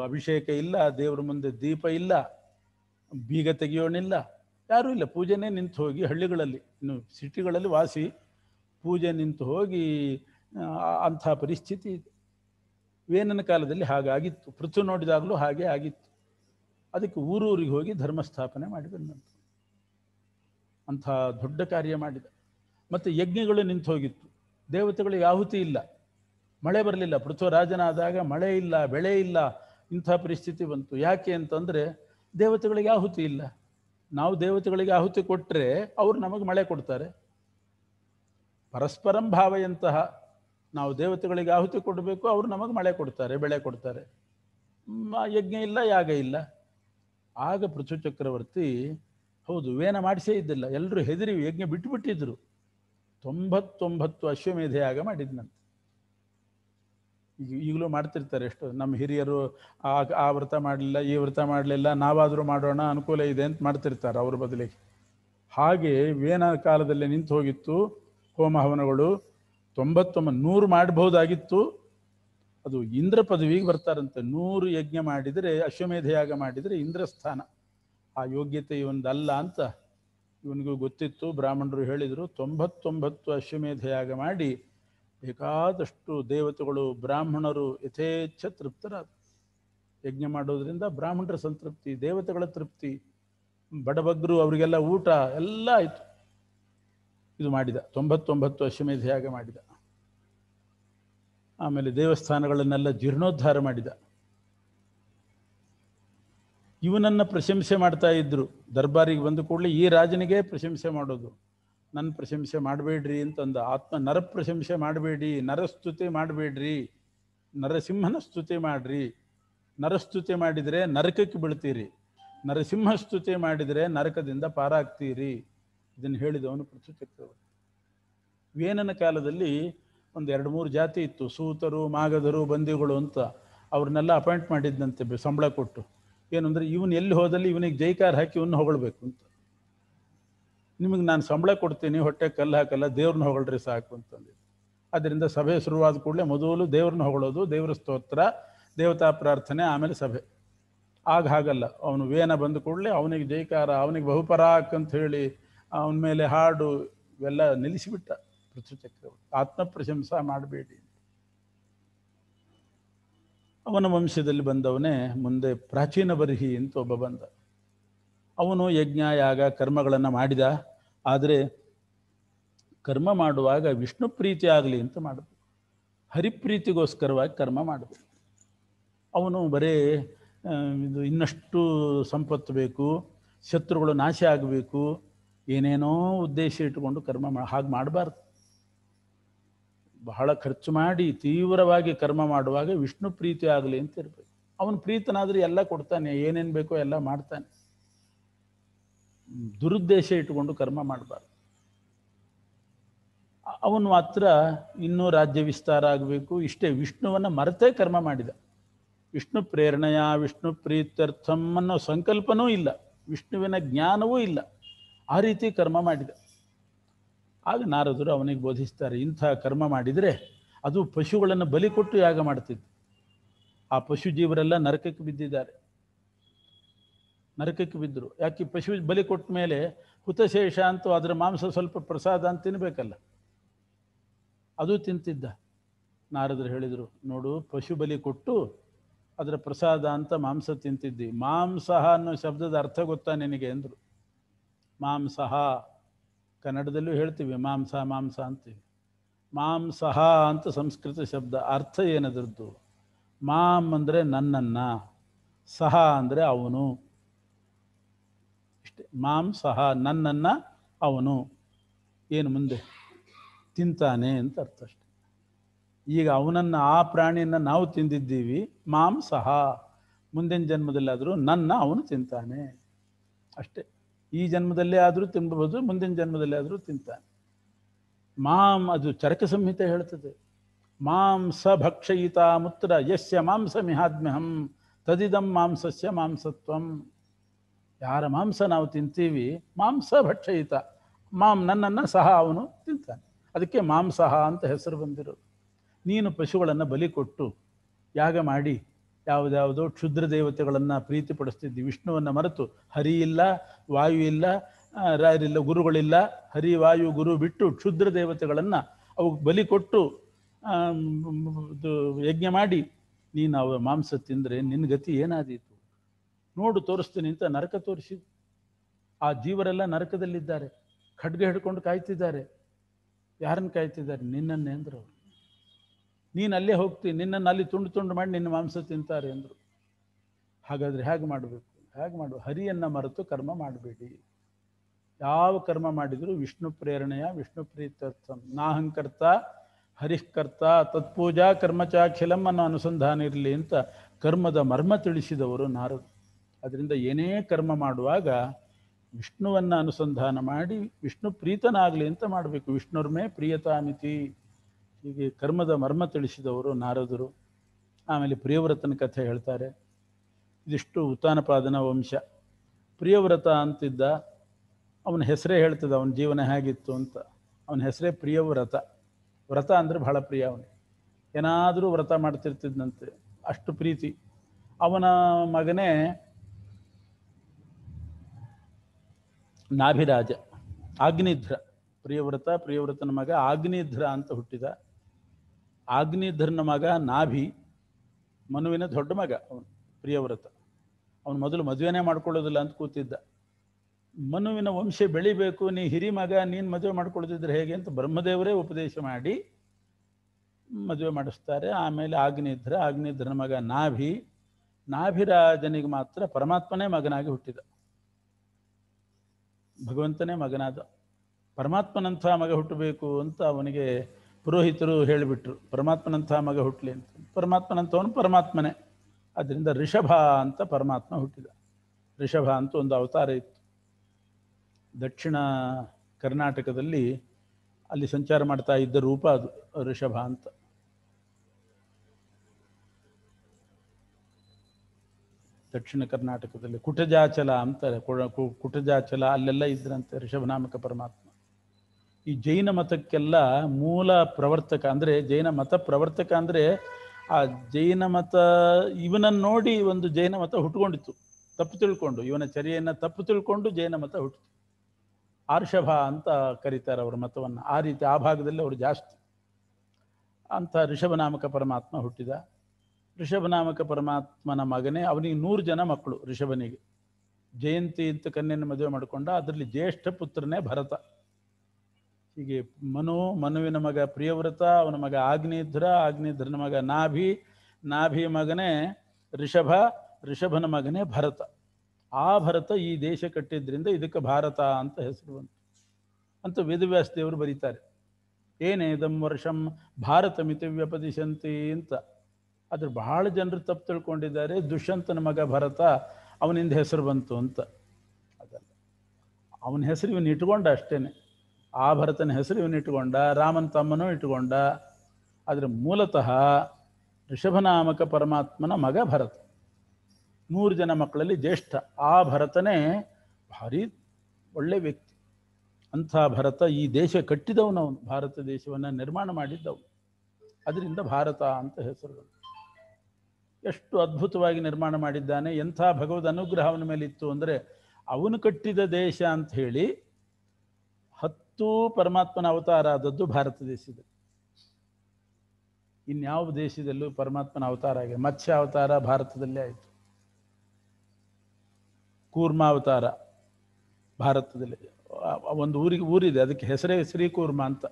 ಅಭಿಷೇಕ ಇಲ್ಲ ದೇವ್ರ ಮುಂದೆ ದೀಪ ಇಲ್ಲ ಬೀಗ ತೆಗೆಯೋಣಿಲ್ಲ ಯಾರೂ ಇಲ್ಲ ಪೂಜೆನೇ ನಿಂತು ಹೋಗಿ ಹಳ್ಳಿಗಳಲ್ಲಿ ಇನ್ನು ಸಿಟಿಗಳಲ್ಲಿ ವಾಸಿ ಪೂಜೆ ನಿಂತು ಹೋಗಿ ಅಂಥ ಪರಿಸ್ಥಿತಿ ಇದೆ ವೇನನ ಕಾಲದಲ್ಲಿ ಹಾಗಾಗಿತ್ತು ಪೃಥ್ವಿ ನೋಡಿದಾಗಲೂ ಹಾಗೆ ಆಗಿತ್ತು ಅದಕ್ಕೆ ಊರೂರಿಗೆ ಹೋಗಿ ಧರ್ಮ ಸ್ಥಾಪನೆ ಮಾಡಿದನಂತ ಅಂಥ ದೊಡ್ಡ ಕಾರ್ಯ ಮಾಡಿದ ಮತ್ತು ಯಜ್ಞಗಳು ನಿಂತು ಹೋಗಿತ್ತು ದೇವತೆಗಳು ಯಾಹುತಿ ಇಲ್ಲ ಮಳೆ ಬರಲಿಲ್ಲ ಪೃಥ್ವ ರಾಜನಾದಾಗ ಮಳೆ ಇಲ್ಲ ಬೆಳೆ ಇಲ್ಲ ಇಂಥ ಪರಿಸ್ಥಿತಿ ಬಂತು ಯಾಕೆ ಅಂತಂದರೆ ದೇವತೆಗಳಿಗೆ ಆಹುತಿ ಇಲ್ಲ ನಾವು ದೇವತೆಗಳಿಗೆ ಆಹುತಿ ಕೊಟ್ಟರೆ ಅವರು ನಮಗೆ ಮಳೆ ಕೊಡ್ತಾರೆ ಪರಸ್ಪರಂ ಭಾವೆಯಂತಹ ನಾವು ದೇವತೆಗಳಿಗೆ ಆಹುತಿ ಕೊಡಬೇಕು ಅವರು ನಮಗೆ ಮಳೆ ಕೊಡ್ತಾರೆ ಬೆಳೆ ಕೊಡ್ತಾರೆ ಯಜ್ಞ ಇಲ್ಲ ಯಾಗ ಇಲ್ಲ ಆಗ ಪೃಥ್ವಿ ಚಕ್ರವರ್ತಿ ಹೌದು ವೇನ ಮಾಡಿಸೇ ಇದ್ದಿಲ್ಲ ಎಲ್ಲರೂ ಹೆದರಿ ಯಜ್ಞ ಬಿಟ್ಟುಬಿಟ್ಟಿದ್ರು ತೊಂಬತ್ತೊಂಬತ್ತು ಅಶ್ವಮೇಧ ಯಾಗ ಮಾಡಿದ್ನಂತೆ ಈಗ ಈಗಲೂ ಮಾಡ್ತಿರ್ತಾರೆ ಎಷ್ಟು ನಮ್ಮ ಹಿರಿಯರು ಆ ಆ ವ್ರತ ಮಾಡಲಿಲ್ಲ ಈ ವ್ರತ ಮಾಡಲಿಲ್ಲ ನಾವಾದರೂ ಮಾಡೋಣ ಅನುಕೂಲ ಇದೆ ಅಂತ ಮಾಡ್ತಿರ್ತಾರೆ ಅವ್ರ ಬದಲಿಗೆ ಹಾಗೆ ವೇನ ಕಾಲದಲ್ಲಿ ನಿಂತು ಹೋಗಿತ್ತು ಹೋಮ ಹವನಗಳು ತೊಂಬತ್ತೊಂಬ ನೂರು ಮಾಡಬಹುದಾಗಿತ್ತು ಅದು ಇಂದ್ರ ಪದವಿಗೆ ಬರ್ತಾರಂತೆ ನೂರು ಯಜ್ಞ ಮಾಡಿದರೆ ಅಶ್ವಮೇಧ ಯಾಗ ಮಾಡಿದರೆ ಇಂದ್ರ ಸ್ಥಾನ ಆ ಯೋಗ್ಯತೆ ಇವನದಲ್ಲ ಅಂತ ಇವನಿಗೂ ಗೊತ್ತಿತ್ತು ಬ್ರಾಹ್ಮಣರು ಹೇಳಿದರು ತೊಂಬತ್ತೊಂಬತ್ತು ಅಶ್ವಮೇಧ ಯಾಗ ಮಾಡಿ ಬೇಕಾದಷ್ಟು ದೇವತೆಗಳು ಬ್ರಾಹ್ಮಣರು ಯಥೇಚ್ಛ ತೃಪ್ತರಾದ ಯಜ್ಞ ಮಾಡೋದರಿಂದ ಬ್ರಾಹ್ಮಣರ ಸಂತೃಪ್ತಿ ದೇವತೆಗಳ ತೃಪ್ತಿ ಬಡಬಗ್ರು ಅವರಿಗೆಲ್ಲ ಊಟ ಎಲ್ಲ ಆಯಿತು ಇದು ಮಾಡಿದ ತೊಂಬತ್ತೊಂಬತ್ತು ಅಶ್ವಮೇಧ ಯಾಗ ಮಾಡಿದ ಆಮೇಲೆ ದೇವಸ್ಥಾನಗಳನ್ನೆಲ್ಲ ಜೀರ್ಣೋದ್ಧಾರ ಮಾಡಿದ ಇವನನ್ನು ಪ್ರಶಂಸೆ ಮಾಡ್ತಾ ಇದ್ರು ದರ್ಬಾರಿಗೆ ಬಂದು ಕೂಡಲೇ ಈ ರಾಜನಿಗೆ ಪ್ರಶಂಸೆ ಮಾಡೋದು ನನ್ನ ಪ್ರಶಂಸೆ ಮಾಡಬೇಡ್ರಿ ಅಂತಂದ ಆತ್ಮ ನರ ಪ್ರಶಂಸೆ ಮಾಡಬೇಡಿ ನರಸ್ತುತಿ ಮಾಡಬೇಡ್ರಿ ನರಸಿಂಹನ ಸ್ತುತಿ ಮಾಡ್ರಿ ನರಸ್ತುತಿ ಮಾಡಿದರೆ ನರಕಕ್ಕೆ ಬೀಳ್ತೀರಿ ನರಸಿಂಹ ಸ್ತುತಿ ಮಾಡಿದರೆ ನರಕದಿಂದ ಪಾರಾಗ್ತೀರಿ ಇದನ್ನು ಹೇಳಿದವನು ಪೃಥ್ವಿ ಚಕ್ರವರ್ತಿ ವೇನನ ಕಾಲದಲ್ಲಿ ಒಂದು ಎರಡು ಮೂರು ಜಾತಿ ಇತ್ತು ಸೂತರು ಮಾಗದರು ಬಂದಿಗಳು ಅಂತ ಅವ್ರನ್ನೆಲ್ಲ ಅಪಾಯಿಂಟ್ ಮಾಡಿದ್ದಂತೆ ಸಂಬಳ ಕೊಟ್ಟು ಏನಂದರೆ ಇವನು ಎಲ್ಲಿ ಹೋದಲ್ಲಿ ಇವನಿಗೆ ಜೈಕಾರ ಹಾಕಿ ಇವನ್ನ ಹೊಗಳಬೇಕು ಅಂತ ನಿಮಗೆ ನಾನು ಸಂಬಳ ಕೊಡ್ತೀನಿ ಹೊಟ್ಟೆ ಕಲ್ಲು ಹಾಕಲ್ಲ ದೇವ್ರನ್ನ ಹೊಗಳ್ರಿ ಸಾಕು ಅಂತಂದಿ ಅದರಿಂದ ಸಭೆ ಶುರುವಾದ ಕೂಡಲೇ ಮೊದಲು ದೇವ್ರನ್ನ ಹೊಗಳೋದು ದೇವರ ಸ್ತೋತ್ರ ದೇವತಾ ಪ್ರಾರ್ಥನೆ ಆಮೇಲೆ ಸಭೆ ಆಗ ಹಾಗಲ್ಲ ಅವನು ವೇನ ಬಂದ ಕೂಡಲೇ ಅವನಿಗೆ ಜೈಕಾರ ಅವನಿಗೆ ಬಹುಪರಾಕ್ ಅಂತ ಹೇಳಿ ಅವನ ಮೇಲೆ ಹಾಡು ಇವೆಲ್ಲ ನಿಲ್ಲಿಸಿಬಿಟ್ಟ ಪೃಥ್ವಿ ಆತ್ಮ ಪ್ರಶಂಸ ಮಾಡಬೇಡಿ ಅವನ ವಂಶದಲ್ಲಿ ಬಂದವನೇ ಮುಂದೆ ಪ್ರಾಚೀನ ಬರಿಹಿ ಅಂತ ಒಬ್ಬ ಬಂದ ಅವನು ಯಜ್ಞ ಯಾಗ ಕರ್ಮಗಳನ್ನು ಮಾಡಿದ ಆದರೆ ಕರ್ಮ ಮಾಡುವಾಗ ವಿಷ್ಣು ಪ್ರೀತಿ ಆಗಲಿ ಅಂತ ಮಾಡಬೇಕು ಹರಿಪ್ರೀತಿಗೋಸ್ಕರವಾಗಿ ಕರ್ಮ ಮಾಡಬೇಕು ಅವನು ಬರೇ ಇದು ಇನ್ನಷ್ಟು ಸಂಪತ್ತು ಬೇಕು ಶತ್ರುಗಳು ನಾಶ ಆಗಬೇಕು ಏನೇನೋ ಉದ್ದೇಶ ಇಟ್ಟುಕೊಂಡು ಕರ್ಮ ಹಾಗೆ ಮಾಡಬಾರ್ದು ಬಹಳ ಖರ್ಚು ಮಾಡಿ ತೀವ್ರವಾಗಿ ಕರ್ಮ ಮಾಡುವಾಗ ವಿಷ್ಣು ಪ್ರೀತಿ ಆಗಲಿ ಅಂತ ಇರಬೇಕು ಅವನು ಪ್ರೀತನಾದರೆ ಎಲ್ಲ ಕೊಡ್ತಾನೆ ಏನೇನು ಬೇಕೋ ಎಲ್ಲ ಮಾಡ್ತಾನೆ ದುರುದ್ದೇಶ ಇಟ್ಟುಕೊಂಡು ಕರ್ಮ ಮಾಡಬಾರ್ದು ಅವನು ಮಾತ್ರ ಇನ್ನೂ ರಾಜ್ಯ ವಿಸ್ತಾರ ಆಗಬೇಕು ಇಷ್ಟೇ ವಿಷ್ಣುವನ್ನು ಮರೆತೇ ಕರ್ಮ ಮಾಡಿದ ವಿಷ್ಣು ಪ್ರೇರಣೆಯ ವಿಷ್ಣು ಪ್ರೀತ್ಯರ್ಥಂ ಅನ್ನೋ ಸಂಕಲ್ಪನೂ ಇಲ್ಲ ವಿಷ್ಣುವಿನ ಜ್ಞಾನವೂ ಇಲ್ಲ ಆ ರೀತಿ ಕರ್ಮ ಮಾಡಿದ ಆಗ ನಾರದರು ಅವನಿಗೆ ಬೋಧಿಸ್ತಾರೆ ಇಂಥ ಕರ್ಮ ಮಾಡಿದರೆ ಅದು ಪಶುಗಳನ್ನು ಬಲಿ ಕೊಟ್ಟು ಯಾಗ ಮಾಡ್ತಿತ್ತು ಆ ಪಶು ಜೀವರೆಲ್ಲ ನರಕಕ್ಕೆ ಬಿದ್ದಿದ್ದಾರೆ ನರಕಕ್ಕೆ ಬಿದ್ದರು ಯಾಕೆ ಪಶು ಬಲಿ ಕೊಟ್ಟ ಮೇಲೆ ಹುತಶೇಷ ಅಂತೂ ಅದರ ಮಾಂಸ ಸ್ವಲ್ಪ ಪ್ರಸಾದ ಅಂತ ತಿನ್ನಬೇಕಲ್ಲ ಅದು ತಿಂತಿದ್ದ ನಾರದರು ಹೇಳಿದರು ನೋಡು ಪಶು ಬಲಿ ಕೊಟ್ಟು ಅದರ ಪ್ರಸಾದ ಅಂತ ಮಾಂಸ ತಿಂತಿದ್ದಿ ಮಾಂಸ ಅನ್ನೋ ಶಬ್ದದ ಅರ್ಥ ಗೊತ್ತಾ ನಿನಗೆ ಅಂದರು ಮಾಂಸಹ ಕನ್ನಡದಲ್ಲೂ ಹೇಳ್ತೀವಿ ಮಾಂಸ ಮಾಂಸ ಅಂತೀವಿ ಮಾಂಸಹ ಅಂತ ಸಂಸ್ಕೃತ ಶಬ್ದ ಅರ್ಥ ಏನದ್ರದ್ದು ಮಾಂ ಅಂದರೆ ನನ್ನನ್ನು ಸಹ ಅಂದರೆ ಅವನು ಇಷ್ಟೇ ಮಾಂಸಹ ನನ್ನನ್ನು ಅವನು ಏನು ಮುಂದೆ ತಿಂತಾನೆ ಅಂತ ಅರ್ಥ ಅಷ್ಟೆ ಈಗ ಅವನನ್ನು ಆ ಪ್ರಾಣಿಯನ್ನು ನಾವು ತಿಂದಿದ್ದೀವಿ ಮಾಂಸಹ ಮುಂದಿನ ಜನ್ಮದಲ್ಲಾದರೂ ನನ್ನ ಅವನು ತಿಂತಾನೆ ಅಷ್ಟೇ ಈ ಜನ್ಮದಲ್ಲೇ ಆದರೂ ತಿನ್ನಬಹುದು ಮುಂದಿನ ಜನ್ಮದಲ್ಲೇ ಆದರೂ ತಿಂತಾನೆ ಮಾಂ ಅದು ಚರಕ ಸಂಹಿತೆ ಹೇಳ್ತದೆ ಮಾಂಸ ಭಕ್ಷಯಿತ ಮುತ್ರ ಯಸ್ಯ ಮಾಂಸ ಮಿಹಾದ್ಮ್ಯಹಂ ತದಿದಂ ಮಾಂಸಸ್ಯ ಮಾಂಸತ್ವಂ ಯಾರ ಮಾಂಸ ನಾವು ತಿಂತೀವಿ ಮಾಂಸ ಭಕ್ಷಯಿತ ಮಾಂ ನನ್ನನ್ನು ಸಹ ಅವನು ತಿಂತಾನೆ ಅದಕ್ಕೆ ಮಾಂಸಹ ಅಂತ ಹೆಸರು ಬಂದಿರೋದು ನೀನು ಪಶುಗಳನ್ನು ಬಲಿ ಕೊಟ್ಟು ಯಾಗ ಮಾಡಿ ಯಾವುದ್ಯಾವುದೋ ಕ್ಷುದ್ರ ದೇವತೆಗಳನ್ನು ಪ್ರೀತಿಪಡಿಸ್ತಿದ್ವಿ ವಿಷ್ಣುವನ್ನು ಮರೆತು ಹರಿ ಇಲ್ಲ ವಾಯು ಇಲ್ಲ ರಾರಿಲ್ಲ ಗುರುಗಳಿಲ್ಲ ಹರಿ ವಾಯು ಗುರು ಬಿಟ್ಟು ಕ್ಷುದ್ರ ದೇವತೆಗಳನ್ನು ಅವು ಬಲಿ ಕೊಟ್ಟು ಯಜ್ಞ ಮಾಡಿ ನೀನು ಅವ ಮಾಂಸ ತಿಂದರೆ ನಿನ್ನ ಗತಿ ಏನಾದೀತು ನೋಡು ತೋರಿಸ್ತೀನಿ ಅಂತ ನರಕ ತೋರಿಸಿ ಆ ಜೀವರೆಲ್ಲ ನರಕದಲ್ಲಿದ್ದಾರೆ ಖಡ್ಗೆ ಹಿಡ್ಕೊಂಡು ಕಾಯ್ತಿದ್ದಾರೆ ಯಾರನ್ನು ಕಾಯ್ತಿದ್ದಾರೆ ನಿನ್ನನ್ನೇ ಅವರು ನೀನು ಅಲ್ಲೇ ಹೋಗ್ತೀನಿ ನಿನ್ನನ್ನು ಅಲ್ಲಿ ತುಂಡು ತುಂಡು ಮಾಡಿ ನಿನ್ನ ಮಾಂಸ ತಿಂತಾರೆ ಅಂದರು ಹಾಗಾದರೆ ಹೇಗೆ ಮಾಡಬೇಕು ಹೇಗೆ ಮಾಡು ಹರಿಯನ್ನು ಮರೆತು ಕರ್ಮ ಮಾಡಬೇಡಿ ಯಾವ ಕರ್ಮ ಮಾಡಿದರೂ ವಿಷ್ಣು ಪ್ರೇರಣೆಯ ವಿಷ್ಣು ಪ್ರೀತ್ಯರ್ಥಂ ನಾಹಂಕರ್ತ ಹರಿಃಕರ್ತ ತತ್ಪೂಜಾ ಕರ್ಮಚಾಖಿಲಂ ಅನ್ನೋ ಅನುಸಂಧಾನ ಇರಲಿ ಅಂತ ಕರ್ಮದ ಮರ್ಮ ತಿಳಿಸಿದವರು ನಾರದು ಅದರಿಂದ ಏನೇ ಕರ್ಮ ಮಾಡುವಾಗ ವಿಷ್ಣುವನ್ನು ಅನುಸಂಧಾನ ಮಾಡಿ ವಿಷ್ಣು ಪ್ರೀತನಾಗಲಿ ಅಂತ ಮಾಡಬೇಕು ವಿಷ್ಣುರ್ಮೇ ಪ್ರಿಯತಾಮಿತಿ ಹೀಗೆ ಕರ್ಮದ ಮರ್ಮ ತಿಳಿಸಿದವರು ನಾರದರು ಆಮೇಲೆ ಪ್ರಿಯವ್ರತನ ಕಥೆ ಹೇಳ್ತಾರೆ ಇದಿಷ್ಟು ಉತ್ತಾನಪಾದನ ವಂಶ ಪ್ರಿಯವ್ರತ ಅಂತಿದ್ದ ಅವನ ಹೆಸರೇ ಹೇಳ್ತದೆ ಅವನ ಜೀವನ ಹೇಗಿತ್ತು ಅಂತ ಅವನ ಹೆಸರೇ ಪ್ರಿಯವ್ರತ ವ್ರತ ಅಂದರೆ ಬಹಳ ಪ್ರಿಯ ಅವನು ಏನಾದರೂ ವ್ರತ ಮಾಡ್ತಿರ್ತಿದ್ದಂತೆ ಅಷ್ಟು ಪ್ರೀತಿ ಅವನ ಮಗನೇ ನಾಭಿರಾಜ ಆಗ್ನಿಧ್ರ ಪ್ರಿಯವ್ರತ ಪ್ರಿಯವ್ರತನ ಮಗ ಆಗ್ನಿಧ್ರ ಅಂತ ಹುಟ್ಟಿದ ಆಗ್ನಿಧರ್ನ ಮಗ ನಾಭಿ ಮನುವಿನ ದೊಡ್ಡ ಮಗ ಅವನು ಪ್ರಿಯವ್ರತ ಅವನು ಮೊದಲು ಮದುವೆನೇ ಮಾಡ್ಕೊಳ್ಳೋದಿಲ್ಲ ಅಂತ ಕೂತಿದ್ದ ಮನುವಿನ ವಂಶ ಬೆಳಿಬೇಕು ನೀ ಹಿರಿ ಮಗ ನೀನು ಮದುವೆ ಮಾಡ್ಕೊಳ್ತಿದ್ರೆ ಹೇಗೆ ಅಂತ ಬ್ರಹ್ಮದೇವರೇ ಉಪದೇಶ ಮಾಡಿ ಮದುವೆ ಮಾಡಿಸ್ತಾರೆ ಆಮೇಲೆ ಆಗ್ನಿಧ್ರ ಆಗ್ನಿಧ್ರನ ಮಗ ನಾಭಿ ನಾಭಿರಾಜನಿಗೆ ಮಾತ್ರ ಪರಮಾತ್ಮನೇ ಮಗನಾಗಿ ಹುಟ್ಟಿದ ಭಗವಂತನೇ ಮಗನಾದ ಪರಮಾತ್ಮನಂಥ ಮಗ ಹುಟ್ಟಬೇಕು ಅಂತ ಅವನಿಗೆ ಪುರೋಹಿತರು ಹೇಳಿಬಿಟ್ರು ಪರಮಾತ್ಮನಂತಹ ಮಗ ಹುಟ್ಟಲಿ ಅಂತ ಪರಮಾತ್ಮನಂಥವನು ಪರಮಾತ್ಮನೇ ಅದರಿಂದ ಋಷಭ ಅಂತ ಪರಮಾತ್ಮ ಹುಟ್ಟಿದ ಋಷಭ ಅಂತ ಒಂದು ಅವತಾರ ಇತ್ತು ದಕ್ಷಿಣ ಕರ್ನಾಟಕದಲ್ಲಿ ಅಲ್ಲಿ ಸಂಚಾರ ಮಾಡ್ತಾ ಇದ್ದ ರೂಪ ಅದು ಋಷಭ ಅಂತ ದಕ್ಷಿಣ ಕರ್ನಾಟಕದಲ್ಲಿ ಕುಟಜಾಚಲ ಅಂತಾರೆ ಕುಟಜಾಚಲ ಅಲ್ಲೆಲ್ಲ ಇದ್ರಂತೆ ನಾಮಕ ಪರಮಾತ್ಮ ಈ ಜೈನ ಮತಕ್ಕೆಲ್ಲ ಮೂಲ ಪ್ರವರ್ತಕ ಅಂದರೆ ಜೈನ ಮತ ಪ್ರವರ್ತಕ ಅಂದರೆ ಆ ಜೈನ ಮತ ಇವನನ್ನು ನೋಡಿ ಒಂದು ಜೈನ ಮತ ಹುಟ್ಕೊಂಡಿತ್ತು ತಪ್ಪು ತಿಳ್ಕೊಂಡು ಇವನ ಚರ್ಯೆಯನ್ನು ತಪ್ಪು ತಿಳ್ಕೊಂಡು ಜೈನ ಮತ ಹುಟ್ಟಿತು ಆರ್ಷಭ ಅಂತ ಕರೀತಾರೆ ಅವರ ಮತವನ್ನು ಆ ರೀತಿ ಆ ಭಾಗದಲ್ಲಿ ಅವರು ಜಾಸ್ತಿ ಅಂಥ ಋಷಭನಾಮಕ ಪರಮಾತ್ಮ ಹುಟ್ಟಿದ ಋಷಭನಾಮಕ ಪರಮಾತ್ಮನ ಮಗನೇ ಅವನಿಗೆ ನೂರು ಜನ ಮಕ್ಕಳು ಋಷಭನಿಗೆ ಜಯಂತಿ ಅಂತ ಕನ್ಯನ್ನು ಮದುವೆ ಮಾಡಿಕೊಂಡ ಅದರಲ್ಲಿ ಜ್ಯೇಷ್ಠ ಪುತ್ರನೇ ಭರತ ಹೀಗೆ ಮನು ಮನುವಿನ ಮಗ ಪ್ರಿಯವ್ರತ ಅವನ ಮಗ ಆಗ್ನೇಧ್ರ ಆಗ್ನೇಧ್ರನ ಮಗ ನಾಭಿ ನಾಭಿ ಮಗನೇ ಋಷಭ ಋಷಭನ ಮಗನೇ ಭರತ ಆ ಭರತ ಈ ದೇಶ ಕಟ್ಟಿದ್ರಿಂದ ಇದಕ್ಕೆ ಭಾರತ ಅಂತ ಹೆಸರು ಬಂತು ಅಂತ ವೇದವ್ಯಾಸ ದೇವರು ಬರೀತಾರೆ ಏನೇ ಇದಂ ವರ್ಷಂ ಭಾರತ ಮಿತಿ ವ್ಯಪದಿಶಂತಿ ಅಂತ ಆದರೆ ಬಹಳ ಜನರು ತಪ್ಪು ತಿಳ್ಕೊಂಡಿದ್ದಾರೆ ದುಷ್ಯಂತನ ಮಗ ಭರತ ಅವನಿಂದ ಹೆಸರು ಬಂತು ಅಂತ ಅದಲ್ಲ ಅವನ ಹೆಸರು ಇವನು ಇಟ್ಕೊಂಡ ಅಷ್ಟೇನೆ ಆ ಭರತನ ಹೆಸರು ಇವನು ಇಟ್ಟುಕೊಂಡ ರಾಮನ ತಮ್ಮನೂ ಇಟ್ಟುಕೊಂಡ ಆದರೆ ಮೂಲತಃ ಋಷಭನಾಮಕ ಪರಮಾತ್ಮನ ಮಗ ಭರತ ನೂರು ಜನ ಮಕ್ಕಳಲ್ಲಿ ಜ್ಯೇಷ್ಠ ಆ ಭರತನೇ ಭಾರಿ ಒಳ್ಳೆ ವ್ಯಕ್ತಿ ಅಂಥ ಭರತ ಈ ದೇಶ ಕಟ್ಟಿದವನು ಅವನು ಭಾರತ ದೇಶವನ್ನು ನಿರ್ಮಾಣ ಮಾಡಿದ್ದವನು ಅದರಿಂದ ಭಾರತ ಅಂತ ಹೆಸರು ಎಷ್ಟು ಅದ್ಭುತವಾಗಿ ನಿರ್ಮಾಣ ಮಾಡಿದ್ದಾನೆ ಎಂಥ ಭಗವದ್ ಅನುಗ್ರಹ ಅವನ ಮೇಲಿತ್ತು ಅಂದರೆ ಅವನು ಕಟ್ಟಿದ ದೇಶ ಅಂತ ಹೇಳಿ ಇವತ್ತು ಪರಮಾತ್ಮನ ಅವತಾರ ಆದದ್ದು ಭಾರತ ದೇಶದಲ್ಲಿ ಇನ್ಯಾವ ದೇಶದಲ್ಲೂ ಪರಮಾತ್ಮನ ಅವತಾರ ಆಗಿದೆ ಮತ್ಸ್ಯ ಅವತಾರ ಭಾರತದಲ್ಲೇ ಆಯಿತು ಕೂರ್ಮಾವತಾರ ಭಾರತದಲ್ಲಿ ಒಂದು ಊರಿಗೆ ಊರಿದೆ ಅದಕ್ಕೆ ಹೆಸರೇ ಶ್ರೀಕೂರ್ಮ ಅಂತ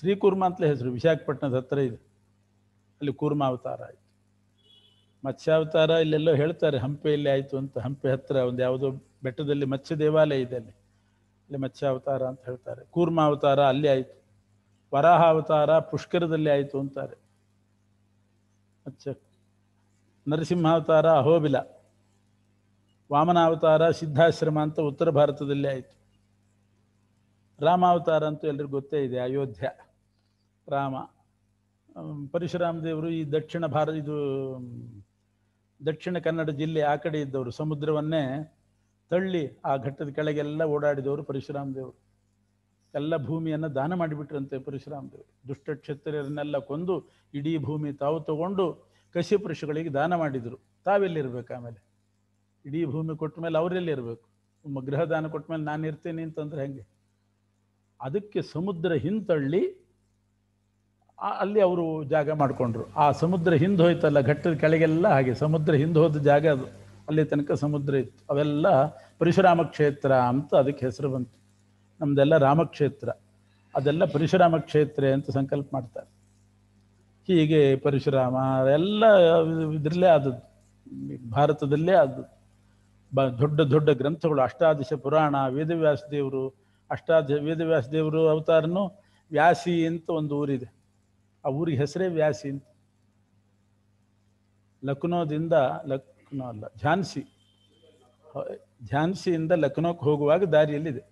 ಶ್ರೀಕೂರ್ಮ ಅಂತಲೇ ಹೆಸರು ವಿಶಾಖಪಟ್ಟಣದ ಹತ್ರ ಇದೆ ಅಲ್ಲಿ ಅವತಾರ ಆಯಿತು ಮತ್ಸ್ಯಾವತಾರ ಇಲ್ಲೆಲ್ಲೋ ಹೇಳ್ತಾರೆ ಹಂಪೆಯಲ್ಲಿ ಆಯಿತು ಅಂತ ಹಂಪೆ ಹತ್ತಿರ ಒಂದು ಯಾವುದೋ ಬೆಟ್ಟದಲ್ಲಿ ಮತ್ಸ್ಯ ದೇವಾಲಯ ಇದೆ ಅಲ್ಲಿ ಇಲ್ಲಿ ಅವತಾರ ಅಂತ ಹೇಳ್ತಾರೆ ಕೂರ್ಮ ಅವತಾರ ಅಲ್ಲಿ ಆಯಿತು ವರಾಹ ಅವತಾರ ಪುಷ್ಕರದಲ್ಲಿ ಆಯಿತು ಅಂತಾರೆ ಮತ್ಸ್ಯ ಅವತಾರ ಅಹೋಬಿಲ ಅವತಾರ ಸಿದ್ಧಾಶ್ರಮ ಅಂತ ಉತ್ತರ ಭಾರತದಲ್ಲಿ ಆಯಿತು ಅವತಾರ ಅಂತೂ ಎಲ್ರಿಗೂ ಗೊತ್ತೇ ಇದೆ ಅಯೋಧ್ಯ ರಾಮ ಪರಶುರಾಮ ದೇವರು ಈ ದಕ್ಷಿಣ ಭಾರತ ಇದು ದಕ್ಷಿಣ ಕನ್ನಡ ಜಿಲ್ಲೆ ಆ ಕಡೆ ಇದ್ದವರು ಸಮುದ್ರವನ್ನೇ ತಳ್ಳಿ ಆ ಘಟ್ಟದ ಕೆಳಗೆಲ್ಲ ಓಡಾಡಿದವರು ಪರಶುರಾಮ ದೇವರು ಎಲ್ಲ ಭೂಮಿಯನ್ನು ದಾನ ಮಾಡಿಬಿಟ್ರಂತೆ ಪರಶುರಾಮ ದೇವರು ದುಷ್ಟ ಕ್ಷತ್ರಿಯರನ್ನೆಲ್ಲ ಕೊಂದು ಇಡೀ ಭೂಮಿ ತಾವು ತಗೊಂಡು ಕಸಿ ಪುರುಷಗಳಿಗೆ ದಾನ ಮಾಡಿದರು ತಾವೆಲ್ಲಿರ್ಬೇಕು ಆಮೇಲೆ ಇಡೀ ಭೂಮಿ ಕೊಟ್ಟ ಮೇಲೆ ಅವರೆಲ್ಲಿರ್ಬೇಕು ಗೃಹ ದಾನ ಕೊಟ್ಟ ಮೇಲೆ ನಾನು ಇರ್ತೀನಿ ಅಂತಂದ್ರೆ ಹೆಂಗೆ ಅದಕ್ಕೆ ಸಮುದ್ರ ಹಿಂತಳ್ಳಿ ಅಲ್ಲಿ ಅವರು ಜಾಗ ಮಾಡಿಕೊಂಡ್ರು ಆ ಸಮುದ್ರ ಹಿಂದೆ ಹೋಯ್ತಲ್ಲ ಘಟ್ಟದ ಕೆಳಗೆಲ್ಲ ಹಾಗೆ ಸಮುದ್ರ ಹಿಂದೆ ಹೋದ ಜಾಗ ಅದು ಅಲ್ಲಿ ತನಕ ಸಮುದ್ರ ಇತ್ತು ಅವೆಲ್ಲ ಪರಶುರಾಮ ಕ್ಷೇತ್ರ ಅಂತ ಅದಕ್ಕೆ ಹೆಸರು ಬಂತು ನಮ್ಮದೆಲ್ಲ ರಾಮಕ್ಷೇತ್ರ ಅದೆಲ್ಲ ಪರಶುರಾಮ ಕ್ಷೇತ್ರ ಅಂತ ಸಂಕಲ್ಪ ಮಾಡ್ತಾರೆ ಹೀಗೆ ಪರಶುರಾಮ ಎಲ್ಲ ಇದರಲ್ಲೇ ಆದದ್ದು ಭಾರತದಲ್ಲೇ ಆದದ್ದು ಬ ದೊಡ್ಡ ದೊಡ್ಡ ಗ್ರಂಥಗಳು ಅಷ್ಟಾದಶ ಪುರಾಣ ವೇದವ್ಯಾಸ ದೇವರು ಅಷ್ಟಾದ ವೇದವ್ಯಾಸ ದೇವರು ಅವತಾರನು ವ್ಯಾಸಿ ಅಂತ ಒಂದು ಊರಿದೆ ಆ ಊರಿಗೆ ಹೆಸರೇ ವ್ಯಾಸಿ ಅಂತ ಲಕ್ನೋದಿಂದ ಲಕ್ ಲಕ್ನೋ ಅಲ್ಲ ಝಾನ್ಸಿ ಝಾನ್ಸಿಯಿಂದ ಲಕ್ನೋಕ್ಕೆ ಹೋಗುವಾಗ ದಾರಿಯಲ್ಲಿದೆ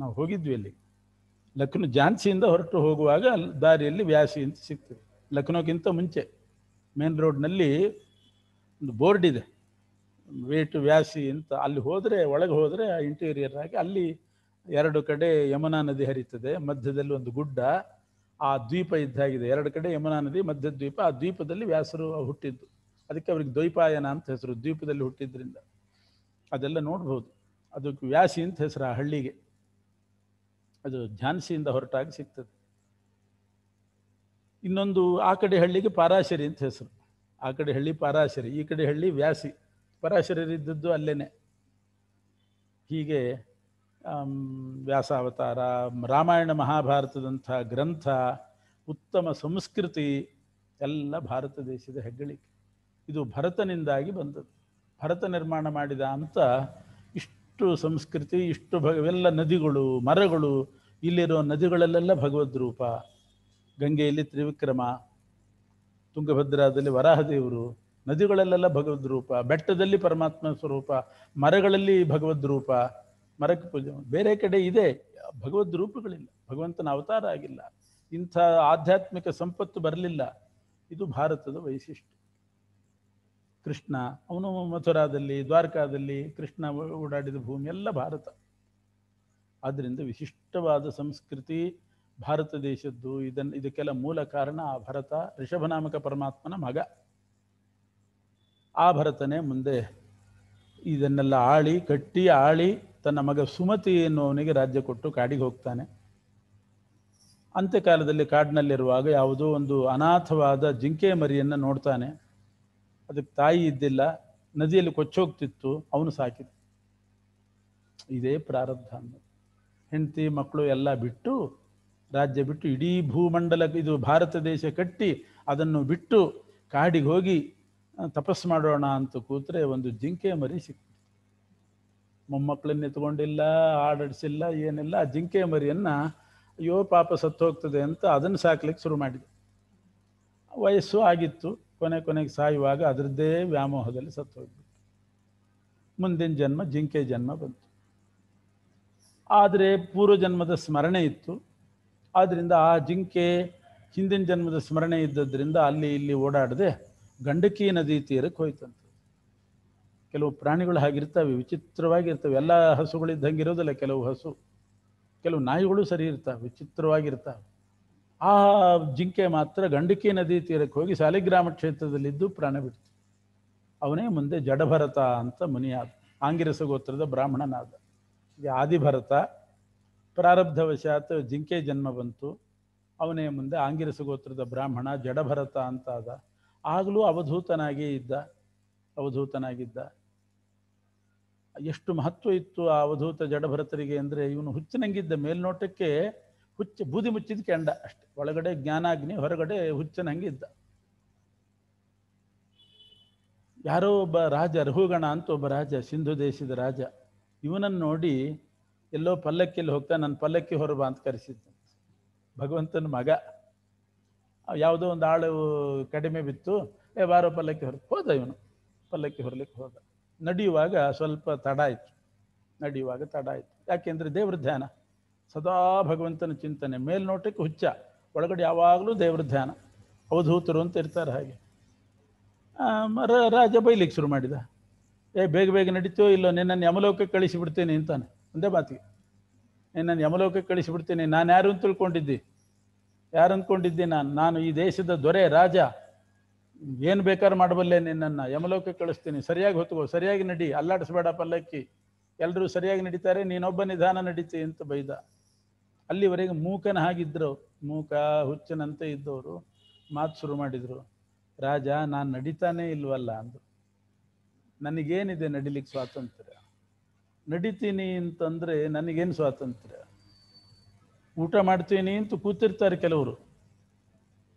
ನಾವು ಹೋಗಿದ್ವಿ ಅಲ್ಲಿ ಲಕ್ನೋ ಝಾನ್ಸಿಯಿಂದ ಹೊರಟು ಹೋಗುವಾಗ ದಾರಿಯಲ್ಲಿ ವ್ಯಾಸಿ ಅಂತ ಸಿಗ್ತದೆ ಲಕ್ನೋಕ್ಕಿಂತ ಮುಂಚೆ ಮೇನ್ ರೋಡ್ನಲ್ಲಿ ಒಂದು ಬೋರ್ಡ್ ಇದೆ ವೇಟು ವ್ಯಾಸಿ ಅಂತ ಅಲ್ಲಿ ಹೋದರೆ ಒಳಗೆ ಹೋದರೆ ಆ ಇಂಟೀರಿಯರ್ ಆಗಿ ಅಲ್ಲಿ ಎರಡು ಕಡೆ ಯಮುನಾ ನದಿ ಹರಿತದೆ ಮಧ್ಯದಲ್ಲಿ ಒಂದು ಗುಡ್ಡ ಆ ದ್ವೀಪ ಇದ್ದಾಗಿದೆ ಎರಡು ಕಡೆ ಯಮುನಾ ನದಿ ಮಧ್ಯ ದ್ವೀಪ ಆ ದ್ವೀಪದಲ್ಲಿ ವ್ಯಾಸರು ಹುಟ್ಟಿದ್ದು ಅದಕ್ಕೆ ಅವ್ರಿಗೆ ದ್ವೈಪಾಯನ ಅಂತ ಹೆಸರು ದ್ವೀಪದಲ್ಲಿ ಹುಟ್ಟಿದ್ರಿಂದ ಅದೆಲ್ಲ ನೋಡ್ಬೋದು ಅದಕ್ಕೆ ವ್ಯಾಸಿ ಅಂತ ಹೆಸರು ಆ ಹಳ್ಳಿಗೆ ಅದು ಝಾನ್ಸಿಯಿಂದ ಹೊರಟಾಗಿ ಸಿಗ್ತದೆ ಇನ್ನೊಂದು ಆ ಕಡೆ ಹಳ್ಳಿಗೆ ಪಾರಾಶರಿ ಅಂತ ಹೆಸರು ಆ ಕಡೆ ಹಳ್ಳಿ ಪಾರಾಶರಿ ಈ ಕಡೆ ಹಳ್ಳಿ ವ್ಯಾಸಿ ಪರಾಶರಿದ್ದದ್ದು ಅಲ್ಲೇ ಹೀಗೆ ವ್ಯಾಸಾವತಾರ ರಾಮಾಯಣ ಮಹಾಭಾರತದಂಥ ಗ್ರಂಥ ಉತ್ತಮ ಸಂಸ್ಕೃತಿ ಎಲ್ಲ ಭಾರತ ದೇಶದ ಹೆಗ್ಗಳಿಕೆ ಇದು ಭರತನಿಂದಾಗಿ ಬಂದದ್ದು ಭರತ ನಿರ್ಮಾಣ ಮಾಡಿದ ಅಂತ ಇಷ್ಟು ಸಂಸ್ಕೃತಿ ಇಷ್ಟು ಭಗವೆಲ್ಲ ನದಿಗಳು ಮರಗಳು ಇಲ್ಲಿರೋ ನದಿಗಳಲ್ಲೆಲ್ಲ ಭಗವದ್ ರೂಪ ಗಂಗೆಯಲ್ಲಿ ತ್ರಿವಿಕ್ರಮ ತುಂಗಭದ್ರಾದಲ್ಲಿ ವರಾಹದೇವರು ನದಿಗಳಲ್ಲೆಲ್ಲ ಭಗವದ್ ರೂಪ ಬೆಟ್ಟದಲ್ಲಿ ಪರಮಾತ್ಮ ಸ್ವರೂಪ ಮರಗಳಲ್ಲಿ ಭಗವದ್ ರೂಪ ಮರಕ್ಕೆ ಪೂಜೆ ಬೇರೆ ಕಡೆ ಇದೆ ಭಗವದ್ ರೂಪಗಳಿಲ್ಲ ಭಗವಂತನ ಅವತಾರ ಆಗಿಲ್ಲ ಇಂಥ ಆಧ್ಯಾತ್ಮಿಕ ಸಂಪತ್ತು ಬರಲಿಲ್ಲ ಇದು ಭಾರತದ ವೈಶಿಷ್ಟ್ಯ ಕೃಷ್ಣ ಅವನು ಮಥುರಾದಲ್ಲಿ ದ್ವಾರಕಾದಲ್ಲಿ ಕೃಷ್ಣ ಓಡಾಡಿದ ಭೂಮಿ ಎಲ್ಲ ಭಾರತ ಆದ್ದರಿಂದ ವಿಶಿಷ್ಟವಾದ ಸಂಸ್ಕೃತಿ ಭಾರತ ದೇಶದ್ದು ಇದನ್ನು ಇದಕ್ಕೆಲ್ಲ ಮೂಲ ಕಾರಣ ಆ ಭರತ ಋಷಭನಾಮಕ ಪರಮಾತ್ಮನ ಮಗ ಆ ಭರತನೇ ಮುಂದೆ ಇದನ್ನೆಲ್ಲ ಆಳಿ ಕಟ್ಟಿ ಆಳಿ ತನ್ನ ಮಗ ಸುಮತಿ ಎನ್ನುವನಿಗೆ ರಾಜ್ಯ ಕೊಟ್ಟು ಕಾಡಿಗೆ ಹೋಗ್ತಾನೆ ಅಂತ್ಯಕಾಲದಲ್ಲಿ ಕಾಡಿನಲ್ಲಿರುವಾಗ ಯಾವುದೋ ಒಂದು ಅನಾಥವಾದ ಜಿಂಕೆ ಮರಿಯನ್ನು ನೋಡ್ತಾನೆ ಅದಕ್ಕೆ ತಾಯಿ ಇದ್ದಿಲ್ಲ ನದಿಯಲ್ಲಿ ಕೊಚ್ಚೋಗ್ತಿತ್ತು ಅವನು ಸಾಕಿದ ಇದೇ ಪ್ರಾರಬ್ಧ ಅನ್ನೋದು ಹೆಂಡತಿ ಮಕ್ಕಳು ಎಲ್ಲ ಬಿಟ್ಟು ರಾಜ್ಯ ಬಿಟ್ಟು ಇಡೀ ಭೂಮಂಡಲ ಇದು ಭಾರತ ದೇಶ ಕಟ್ಟಿ ಅದನ್ನು ಬಿಟ್ಟು ಕಾಡಿಗೆ ಹೋಗಿ ತಪಸ್ಸು ಮಾಡೋಣ ಅಂತ ಕೂತ್ರೆ ಒಂದು ಜಿಂಕೆ ಮರಿ ಸಿಕ್ತು ಮೊಮ್ಮಕ್ಕಳನ್ನೇ ತಗೊಂಡಿಲ್ಲ ಆಡಡಿಸಿಲ್ಲ ಏನಿಲ್ಲ ಆ ಜಿಂಕೆ ಮರಿಯನ್ನು ಅಯ್ಯೋ ಪಾಪ ಸತ್ತು ಹೋಗ್ತದೆ ಅಂತ ಅದನ್ನು ಸಾಕ್ಲಿಕ್ಕೆ ಶುರು ಮಾಡಿದೆ ವಯಸ್ಸು ಆಗಿತ್ತು ಕೊನೆ ಕೊನೆಗೆ ಸಾಯುವಾಗ ಅದರದ್ದೇ ವ್ಯಾಮೋಹದಲ್ಲಿ ಸತ್ತೋಗ್ಬಿಟ್ಟು ಮುಂದಿನ ಜನ್ಮ ಜಿಂಕೆ ಜನ್ಮ ಬಂತು ಆದರೆ ಪೂರ್ವಜನ್ಮದ ಸ್ಮರಣೆ ಇತ್ತು ಆದ್ದರಿಂದ ಆ ಜಿಂಕೆ ಹಿಂದಿನ ಜನ್ಮದ ಸ್ಮರಣೆ ಇದ್ದದ್ರಿಂದ ಅಲ್ಲಿ ಇಲ್ಲಿ ಓಡಾಡದೆ ಗಂಡಕಿ ನದಿ ತೀರಕ್ಕೆ ಹೋಯ್ತಂತೆ ಕೆಲವು ಪ್ರಾಣಿಗಳು ಹಾಗಿರ್ತವೆ ವಿಚಿತ್ರವಾಗಿರ್ತವೆ ಎಲ್ಲ ಹಸುಗಳಿದ್ದಂಗೆ ಇರೋದಿಲ್ಲ ಕೆಲವು ಹಸು ಕೆಲವು ನಾಯಿಗಳು ಸರಿ ಇರ್ತವೆ ವಿಚಿತ್ರವಾಗಿರ್ತವೆ ಆ ಜಿಂಕೆ ಮಾತ್ರ ಗಂಡಕಿ ನದಿ ತೀರಕ್ಕೆ ಹೋಗಿ ಸಾಲಿಗ್ರಾಮ ಕ್ಷೇತ್ರದಲ್ಲಿದ್ದು ಪ್ರಾಣ ಬಿಡ್ತು ಅವನೇ ಮುಂದೆ ಜಡಭರತ ಅಂತ ಮುನಿಯಾದ ಆಂಗಿರಸ ಗೋತ್ರದ ಬ್ರಾಹ್ಮಣನಾದ ಈಗ ಆದಿಭರತ ಪ್ರಾರಬ್ಧವಶಾತ್ ಜಿಂಕೆ ಜನ್ಮ ಬಂತು ಅವನೇ ಮುಂದೆ ಆಂಗಿರಸ ಗೋತ್ರದ ಬ್ರಾಹ್ಮಣ ಜಡಭರತ ಅಂತ ಆದ ಆಗಲೂ ಅವಧೂತನಾಗಿ ಇದ್ದ ಅವಧೂತನಾಗಿದ್ದ ಎಷ್ಟು ಮಹತ್ವ ಇತ್ತು ಆ ಅವಧೂತ ಜಡಭರತರಿಗೆ ಅಂದರೆ ಇವನು ಹುಚ್ಚಿನಂಗಿದ್ದ ಮೇಲ್ನೋಟಕ್ಕೆ ಹುಚ್ಚು ಬೂದಿ ಮುಚ್ಚಿದ ಕೆಂಡ ಅಷ್ಟೆ ಒಳಗಡೆ ಜ್ಞಾನಾಗ್ನಿ ಹೊರಗಡೆ ಹುಚ್ಚನ ಹಂಗೆ ಇದ್ದ ಯಾರೋ ಒಬ್ಬ ರಾಜ ರಹುಗಣ ಅಂತ ಒಬ್ಬ ರಾಜ ಸಿಂಧು ದೇಶದ ರಾಜ ಇವನನ್ನು ನೋಡಿ ಎಲ್ಲೋ ಪಲ್ಲಕ್ಕಿಯಲ್ಲಿ ಹೋಗ್ತಾ ನನ್ನ ಪಲ್ಲಕ್ಕಿ ಹೊರಬ ಅಂತ ಕರೆಸಿದ್ದ ಭಗವಂತನ ಮಗ ಯಾವುದೋ ಒಂದು ಆಳು ಕಡಿಮೆ ಬಿತ್ತು ಏ ಬಾರೋ ಪಲ್ಲಕ್ಕಿ ಹೊರ ಹೋದ ಇವನು ಪಲ್ಲಕ್ಕಿ ಹೊರಲಿಕ್ಕೆ ಹೋದ ನಡೆಯುವಾಗ ಸ್ವಲ್ಪ ತಡ ಆಯಿತು ನಡೆಯುವಾಗ ತಡ ಆಯಿತು ಯಾಕೆಂದರೆ ದೇವ್ರ ಧ್ಯಾನ ಸದಾ ಭಗವಂತನ ಚಿಂತನೆ ಮೇಲ್ನೋಟಕ್ಕೆ ಹುಚ್ಚ ಒಳಗಡೆ ಯಾವಾಗಲೂ ದೇವ್ರ ಧ್ಯಾನ ಅವಧೂತರು ಅಂತ ಇರ್ತಾರೆ ಹಾಗೆ ರಾಜ ಬೈಲಿಕ್ಕೆ ಶುರು ಮಾಡಿದ ಏ ಬೇಗ ಬೇಗ ನಡೀತೋ ಇಲ್ಲೋ ನಿನ್ನನ್ನು ಯಮಲೋಕಕ್ಕೆ ಕಳಿಸಿಬಿಡ್ತೀನಿ ಅಂತಾನೆ ಒಂದೇ ಮಾತಿಗೆ ನಿನ್ನನ್ನು ಯಮಲೋಕಕ್ಕೆ ಕಳಿಸಿಬಿಡ್ತೀನಿ ನಾನು ಯಾರು ಅಂತ ತಿಳ್ಕೊಂಡಿದ್ದಿ ಯಾರು ಅಂದ್ಕೊಂಡಿದ್ದಿ ನಾನು ನಾನು ಈ ದೇಶದ ದೊರೆ ರಾಜ ಏನು ಬೇಕಾದ್ರೂ ಮಾಡಬಲ್ಲೆ ನಿನ್ನನ್ನು ಯಮಲೋಕಕ್ಕೆ ಕಳಿಸ್ತೀನಿ ಸರಿಯಾಗಿ ಹೊತ್ಕೋ ಸರಿಯಾಗಿ ನಡಿ ಅಲ್ಲಾಡಿಸ್ಬೇಡ ಪಲ್ಲಕ್ಕಿ ಎಲ್ಲರೂ ಸರಿಯಾಗಿ ನಡೀತಾರೆ ನೀನೊಬ್ಬ ನಿಧಾನ ನಡೀತಿ ಅಂತ ಬೈದ ಅಲ್ಲಿವರೆಗೆ ಮೂಕನ ಹಾಗಿದ್ದರು ಮೂಕ ಹುಚ್ಚನಂತೆ ಇದ್ದವರು ಮಾತು ಶುರು ಮಾಡಿದರು ರಾಜ ನಾನು ನಡೀತಾನೇ ಇಲ್ವಲ್ಲ ಅಂದರು ನನಗೇನಿದೆ ನಡಿಲಿಕ್ಕೆ ಸ್ವಾತಂತ್ರ್ಯ ನಡೀತೀನಿ ಅಂತಂದರೆ ನನಗೇನು ಸ್ವಾತಂತ್ರ್ಯ ಊಟ ಮಾಡ್ತೀನಿ ಅಂತ ಕೂತಿರ್ತಾರೆ ಕೆಲವರು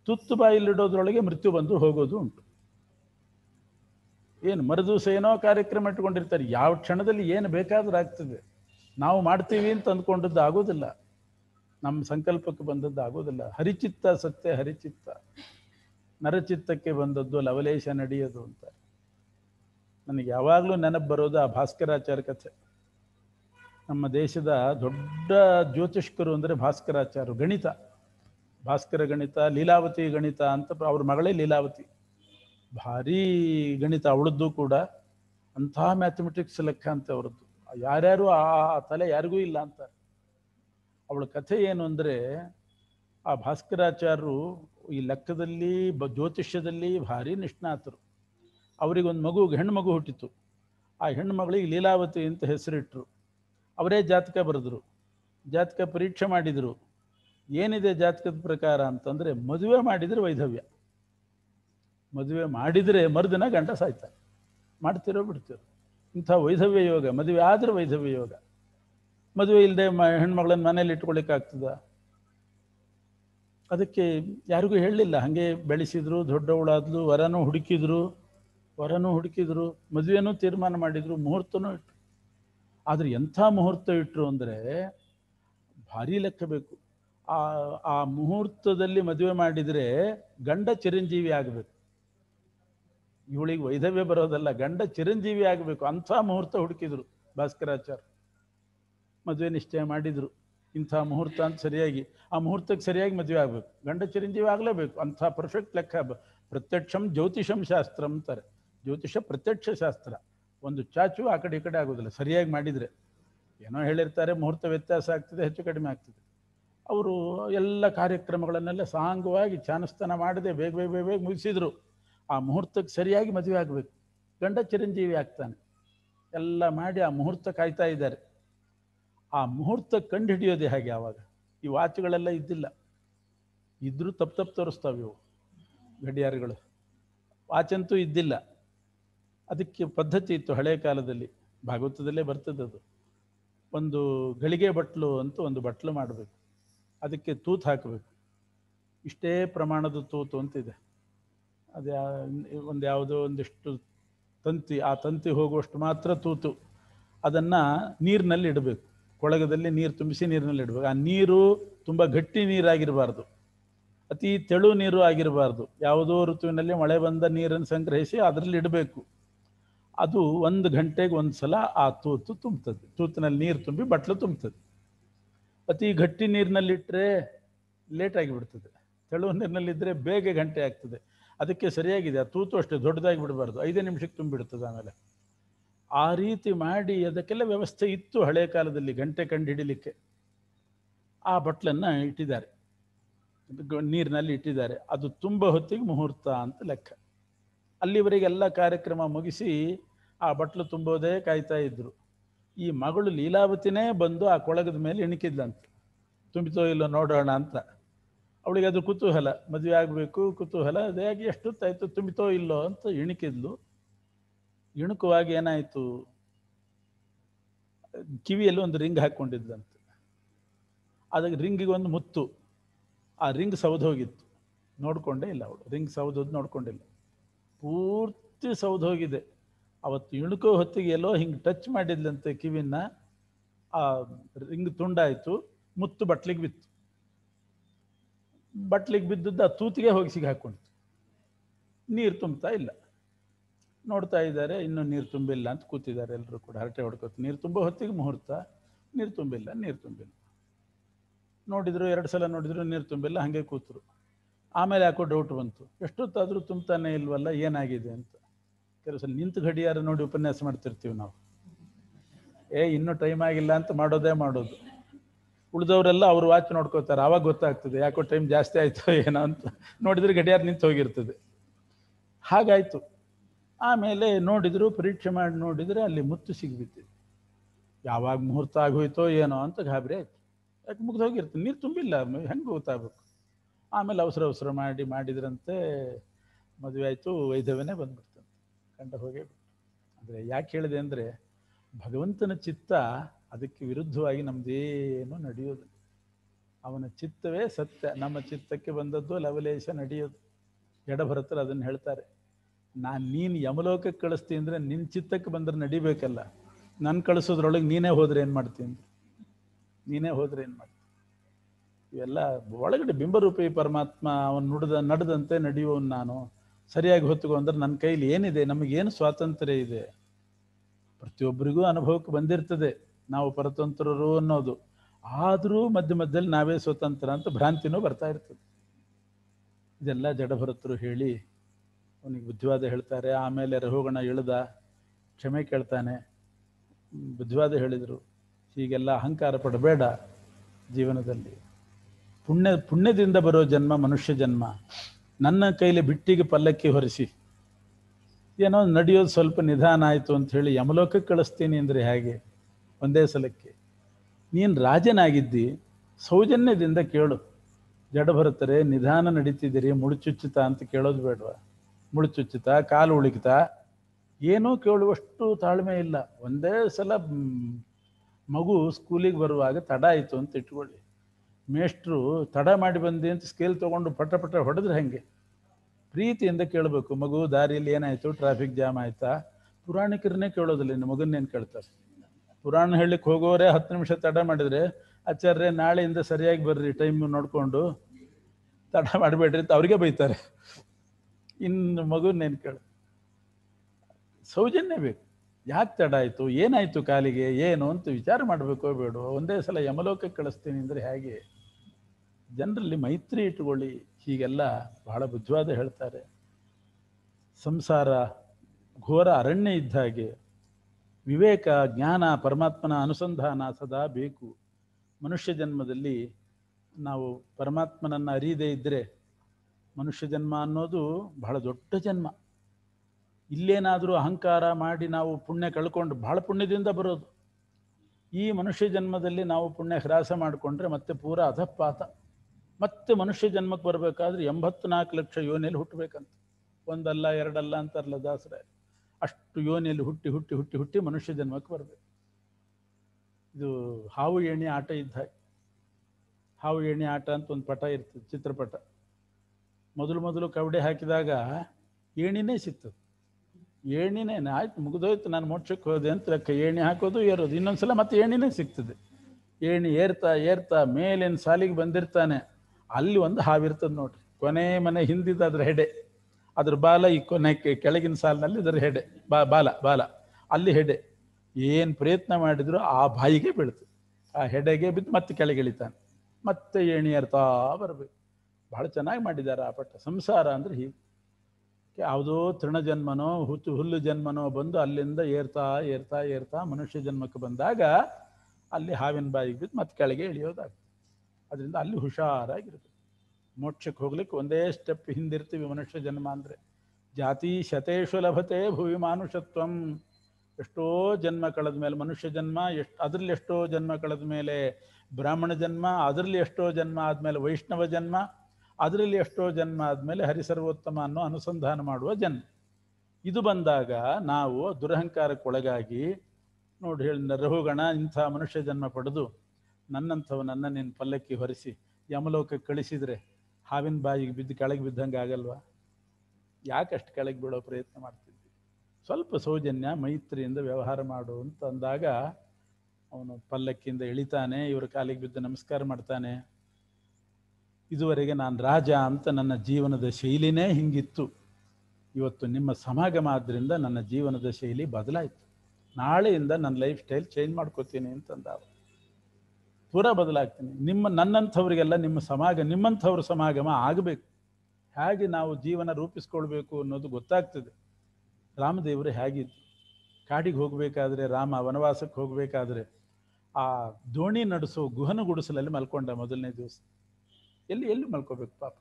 ತುತ್ತು ಬಾಯಿಲಿಡೋದ್ರೊಳಗೆ ಮೃತ್ಯು ಬಂದು ಹೋಗೋದು ಉಂಟು ಏನು ಮರುದಿವಸ ಏನೋ ಕಾರ್ಯಕ್ರಮ ಇಟ್ಕೊಂಡಿರ್ತಾರೆ ಯಾವ ಕ್ಷಣದಲ್ಲಿ ಏನು ಬೇಕಾದರೂ ಆಗ್ತದೆ ನಾವು ಮಾಡ್ತೀವಿ ಅಂತ ಅಂದ್ಕೊಂಡದ್ದು ಆಗೋದಿಲ್ಲ ನಮ್ಮ ಸಂಕಲ್ಪಕ್ಕೆ ಬಂದದ್ದು ಆಗೋದಿಲ್ಲ ಹರಿಚಿತ್ತ ಸತ್ಯ ಹರಿಚಿತ್ತ ನರಚಿತ್ತಕ್ಕೆ ಬಂದದ್ದು ಲವಲೇಶ ನಡೆಯೋದು ಅಂತ ನನಗೆ ಯಾವಾಗಲೂ ನೆನಪು ಬರೋದು ಆ ಭಾಸ್ಕರಾಚಾರ್ಯ ಕಥೆ ನಮ್ಮ ದೇಶದ ದೊಡ್ಡ ಜ್ಯೋತಿಷ್ಕರು ಅಂದರೆ ಭಾಸ್ಕರಾಚಾರ್ಯರು ಗಣಿತ ಭಾಸ್ಕರ ಗಣಿತ ಲೀಲಾವತಿ ಗಣಿತ ಅಂತ ಅವ್ರ ಮಗಳೇ ಲೀಲಾವತಿ ಭಾರೀ ಗಣಿತ ಅವಳದ್ದು ಕೂಡ ಅಂಥ ಮ್ಯಾಥಮೆಟಿಕ್ಸ್ ಲೆಕ್ಕ ಅಂತ ಅವ್ರದ್ದು ಯಾರ್ಯಾರು ಆ ತಲೆ ಯಾರಿಗೂ ಇಲ್ಲ ಅಂತಾರೆ ಅವಳ ಕಥೆ ಏನು ಅಂದರೆ ಆ ಭಾಸ್ಕರಾಚಾರ್ಯರು ಈ ಲೆಕ್ಕದಲ್ಲಿ ಬ ಜ್ಯೋತಿಷ್ಯದಲ್ಲಿ ಭಾರಿ ನಿಷ್ಣಾತರು ಅವರಿಗೊಂದು ಮಗು ಹೆಣ್ಣು ಮಗು ಹುಟ್ಟಿತ್ತು ಆ ಹೆಣ್ಣು ಮಗಳಿಗೆ ಲೀಲಾವತಿ ಅಂತ ಹೆಸರಿಟ್ಟರು ಅವರೇ ಜಾತಕ ಬರೆದರು ಜಾತಕ ಪರೀಕ್ಷೆ ಮಾಡಿದರು ಏನಿದೆ ಜಾತಕದ ಪ್ರಕಾರ ಅಂತಂದರೆ ಮದುವೆ ಮಾಡಿದರೆ ವೈಧವ್ಯ ಮದುವೆ ಮಾಡಿದರೆ ಮರುದಿನ ಗಂಡ ಸಾಯ್ತಾರೆ ಮಾಡ್ತಿರೋ ಬಿಡ್ತಿರೋ ಇಂಥ ವೈಧವ್ಯ ಯೋಗ ಮದುವೆ ಆದರೆ ವೈಧವ್ಯ ಯೋಗ ಮದುವೆ ಇಲ್ಲದೆ ಹೆಣ್ಮಗಳನ್ನ ಮನೇಲಿ ಇಟ್ಕೊಳಿಕ್ ಆಗ್ತದ ಅದಕ್ಕೆ ಯಾರಿಗೂ ಹೇಳಲಿಲ್ಲ ಹಾಗೆ ಬೆಳೆಸಿದ್ರು ದೊಡ್ಡವಳಾದ್ಲು ವರನೂ ಹುಡುಕಿದ್ರು ವರನೂ ಹುಡುಕಿದ್ರು ಮದುವೆನೂ ತೀರ್ಮಾನ ಮಾಡಿದ್ರು ಮುಹೂರ್ತನೂ ಇಟ್ಟರು ಆದರೆ ಎಂಥ ಮುಹೂರ್ತ ಇಟ್ಟರು ಅಂದರೆ ಭಾರಿ ಲೆಕ್ಕ ಬೇಕು ಆ ಆ ಮುಹೂರ್ತದಲ್ಲಿ ಮದುವೆ ಮಾಡಿದರೆ ಗಂಡ ಚಿರಂಜೀವಿ ಆಗಬೇಕು ಇವಳಿಗೆ ವೈಧವ್ಯ ಬರೋದಲ್ಲ ಗಂಡ ಚಿರಂಜೀವಿ ಆಗಬೇಕು ಅಂಥ ಮುಹೂರ್ತ ಹುಡುಕಿದ್ರು ಭಾಸ್ಕರಾಚಾರ್ಯ ಮದುವೆ ನಿಶ್ಚಯ ಮಾಡಿದರು ಇಂಥ ಮುಹೂರ್ತ ಅಂತ ಸರಿಯಾಗಿ ಆ ಮುಹೂರ್ತಕ್ಕೆ ಸರಿಯಾಗಿ ಮದುವೆ ಆಗಬೇಕು ಗಂಡ ಚಿರಂಜೀವಿ ಆಗಲೇಬೇಕು ಅಂಥ ಪರ್ಫೆಕ್ಟ್ ಲೆಕ್ಕ ಪ್ರತ್ಯಕ್ಷಂ ಜ್ಯೋತಿಷಂ ಶಾಸ್ತ್ರ ಅಂತಾರೆ ಜ್ಯೋತಿಷ ಪ್ರತ್ಯಕ್ಷ ಶಾಸ್ತ್ರ ಒಂದು ಚಾಚು ಆ ಕಡೆ ಈ ಕಡೆ ಆಗೋದಿಲ್ಲ ಸರಿಯಾಗಿ ಮಾಡಿದರೆ ಏನೋ ಹೇಳಿರ್ತಾರೆ ಮುಹೂರ್ತ ವ್ಯತ್ಯಾಸ ಆಗ್ತದೆ ಹೆಚ್ಚು ಕಡಿಮೆ ಆಗ್ತದೆ ಅವರು ಎಲ್ಲ ಕಾರ್ಯಕ್ರಮಗಳನ್ನೆಲ್ಲ ಸಾಂಗವಾಗಿ ಚಾನಸ್ತನ ಮಾಡದೆ ಬೇಗ ಬೇಗ ಬೇಗ ಬೇಗ ಮುಗಿಸಿದರು ಆ ಮುಹೂರ್ತಕ್ಕೆ ಸರಿಯಾಗಿ ಮದುವೆ ಆಗಬೇಕು ಗಂಡ ಚಿರಂಜೀವಿ ಆಗ್ತಾನೆ ಎಲ್ಲ ಮಾಡಿ ಆ ಮುಹೂರ್ತ ಕಾಯ್ತಾ ಇದ್ದಾರೆ ಆ ಮುಹೂರ್ತ ಕಂಡು ಹಿಡಿಯೋದೇ ಹಾಗೆ ಆವಾಗ ಈ ವಾಚುಗಳೆಲ್ಲ ಇದ್ದಿಲ್ಲ ಇದ್ದರೂ ತಪ್ಪು ತಪ್ಪು ತೋರಿಸ್ತಾವೆ ಇವು ಗಡಿಯಾರಗಳು ವಾಚಂತೂ ಇದ್ದಿಲ್ಲ ಅದಕ್ಕೆ ಪದ್ಧತಿ ಇತ್ತು ಹಳೆಯ ಕಾಲದಲ್ಲಿ ಭಾಗವತದಲ್ಲೇ ಬರ್ತದದು ಒಂದು ಗಳಿಗೆ ಬಟ್ಲು ಅಂತ ಒಂದು ಬಟ್ಲು ಮಾಡಬೇಕು ಅದಕ್ಕೆ ತೂತು ಹಾಕಬೇಕು ಇಷ್ಟೇ ಪ್ರಮಾಣದ ತೂತು ಅಂತಿದೆ ಅದು ಒಂದು ಯಾವುದೋ ಒಂದಿಷ್ಟು ತಂತಿ ಆ ತಂತಿ ಹೋಗುವಷ್ಟು ಮಾತ್ರ ತೂತು ಅದನ್ನು ನೀರಿನಲ್ಲಿ ಇಡಬೇಕು ಕೊಳಗದಲ್ಲಿ ನೀರು ತುಂಬಿಸಿ ನೀರಿನಲ್ಲಿ ಇಡುವಾಗ ಆ ನೀರು ತುಂಬ ಗಟ್ಟಿ ನೀರಾಗಿರಬಾರ್ದು ಅತಿ ತೆಳು ನೀರು ಆಗಿರಬಾರ್ದು ಯಾವುದೋ ಋತುವಿನಲ್ಲಿ ಮಳೆ ಬಂದ ನೀರನ್ನು ಸಂಗ್ರಹಿಸಿ ಅದರಲ್ಲಿ ಇಡಬೇಕು ಅದು ಒಂದು ಗಂಟೆಗೆ ಒಂದು ಸಲ ಆ ತೂತು ತುಂಬ್ತದೆ ತೂತಿನಲ್ಲಿ ನೀರು ತುಂಬಿ ಬಟ್ಲು ತುಂಬ್ತದೆ ಅತಿ ಗಟ್ಟಿ ನೀರಿನಲ್ಲಿಟ್ಟರೆ ಲೇಟಾಗಿ ಬಿಡ್ತದೆ ತೆಳು ನೀರಿನಲ್ಲಿದ್ದರೆ ಬೇಗ ಗಂಟೆ ಆಗ್ತದೆ ಅದಕ್ಕೆ ಸರಿಯಾಗಿದೆ ಆ ತೂತು ಅಷ್ಟೇ ದೊಡ್ಡದಾಗಿ ಬಿಡಬಾರ್ದು ಐದೇ ನಿಮಿಷಕ್ಕೆ ತುಂಬಿಡ್ತದೆ ಆಮೇಲೆ ಆ ರೀತಿ ಮಾಡಿ ಅದಕ್ಕೆಲ್ಲ ವ್ಯವಸ್ಥೆ ಇತ್ತು ಹಳೆ ಕಾಲದಲ್ಲಿ ಗಂಟೆ ಕಂಡು ಹಿಡಿಲಿಕ್ಕೆ ಆ ಬಟ್ಲನ್ನು ಇಟ್ಟಿದ್ದಾರೆ ನೀರಿನಲ್ಲಿ ಇಟ್ಟಿದ್ದಾರೆ ಅದು ತುಂಬ ಹೊತ್ತಿಗೆ ಮುಹೂರ್ತ ಅಂತ ಲೆಕ್ಕ ಅಲ್ಲಿವರೆಗೆಲ್ಲ ಕಾರ್ಯಕ್ರಮ ಮುಗಿಸಿ ಆ ಬಟ್ಲು ತುಂಬೋದೇ ಕಾಯ್ತಾ ಇದ್ರು ಈ ಮಗಳು ಲೀಲಾವತಿನೇ ಬಂದು ಆ ಕೊಳಗದ ಮೇಲೆ ಇಣುಕಿದ್ಲಂತ ತುಂಬಿತೋ ಇಲ್ಲೋ ನೋಡೋಣ ಅಂತ ಅವಳಿಗೆ ಅದು ಕುತೂಹಲ ಮದುವೆ ಆಗಬೇಕು ಕುತೂಹಲ ಅದೇ ಆಗಿ ಎಷ್ಟೊತ್ತಾಯಿತು ತುಂಬಿತೋ ಇಲ್ಲೋ ಅಂತ ಇಣಿಕಿದ್ಲು ಇಣುಕುವಾಗ ಏನಾಯಿತು ಕಿವಿಯಲ್ಲಿ ಒಂದು ರಿಂಗ್ ಹಾಕ್ಕೊಂಡಿದ್ದಂತೆ ಅದಕ್ಕೆ ರಿಂಗಿಗೆ ಒಂದು ಮುತ್ತು ಆ ರಿಂಗ್ ಸೌದೋಗಿತ್ತು ನೋಡ್ಕೊಂಡೇ ಇಲ್ಲ ಅವಳು ರಿಂಗ್ ಸೌದೋದು ನೋಡ್ಕೊಂಡಿಲ್ಲ ಪೂರ್ತಿ ಸೌದೋಗಿದೆ ಅವತ್ತು ಇಣುಕೋ ಹೊತ್ತಿಗೆ ಎಲ್ಲೋ ಹಿಂಗೆ ಟಚ್ ಮಾಡಿದ್ಲಂತೆ ಕಿವಿನ ಆ ರಿಂಗ್ ತುಂಡಾಯಿತು ಮುತ್ತು ಬಟ್ಲಿಗೆ ಬಿತ್ತು ಬಟ್ಲಿಗೆ ಬಿದ್ದದ್ದು ಆ ತೂತಿಗೆ ಹೋಗಿ ಸಿಗಿ ಹಾಕ್ಕೊಂಡಿತ್ತು ನೀರು ತುಂಬ್ತಾ ಇಲ್ಲ ನೋಡ್ತಾ ಇದ್ದಾರೆ ಇನ್ನೂ ನೀರು ತುಂಬಿಲ್ಲ ಅಂತ ಕೂತಿದ್ದಾರೆ ಎಲ್ಲರೂ ಕೂಡ ಹರಟೆ ಹೊಡ್ಕೊತ ನೀರು ತುಂಬ ಹೊತ್ತಿಗೆ ಮುಹೂರ್ತ ನೀರು ತುಂಬಿಲ್ಲ ನೀರು ತುಂಬಿಲ್ಲ ನೋಡಿದ್ರು ಎರಡು ಸಲ ನೋಡಿದ್ರು ನೀರು ತುಂಬಿಲ್ಲ ಹಾಗೆ ಕೂತರು ಆಮೇಲೆ ಯಾಕೋ ಡೌಟ್ ಬಂತು ಎಷ್ಟೊತ್ತಾದರೂ ತುಂಬ್ತಾನೆ ಇಲ್ವಲ್ಲ ಏನಾಗಿದೆ ಅಂತ ಕೆಲವು ಸಲ ನಿಂತು ಗಡಿಯಾರ ನೋಡಿ ಉಪನ್ಯಾಸ ಮಾಡ್ತಿರ್ತೀವಿ ನಾವು ಏ ಇನ್ನೂ ಟೈಮ್ ಆಗಿಲ್ಲ ಅಂತ ಮಾಡೋದೇ ಮಾಡೋದು ಉಳಿದವರೆಲ್ಲ ಅವರು ವಾಚ್ ನೋಡ್ಕೋತಾರೆ ಆವಾಗ ಗೊತ್ತಾಗ್ತದೆ ಯಾಕೋ ಟೈಮ್ ಜಾಸ್ತಿ ಆಯಿತು ಏನೋ ಅಂತ ನೋಡಿದರೆ ಗಡಿಯಾರ ನಿಂತು ಹೋಗಿರ್ತದೆ ಹಾಗಾಯಿತು ಆಮೇಲೆ ನೋಡಿದರೂ ಪರೀಕ್ಷೆ ಮಾಡಿ ನೋಡಿದರೆ ಅಲ್ಲಿ ಮುತ್ತು ಸಿಗ್ಬಿಟ್ಟಿದೆ ಯಾವಾಗ ಮುಹೂರ್ತ ಆಗೋಯ್ತೋ ಏನೋ ಅಂತ ಗಾಬರಿ ಆಯ್ತು ಯಾಕೆ ಮುಗ್ದು ಹೋಗಿರ್ತೀನಿ ನೀರು ತುಂಬಿಲ್ಲ ಹೆಂಗೆ ಗೊತ್ತಾಗಬೇಕು ಆಮೇಲೆ ಅವಸರ ಅವಸರ ಮಾಡಿ ಮಾಡಿದ್ರಂತೆ ಮದುವೆ ಆಯಿತು ವೈದವನೇ ಬಂದ್ಬಿಡ್ತಂತೆ ಕಂಡ ಹೋಗೇ ಬಿಟ್ಟು ಅಂದರೆ ಯಾಕೆ ಹೇಳಿದೆ ಅಂದರೆ ಭಗವಂತನ ಚಿತ್ತ ಅದಕ್ಕೆ ವಿರುದ್ಧವಾಗಿ ನಮ್ಮದೇನೂ ನಡೆಯೋದು ಅವನ ಚಿತ್ತವೇ ಸತ್ಯ ನಮ್ಮ ಚಿತ್ತಕ್ಕೆ ಬಂದದ್ದು ಲವಲೇಶ ನಡೆಯೋದು ಎಡಭರತರು ಅದನ್ನು ಹೇಳ್ತಾರೆ ನಾನು ನೀನು ಯಮಲೋಕಕ್ಕೆ ಕಳಿಸ್ತೀನಿ ಅಂದರೆ ನಿನ್ನ ಚಿತ್ತಕ್ಕೆ ಬಂದ್ರೆ ನಡಿಬೇಕಲ್ಲ ನಾನು ಕಳಿಸೋದ್ರೊಳಗೆ ನೀನೇ ಹೋದ್ರೆ ಏನು ಮಾಡ್ತೀನಿ ನೀನೇ ಹೋದರೆ ಏನು ಮಾಡ್ತೀನಿ ಇವೆಲ್ಲ ಒಳಗಡೆ ಬಿಂಬರೂಪಿ ಪರಮಾತ್ಮ ಅವನು ನುಡಿದ ನಡೆದಂತೆ ನಡೆಯುವನು ನಾನು ಸರಿಯಾಗಿ ಹೊತ್ತುಗೋ ಅಂದ್ರೆ ನನ್ನ ಕೈಲಿ ಏನಿದೆ ನಮಗೇನು ಸ್ವಾತಂತ್ರ್ಯ ಇದೆ ಪ್ರತಿಯೊಬ್ಬರಿಗೂ ಅನುಭವಕ್ಕೆ ಬಂದಿರ್ತದೆ ನಾವು ಪರತಂತ್ರರು ಅನ್ನೋದು ಆದರೂ ಮಧ್ಯ ಮಧ್ಯದಲ್ಲಿ ನಾವೇ ಸ್ವತಂತ್ರ ಅಂತ ಭ್ರಾಂತಿನೂ ಬರ್ತಾ ಇರ್ತದೆ ಇದೆಲ್ಲ ಜಡಭರತರು ಹೇಳಿ ಅವನಿಗೆ ಬುದ್ಧಿವಾದ ಹೇಳ್ತಾರೆ ಆಮೇಲೆ ರಹುಗಣ ಇಳ್ದ ಕ್ಷಮೆ ಕೇಳ್ತಾನೆ ಬುದ್ಧಿವಾದ ಹೇಳಿದರು ಹೀಗೆಲ್ಲ ಅಹಂಕಾರ ಪಡಬೇಡ ಜೀವನದಲ್ಲಿ ಪುಣ್ಯ ಪುಣ್ಯದಿಂದ ಬರೋ ಜನ್ಮ ಮನುಷ್ಯ ಜನ್ಮ ನನ್ನ ಕೈಲಿ ಬಿಟ್ಟಿಗೆ ಪಲ್ಲಕ್ಕಿ ಹೊರಿಸಿ ಏನೋ ನಡೆಯೋದು ಸ್ವಲ್ಪ ನಿಧಾನ ಆಯಿತು ಅಂತ ಹೇಳಿ ಯಮಲೋಕಕ್ಕೆ ಕಳಿಸ್ತೀನಿ ಅಂದರೆ ಹೇಗೆ ಒಂದೇ ಸಲಕ್ಕೆ ನೀನು ರಾಜನಾಗಿದ್ದಿ ಸೌಜನ್ಯದಿಂದ ಕೇಳು ಜಡ ಬರುತ್ತರೆ ನಿಧಾನ ನಡೀತಿದ್ದೀರಿ ಮುಳುಚುಚ್ಚುತ್ತ ಅಂತ ಕೇಳೋದು ಬೇಡವಾ ಮುಳುಚುಚ್ಚುತ್ತಾ ಕಾಲು ಉಳಿಕ್ತಾ ಏನೂ ಕೇಳುವಷ್ಟು ತಾಳ್ಮೆ ಇಲ್ಲ ಒಂದೇ ಸಲ ಮಗು ಸ್ಕೂಲಿಗೆ ಬರುವಾಗ ತಡ ಆಯಿತು ಅಂತ ಇಟ್ಕೊಳ್ಳಿ ಮೇಷ್ಟರು ತಡ ಮಾಡಿ ಬಂದು ಅಂತ ಸ್ಕೇಲ್ ತೊಗೊಂಡು ಪಟ ಪಟ ಹೊಡೆದ್ರೆ ಹಾಗೆ ಪ್ರೀತಿಯಿಂದ ಕೇಳಬೇಕು ಮಗು ದಾರಿಯಲ್ಲಿ ಏನಾಯಿತು ಟ್ರಾಫಿಕ್ ಜಾಮ್ ಆಯಿತಾ ಪುರಾಣಿಕರನ್ನೇ ಕೇಳೋದಿಲ್ಲ ಇನ್ನು ಮಗನ್ನೇನು ಕೇಳ್ತಾರೆ ಪುರಾಣ ಹೇಳಲಿಕ್ಕೆ ಹೋಗೋರೆ ಹತ್ತು ನಿಮಿಷ ತಡ ಮಾಡಿದರೆ ಆಚಾರ್ಯ ನಾಳೆಯಿಂದ ಸರಿಯಾಗಿ ಬರ್ರಿ ಟೈಮ್ ನೋಡಿಕೊಂಡು ತಡ ಮಾಡಬೇಡ್ರಿ ಅಂತ ಅವ್ರಿಗೆ ಬೈತಾರೆ ಇನ್ನು ಮಗು ನೆನ್ಕೊಳ್ಳು ಸೌಜನ್ಯ ಬೇಕು ಯಾಕೆ ತಡ ಆಯಿತು ಏನಾಯಿತು ಕಾಲಿಗೆ ಏನು ಅಂತ ವಿಚಾರ ಮಾಡಬೇಕೋ ಬೇಡ ಒಂದೇ ಸಲ ಯಮಲೋಕಕ್ಕೆ ಕಳಿಸ್ತೀನಿ ಅಂದರೆ ಹೇಗೆ ಜನರಲ್ಲಿ ಮೈತ್ರಿ ಇಟ್ಕೊಳ್ಳಿ ಹೀಗೆಲ್ಲ ಬಹಳ ಬುದ್ಧವಾದ ಹೇಳ್ತಾರೆ ಸಂಸಾರ ಘೋರ ಅರಣ್ಯ ಇದ್ದ ಹಾಗೆ ವಿವೇಕ ಜ್ಞಾನ ಪರಮಾತ್ಮನ ಅನುಸಂಧಾನ ಸದಾ ಬೇಕು ಮನುಷ್ಯ ಜನ್ಮದಲ್ಲಿ ನಾವು ಪರಮಾತ್ಮನನ್ನು ಅರಿಯದೇ ಇದ್ದರೆ ಮನುಷ್ಯ ಜನ್ಮ ಅನ್ನೋದು ಬಹಳ ದೊಡ್ಡ ಜನ್ಮ ಇಲ್ಲೇನಾದರೂ ಅಹಂಕಾರ ಮಾಡಿ ನಾವು ಪುಣ್ಯ ಕಳ್ಕೊಂಡು ಬಹಳ ಪುಣ್ಯದಿಂದ ಬರೋದು ಈ ಮನುಷ್ಯ ಜನ್ಮದಲ್ಲಿ ನಾವು ಪುಣ್ಯ ಹ್ರಾಸ ಮಾಡಿಕೊಂಡ್ರೆ ಮತ್ತೆ ಪೂರ ಅಧಪಾತ ಮತ್ತೆ ಮನುಷ್ಯ ಜನ್ಮಕ್ಕೆ ಬರಬೇಕಾದ್ರೆ ಎಂಬತ್ತು ನಾಲ್ಕು ಲಕ್ಷ ಯೋನಿಯಲ್ಲಿ ಹುಟ್ಟಬೇಕಂತ ಒಂದಲ್ಲ ಎರಡಲ್ಲ ಅಂತಾರಲ್ಲ ದಾಸರೇ ಅಷ್ಟು ಯೋನಿಯಲ್ಲಿ ಹುಟ್ಟಿ ಹುಟ್ಟಿ ಹುಟ್ಟಿ ಹುಟ್ಟಿ ಮನುಷ್ಯ ಜನ್ಮಕ್ಕೆ ಬರಬೇಕು ಇದು ಹಾವು ಏಣಿ ಆಟ ಇದ್ದ ಹಾವು ಏಣಿ ಆಟ ಅಂತ ಒಂದು ಪಟ ಇರ್ತದೆ ಚಿತ್ರಪಟ ಮೊದಲು ಮೊದಲು ಕವಡೆ ಹಾಕಿದಾಗ ಏಣಿನೇ ಸಿಗ್ತದೆ ಏಣಿನೇ ಆಯ್ತು ಮುಗಿದೋಯ್ತು ನಾನು ಮೋಕ್ಷಕ್ಕೆ ಹೋದೆ ಅಂತ ಲೆಕ್ಕ ಏಣಿ ಹಾಕೋದು ಏರೋದು ಸಲ ಮತ್ತೆ ಏಣಿನೇ ಸಿಗ್ತದೆ ಏಣಿ ಏರ್ತಾ ಏರ್ತಾ ಮೇಲಿನ ಸಾಲಿಗೆ ಬಂದಿರ್ತಾನೆ ಅಲ್ಲಿ ಒಂದು ಹಾವಿರ್ತದೆ ನೋಡ್ರಿ ಕೊನೆ ಮನೆ ಹಿಂದಿದ್ದು ಅದ್ರ ಹೆಡೆ ಅದ್ರ ಬಾಲ ಈ ಕೊನೆ ಕೆಳಗಿನ ಸಾಲಿನಲ್ಲಿ ಇದರ ಹೆಡೆ ಬಾ ಬಾಲ ಬಾಲ ಅಲ್ಲಿ ಹೆಡೆ ಏನು ಪ್ರಯತ್ನ ಮಾಡಿದ್ರು ಆ ಬಾಯಿಗೆ ಬೀಳ್ತು ಆ ಹೆಡೆಗೆ ಬಿದ್ದು ಮತ್ತೆ ಕೆಳಗಿಳಿತಾನೆ ಮತ್ತೆ ಏಣಿ ಏರ್ತಾ ಬರಬೇಕು ಬಹಳ ಚೆನ್ನಾಗಿ ಮಾಡಿದ್ದಾರೆ ಆ ಪಟ್ಟ ಸಂಸಾರ ಅಂದರೆ ಹೀಗೆ ಯಾವುದೋ ತೃಣಜನ್ಮನೋ ಹುಚ್ಚು ಹುಲ್ಲು ಜನ್ಮನೋ ಬಂದು ಅಲ್ಲಿಂದ ಏರ್ತಾ ಏರ್ತಾ ಏರ್ತಾ ಮನುಷ್ಯ ಜನ್ಮಕ್ಕೆ ಬಂದಾಗ ಅಲ್ಲಿ ಹಾವಿನ ಬಾಯಿಗೆ ಬಿದ್ದು ಮತ್ತೆ ಕೆಳಗೆ ಇಳಿಯೋದಾಗ್ತದೆ ಅದರಿಂದ ಅಲ್ಲಿ ಹುಷಾರಾಗಿರುತ್ತೆ ಮೋಕ್ಷಕ್ಕೆ ಹೋಗ್ಲಿಕ್ಕೆ ಒಂದೇ ಸ್ಟೆಪ್ ಹಿಂದಿರ್ತೀವಿ ಮನುಷ್ಯ ಜನ್ಮ ಅಂದರೆ ಜಾತಿ ಶತೇಶು ಲಭತೆ ಭುವಿ ಮಾನುಷತ್ವಂ ಎಷ್ಟೋ ಜನ್ಮ ಕಳೆದ ಮೇಲೆ ಮನುಷ್ಯ ಜನ್ಮ ಎಷ್ಟು ಅದರಲ್ಲಿ ಎಷ್ಟೋ ಜನ್ಮ ಕಳೆದ ಮೇಲೆ ಬ್ರಾಹ್ಮಣ ಜನ್ಮ ಅದರಲ್ಲಿ ಎಷ್ಟೋ ಜನ್ಮ ಆದಮೇಲೆ ವೈಷ್ಣವ ಜನ್ಮ ಅದರಲ್ಲಿ ಎಷ್ಟೋ ಜನ್ಮ ಆದಮೇಲೆ ಹರಿಸರ್ವೋತ್ತಮ ಅನ್ನೋ ಅನುಸಂಧಾನ ಮಾಡುವ ಜನ್ಮ ಇದು ಬಂದಾಗ ನಾವು ದುರಹಂಕಾರಕ್ಕೊಳಗಾಗಿ ನೋಡಿ ಹೇಳಿ ರಹುಗಣ ಇಂಥ ಮನುಷ್ಯ ಜನ್ಮ ಪಡೆದು ನನ್ನಂಥವು ನನ್ನ ನಿನ್ನ ಪಲ್ಲಕ್ಕಿ ಹೊರಿಸಿ ಯಮಲೋಕಕ್ಕೆ ಕಳಿಸಿದರೆ ಹಾವಿನ ಬಾಯಿಗೆ ಬಿದ್ದು ಕೆಳಗೆ ಬಿದ್ದಂಗೆ ಆಗಲ್ವಾ ಯಾಕಷ್ಟು ಕೆಳಗೆ ಬೀಳೋ ಪ್ರಯತ್ನ ಮಾಡ್ತಿದ್ವಿ ಸ್ವಲ್ಪ ಸೌಜನ್ಯ ಮೈತ್ರಿಯಿಂದ ವ್ಯವಹಾರ ಮಾಡು ಅಂತಂದಾಗ ಅವನು ಪಲ್ಲಕ್ಕಿಯಿಂದ ಇಳಿತಾನೆ ಇವ್ರ ಕಾಲಿಗೆ ಬಿದ್ದು ನಮಸ್ಕಾರ ಮಾಡ್ತಾನೆ ಇದುವರೆಗೆ ನಾನು ರಾಜ ಅಂತ ನನ್ನ ಜೀವನದ ಶೈಲಿನೇ ಹಿಂಗಿತ್ತು ಇವತ್ತು ನಿಮ್ಮ ಸಮಾಗಮ ಆದ್ದರಿಂದ ನನ್ನ ಜೀವನದ ಶೈಲಿ ಬದಲಾಯಿತು ನಾಳೆಯಿಂದ ನನ್ನ ಲೈಫ್ ಸ್ಟೈಲ್ ಚೇಂಜ್ ಮಾಡ್ಕೋತೀನಿ ಅಂತಂದ ಪೂರ ಬದಲಾಗ್ತೀನಿ ನಿಮ್ಮ ನನ್ನಂಥವ್ರಿಗೆಲ್ಲ ನಿಮ್ಮ ಸಮಾಗ ನಿಮ್ಮಂಥವ್ರ ಸಮಾಗಮ ಆಗಬೇಕು ಹೇಗೆ ನಾವು ಜೀವನ ರೂಪಿಸ್ಕೊಳ್ಬೇಕು ಅನ್ನೋದು ಗೊತ್ತಾಗ್ತದೆ ರಾಮದೇವರು ಹೇಗಿದ್ದು ಕಾಡಿಗೆ ಹೋಗಬೇಕಾದ್ರೆ ರಾಮ ವನವಾಸಕ್ಕೆ ಹೋಗಬೇಕಾದ್ರೆ ಆ ದೋಣಿ ನಡೆಸೋ ಗುಹನ ಗುಡಿಸಲಲ್ಲಿ ಮಲ್ಕೊಂಡ ಮೊದಲನೇ ದಿವಸ ಎಲ್ಲಿ ಎಲ್ಲಿ ಮಲ್ಕೋಬೇಕು ಪಾಪ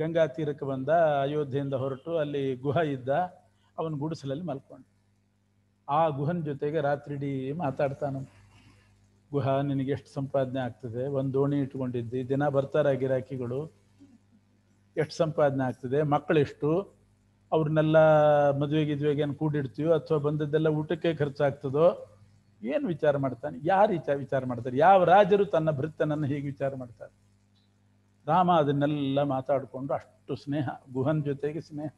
ಗಂಗಾ ತೀರಕ್ಕೆ ಬಂದ ಅಯೋಧ್ಯೆಯಿಂದ ಹೊರಟು ಅಲ್ಲಿ ಗುಹ ಇದ್ದ ಅವನು ಗುಡಿಸಲಲ್ಲಿ ಮಲ್ಕೊಂಡ ಆ ಗುಹನ ಜೊತೆಗೆ ರಾತ್ರಿಡೀ ಮಾತಾಡ್ತಾನು ಗುಹ ನಿನಗೆ ಎಷ್ಟು ಸಂಪಾದನೆ ಆಗ್ತದೆ ಒಂದು ದೋಣಿ ಇಟ್ಕೊಂಡಿದ್ದಿ ದಿನ ಬರ್ತಾರ ಗಿರಾಕಿಗಳು ಎಷ್ಟು ಸಂಪಾದನೆ ಆಗ್ತದೆ ಮಕ್ಕಳೆಷ್ಟು ಅವ್ರನ್ನೆಲ್ಲ ಮದುವೆಗೆ ಏನು ಕೂಡಿಡ್ತೀವೋ ಅಥವಾ ಬಂದದ್ದೆಲ್ಲ ಊಟಕ್ಕೆ ಖರ್ಚಾಗ್ತದೋ ಏನು ವಿಚಾರ ಮಾಡ್ತಾನೆ ಯಾರು ವಿಚಾರ ವಿಚಾರ ಮಾಡ್ತಾರೆ ಯಾವ ರಾಜರು ತನ್ನ ಭೃತ್ತನನ್ನು ಹೇಗೆ ವಿಚಾರ ಮಾಡ್ತಾರೆ ರಾಮ ಅದನ್ನೆಲ್ಲ ಮಾತಾಡಿಕೊಂಡು ಅಷ್ಟು ಸ್ನೇಹ ಗುಹನ್ ಜೊತೆಗೆ ಸ್ನೇಹ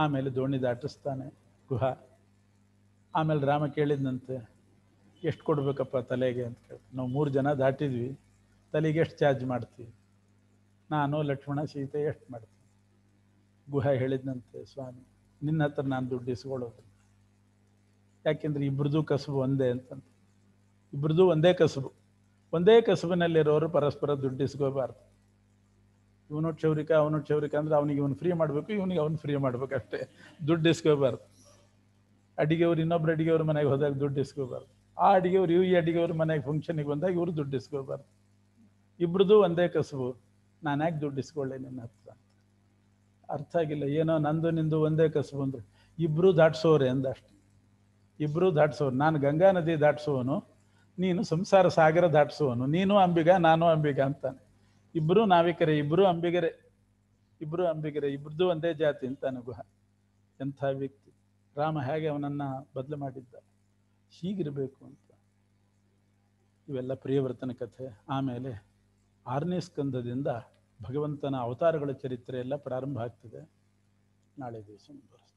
ಆಮೇಲೆ ದೋಣಿ ದಾಟಿಸ್ತಾನೆ ಗುಹ ಆಮೇಲೆ ರಾಮ ಕೇಳಿದ್ನಂತೆ ಎಷ್ಟು ಕೊಡಬೇಕಪ್ಪ ತಲೆಗೆ ಅಂತ ಕೇಳಿ ನಾವು ಮೂರು ಜನ ದಾಟಿದ್ವಿ ತಲೆಗೆ ಎಷ್ಟು ಚಾರ್ಜ್ ಮಾಡ್ತೀವಿ ನಾನು ಲಕ್ಷ್ಮಣ ಸೀತೆ ಎಷ್ಟು ಮಾಡ್ತೀನಿ ಗುಹ ಹೇಳಿದ್ನಂತೆ ಸ್ವಾಮಿ ನಿನ್ನ ಹತ್ರ ನಾನು ದುಡ್ಡು ಇಸ್ಕೊಳ್ಳೋದು ಯಾಕೆಂದ್ರೆ ಇಬ್ರದ್ದು ಕಸಬು ಒಂದೇ ಅಂತಂತ ಇಬ್ರದ್ದು ಒಂದೇ ಕಸಬು ಒಂದೇ ಕಸುಬಿನಲ್ಲಿರೋರು ಪರಸ್ಪರ ದುಡ್ಡು ಇಸ್ಕೋಬಾರ್ದು ಇವನು ಕ್ಷೌರಿಕ ಅವನು ಕ್ಷೌರಿಕ ಅಂದ್ರೆ ಅವನಿಗೆ ಇವನು ಫ್ರೀ ಮಾಡಬೇಕು ಇವನಿಗೆ ಅವ್ನು ಫ್ರೀ ಮಾಡ್ಬೇಕು ಅಷ್ಟೇ ದುಡ್ಡು ಇಸ್ಕೋಬಾರ್ದು ಅಡಿಗೆಯವ್ರು ಇನ್ನೊಬ್ರು ಅಡಿಗೆಯವ್ರ ಮನೆಗೆ ಹೋದಾಗ ದುಡ್ಡು ಇಸ್ಕೋಬಾರ್ದು ಆ ಅಡಿಗೆಯವ್ರು ಇವು ಈ ಅಡಿಗೆಯವ್ರ ಮನೆಗೆ ಫಂಕ್ಷನಿಗೆ ಬಂದಾಗ ಇವರು ದುಡ್ಡು ಇಸ್ಕೋಬಾರ್ದು ಇಬ್ರದ್ದು ಒಂದೇ ಕಸುಬು ನಾನು ಯಾಕೆ ದುಡ್ಡು ಇಸ್ಕೊಳ್ಳೆ ನಿನ್ನ ಹತ್ರ ಅರ್ಥ ಆಗಿಲ್ಲ ಏನೋ ನಂದು ನಿಂದು ಒಂದೇ ಕಸುಬು ಅಂದ್ರೆ ಇಬ್ಬರು ದಾಟ್ಸೋರೆ ಅಂದಷ್ಟು ಇಬ್ಬರು ದಾಟ್ಸೋರು ನಾನು ಗಂಗಾ ನದಿ ದಾಟ್ಸೋನು ನೀನು ಸಂಸಾರ ಸಾಗರ ದಾಟಿಸುವನು ನೀನು ಅಂಬಿಗ ನಾನು ಅಂಬಿಗ ಅಂತಾನೆ ಇಬ್ಬರೂ ನಾವಿಕರೆ ಇಬ್ಬರೂ ಅಂಬಿಗರೆ ಇಬ್ಬರು ಅಂಬಿಗರೆ ಇಬ್ಬರದ್ದು ಒಂದೇ ಜಾತಿ ಅಂತಾನೆ ಗುಹ ಎಂಥ ವ್ಯಕ್ತಿ ರಾಮ ಹೇಗೆ ಅವನನ್ನು ಬದಲು ಮಾಡಿದ್ದ ಹೀಗಿರಬೇಕು ಅಂತ ಇವೆಲ್ಲ ಪ್ರಿಯವರ್ತನ ಕಥೆ ಆಮೇಲೆ ಆರನೇ ಸ್ಕಂದದಿಂದ ಭಗವಂತನ ಅವತಾರಗಳ ಚರಿತ್ರೆ ಎಲ್ಲ ಪ್ರಾರಂಭ ಆಗ್ತದೆ ನಾಳೆ ದಿವಸ ಮುಂದುವರೆಸ